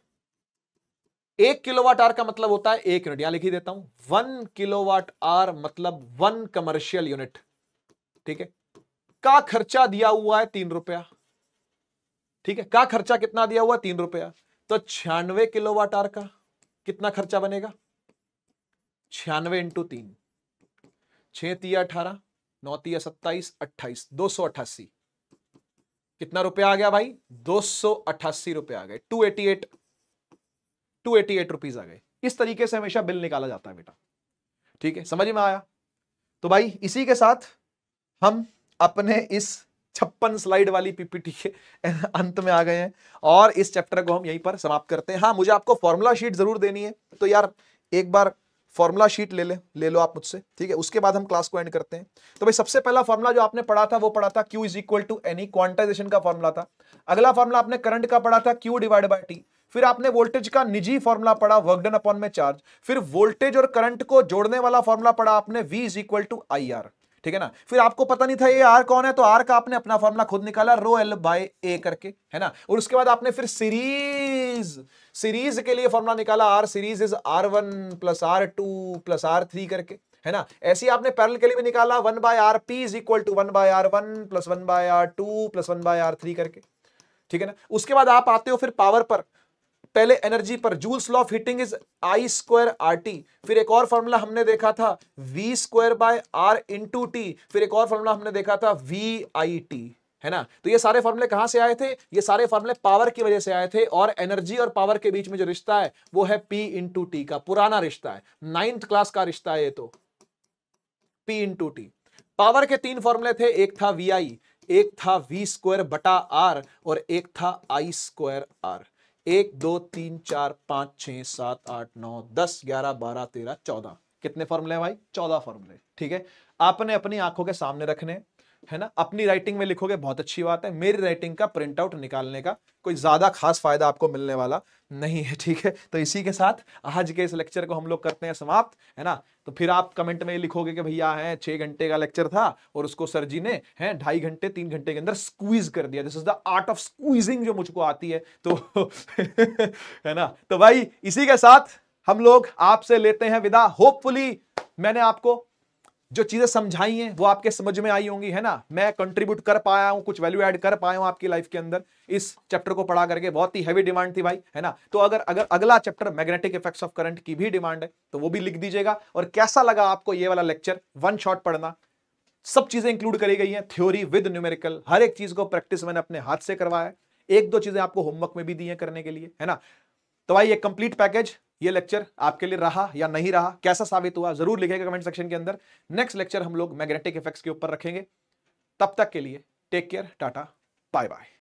एक किलोवाट आर का मतलब होता है एक यूनिट यहां लिखी देता हूं वन किलोवाट आर मतलब वन कमर्शियल यूनिट ठीक है का खर्चा दिया हुआ है तीन रुपया ठीक है का खर्चा कितना दिया हुआ तीन रुपया तो छियानवे किलो आर का कितना खर्चा बनेगा छियानवे इंटू तीन छिया अठारह नौ सत्ताईस अट्ठाईस दो सौ अट्ठासी कितना रुपया आ गया भाई दो सौ अट्ठासी रुपया आ गए two eighty eight two eighty eight rupees आ गए इस तरीके से हमेशा बिल निकाला जाता है बेटा ठीक है समझ में आया तो भाई इसी के साथ हम अपने इस छप्पन स्लाइड वाली पीपीटी के अंत में आ गए हैं और इस चैप्टर को हम यहीं पर समाप्त करते हैं हाँ मुझे आपको फॉर्मूला शीट जरूर देनी है तो यार एक बार फॉर्मूला शीट ले ले ले लो आप मुझसे ठीक है उसके बाद हम क्लास को एंड करते हैं तो भाई सबसे पहला फॉर्मूला जो आपने पढ़ा था वो पढ़ा था Q is equal to n e quantization का फॉर्मूला था अगला फॉर्मूला आपने करंट का पढ़ा था क्यू डिवाइड बाई टी फिर आपने वोल्टेज का निजी फॉर्मूला पढ़ा वर्कडन अपॉन में चार्ज फिर वोल्टेज और करंट को जोड़ने वाला फॉर्मूला पढ़ा आपने V is equal to I R ठीक है ना फिर आपको पता नहीं था ये आर कौन है तो आर का आपने अपना फॉर्मुला खुद निकाला रो एल बाय ए करके है ना और उसके बाद आपने फिर सीरीज सीरीज के लिए फॉर्मुला निकाला R series is R one plus R two plus R three करके है ना ऐसे ही आपने पैरल के लिए भी निकाला one by R P is equal to one by R one plus one by R two plus one by R three करके ठीक है ना उसके बाद आप आते हो फिर पावर पर पहले एनर्जी पर Joule's law of heating is I square R T फिर एक और फॉर्मूला हमने देखा था V square by R into T फिर एक और फॉर्मूला हमने देखा था वी आई टी है ना तो ये सारे फॉर्मूले कहां से आए थे ये सारे फॉर्मूले पावर की वजह से आए थे और एनर्जी और पावर के बीच में जो रिश्ता है वो है पी इंटू टी का पुराना रिश्ता है नाइन्थ क्लास का रिश्ता है ये तो पी इंटू टी पावर के तीन फॉर्मूले थे एक था वी आई एक था वी स्क्वायर बटा आर और एक था आई स्क्वायर आर एक दो तीन चार पांच छह सात आठ नौ दस ग्यारह बारह तेरह चौदह कितने फॉर्मूले हैं भाई चौदह फॉर्मूले ठीक है आपने अपनी आंखों के सामने रखने है ना अपनी राइटिंग में लिखोगे बहुत अच्छी बात है मेरी राइटिंग का प्रिंट आउट निकालने का कोई ज़्यादा खास फायदा आपको मिलने वाला नहीं है ठीक है तो इसी के साथ आज के इस लेक्चर को हम लोग करते हैं समाप्त है ना तो फिर आप कमेंट में लिखोगे कि भैया है छह घंटे का लेक्चर था और उसको सर जी ने है ढाई घंटे तीन घंटे के अंदर स्क्वीज कर दिया this is the art of squeezing जो मुझको आती है तो है ना तो भाई इसी के साथ हम लोग आपसे लेते हैं विदा होपफुली मैंने आपको जो चीजें समझाई हैं वो आपके समझ में आई होंगी है ना मैं कंट्रीब्यूट कर पाया हूँ कुछ वैल्यू ऐड कर पाया हूँ आपकी लाइफ के अंदर इस चैप्टर को पढ़ा करके बहुत ही हैवी डिमांड थी भाई है ना तो अगर अगर अगला chapter magnetic effects of current की भी डिमांड है तो वो भी लिख दीजिएगा और कैसा लगा आपको ये वाला लेक्चर वन शॉट पढ़ना सब चीजें इंक्लूड करी गई हैं थ्योरी विद न्यूमेरिकल हर एक चीज को प्रैक्टिस मैंने अपने हाथ से करवाया एक दो चीजें आपको होमवर्क में भी दी है करने के लिए है ना तो भाई ये कंप्लीट पैकेज ये लेक्चर आपके लिए रहा या नहीं रहा कैसा साबित हुआ जरूर लिखेगा कमेंट सेक्शन के अंदर नेक्स्ट लेक्चर हम लोग मैग्नेटिक इफेक्ट्स के ऊपर रखेंगे तब तक के लिए take care tata bye bye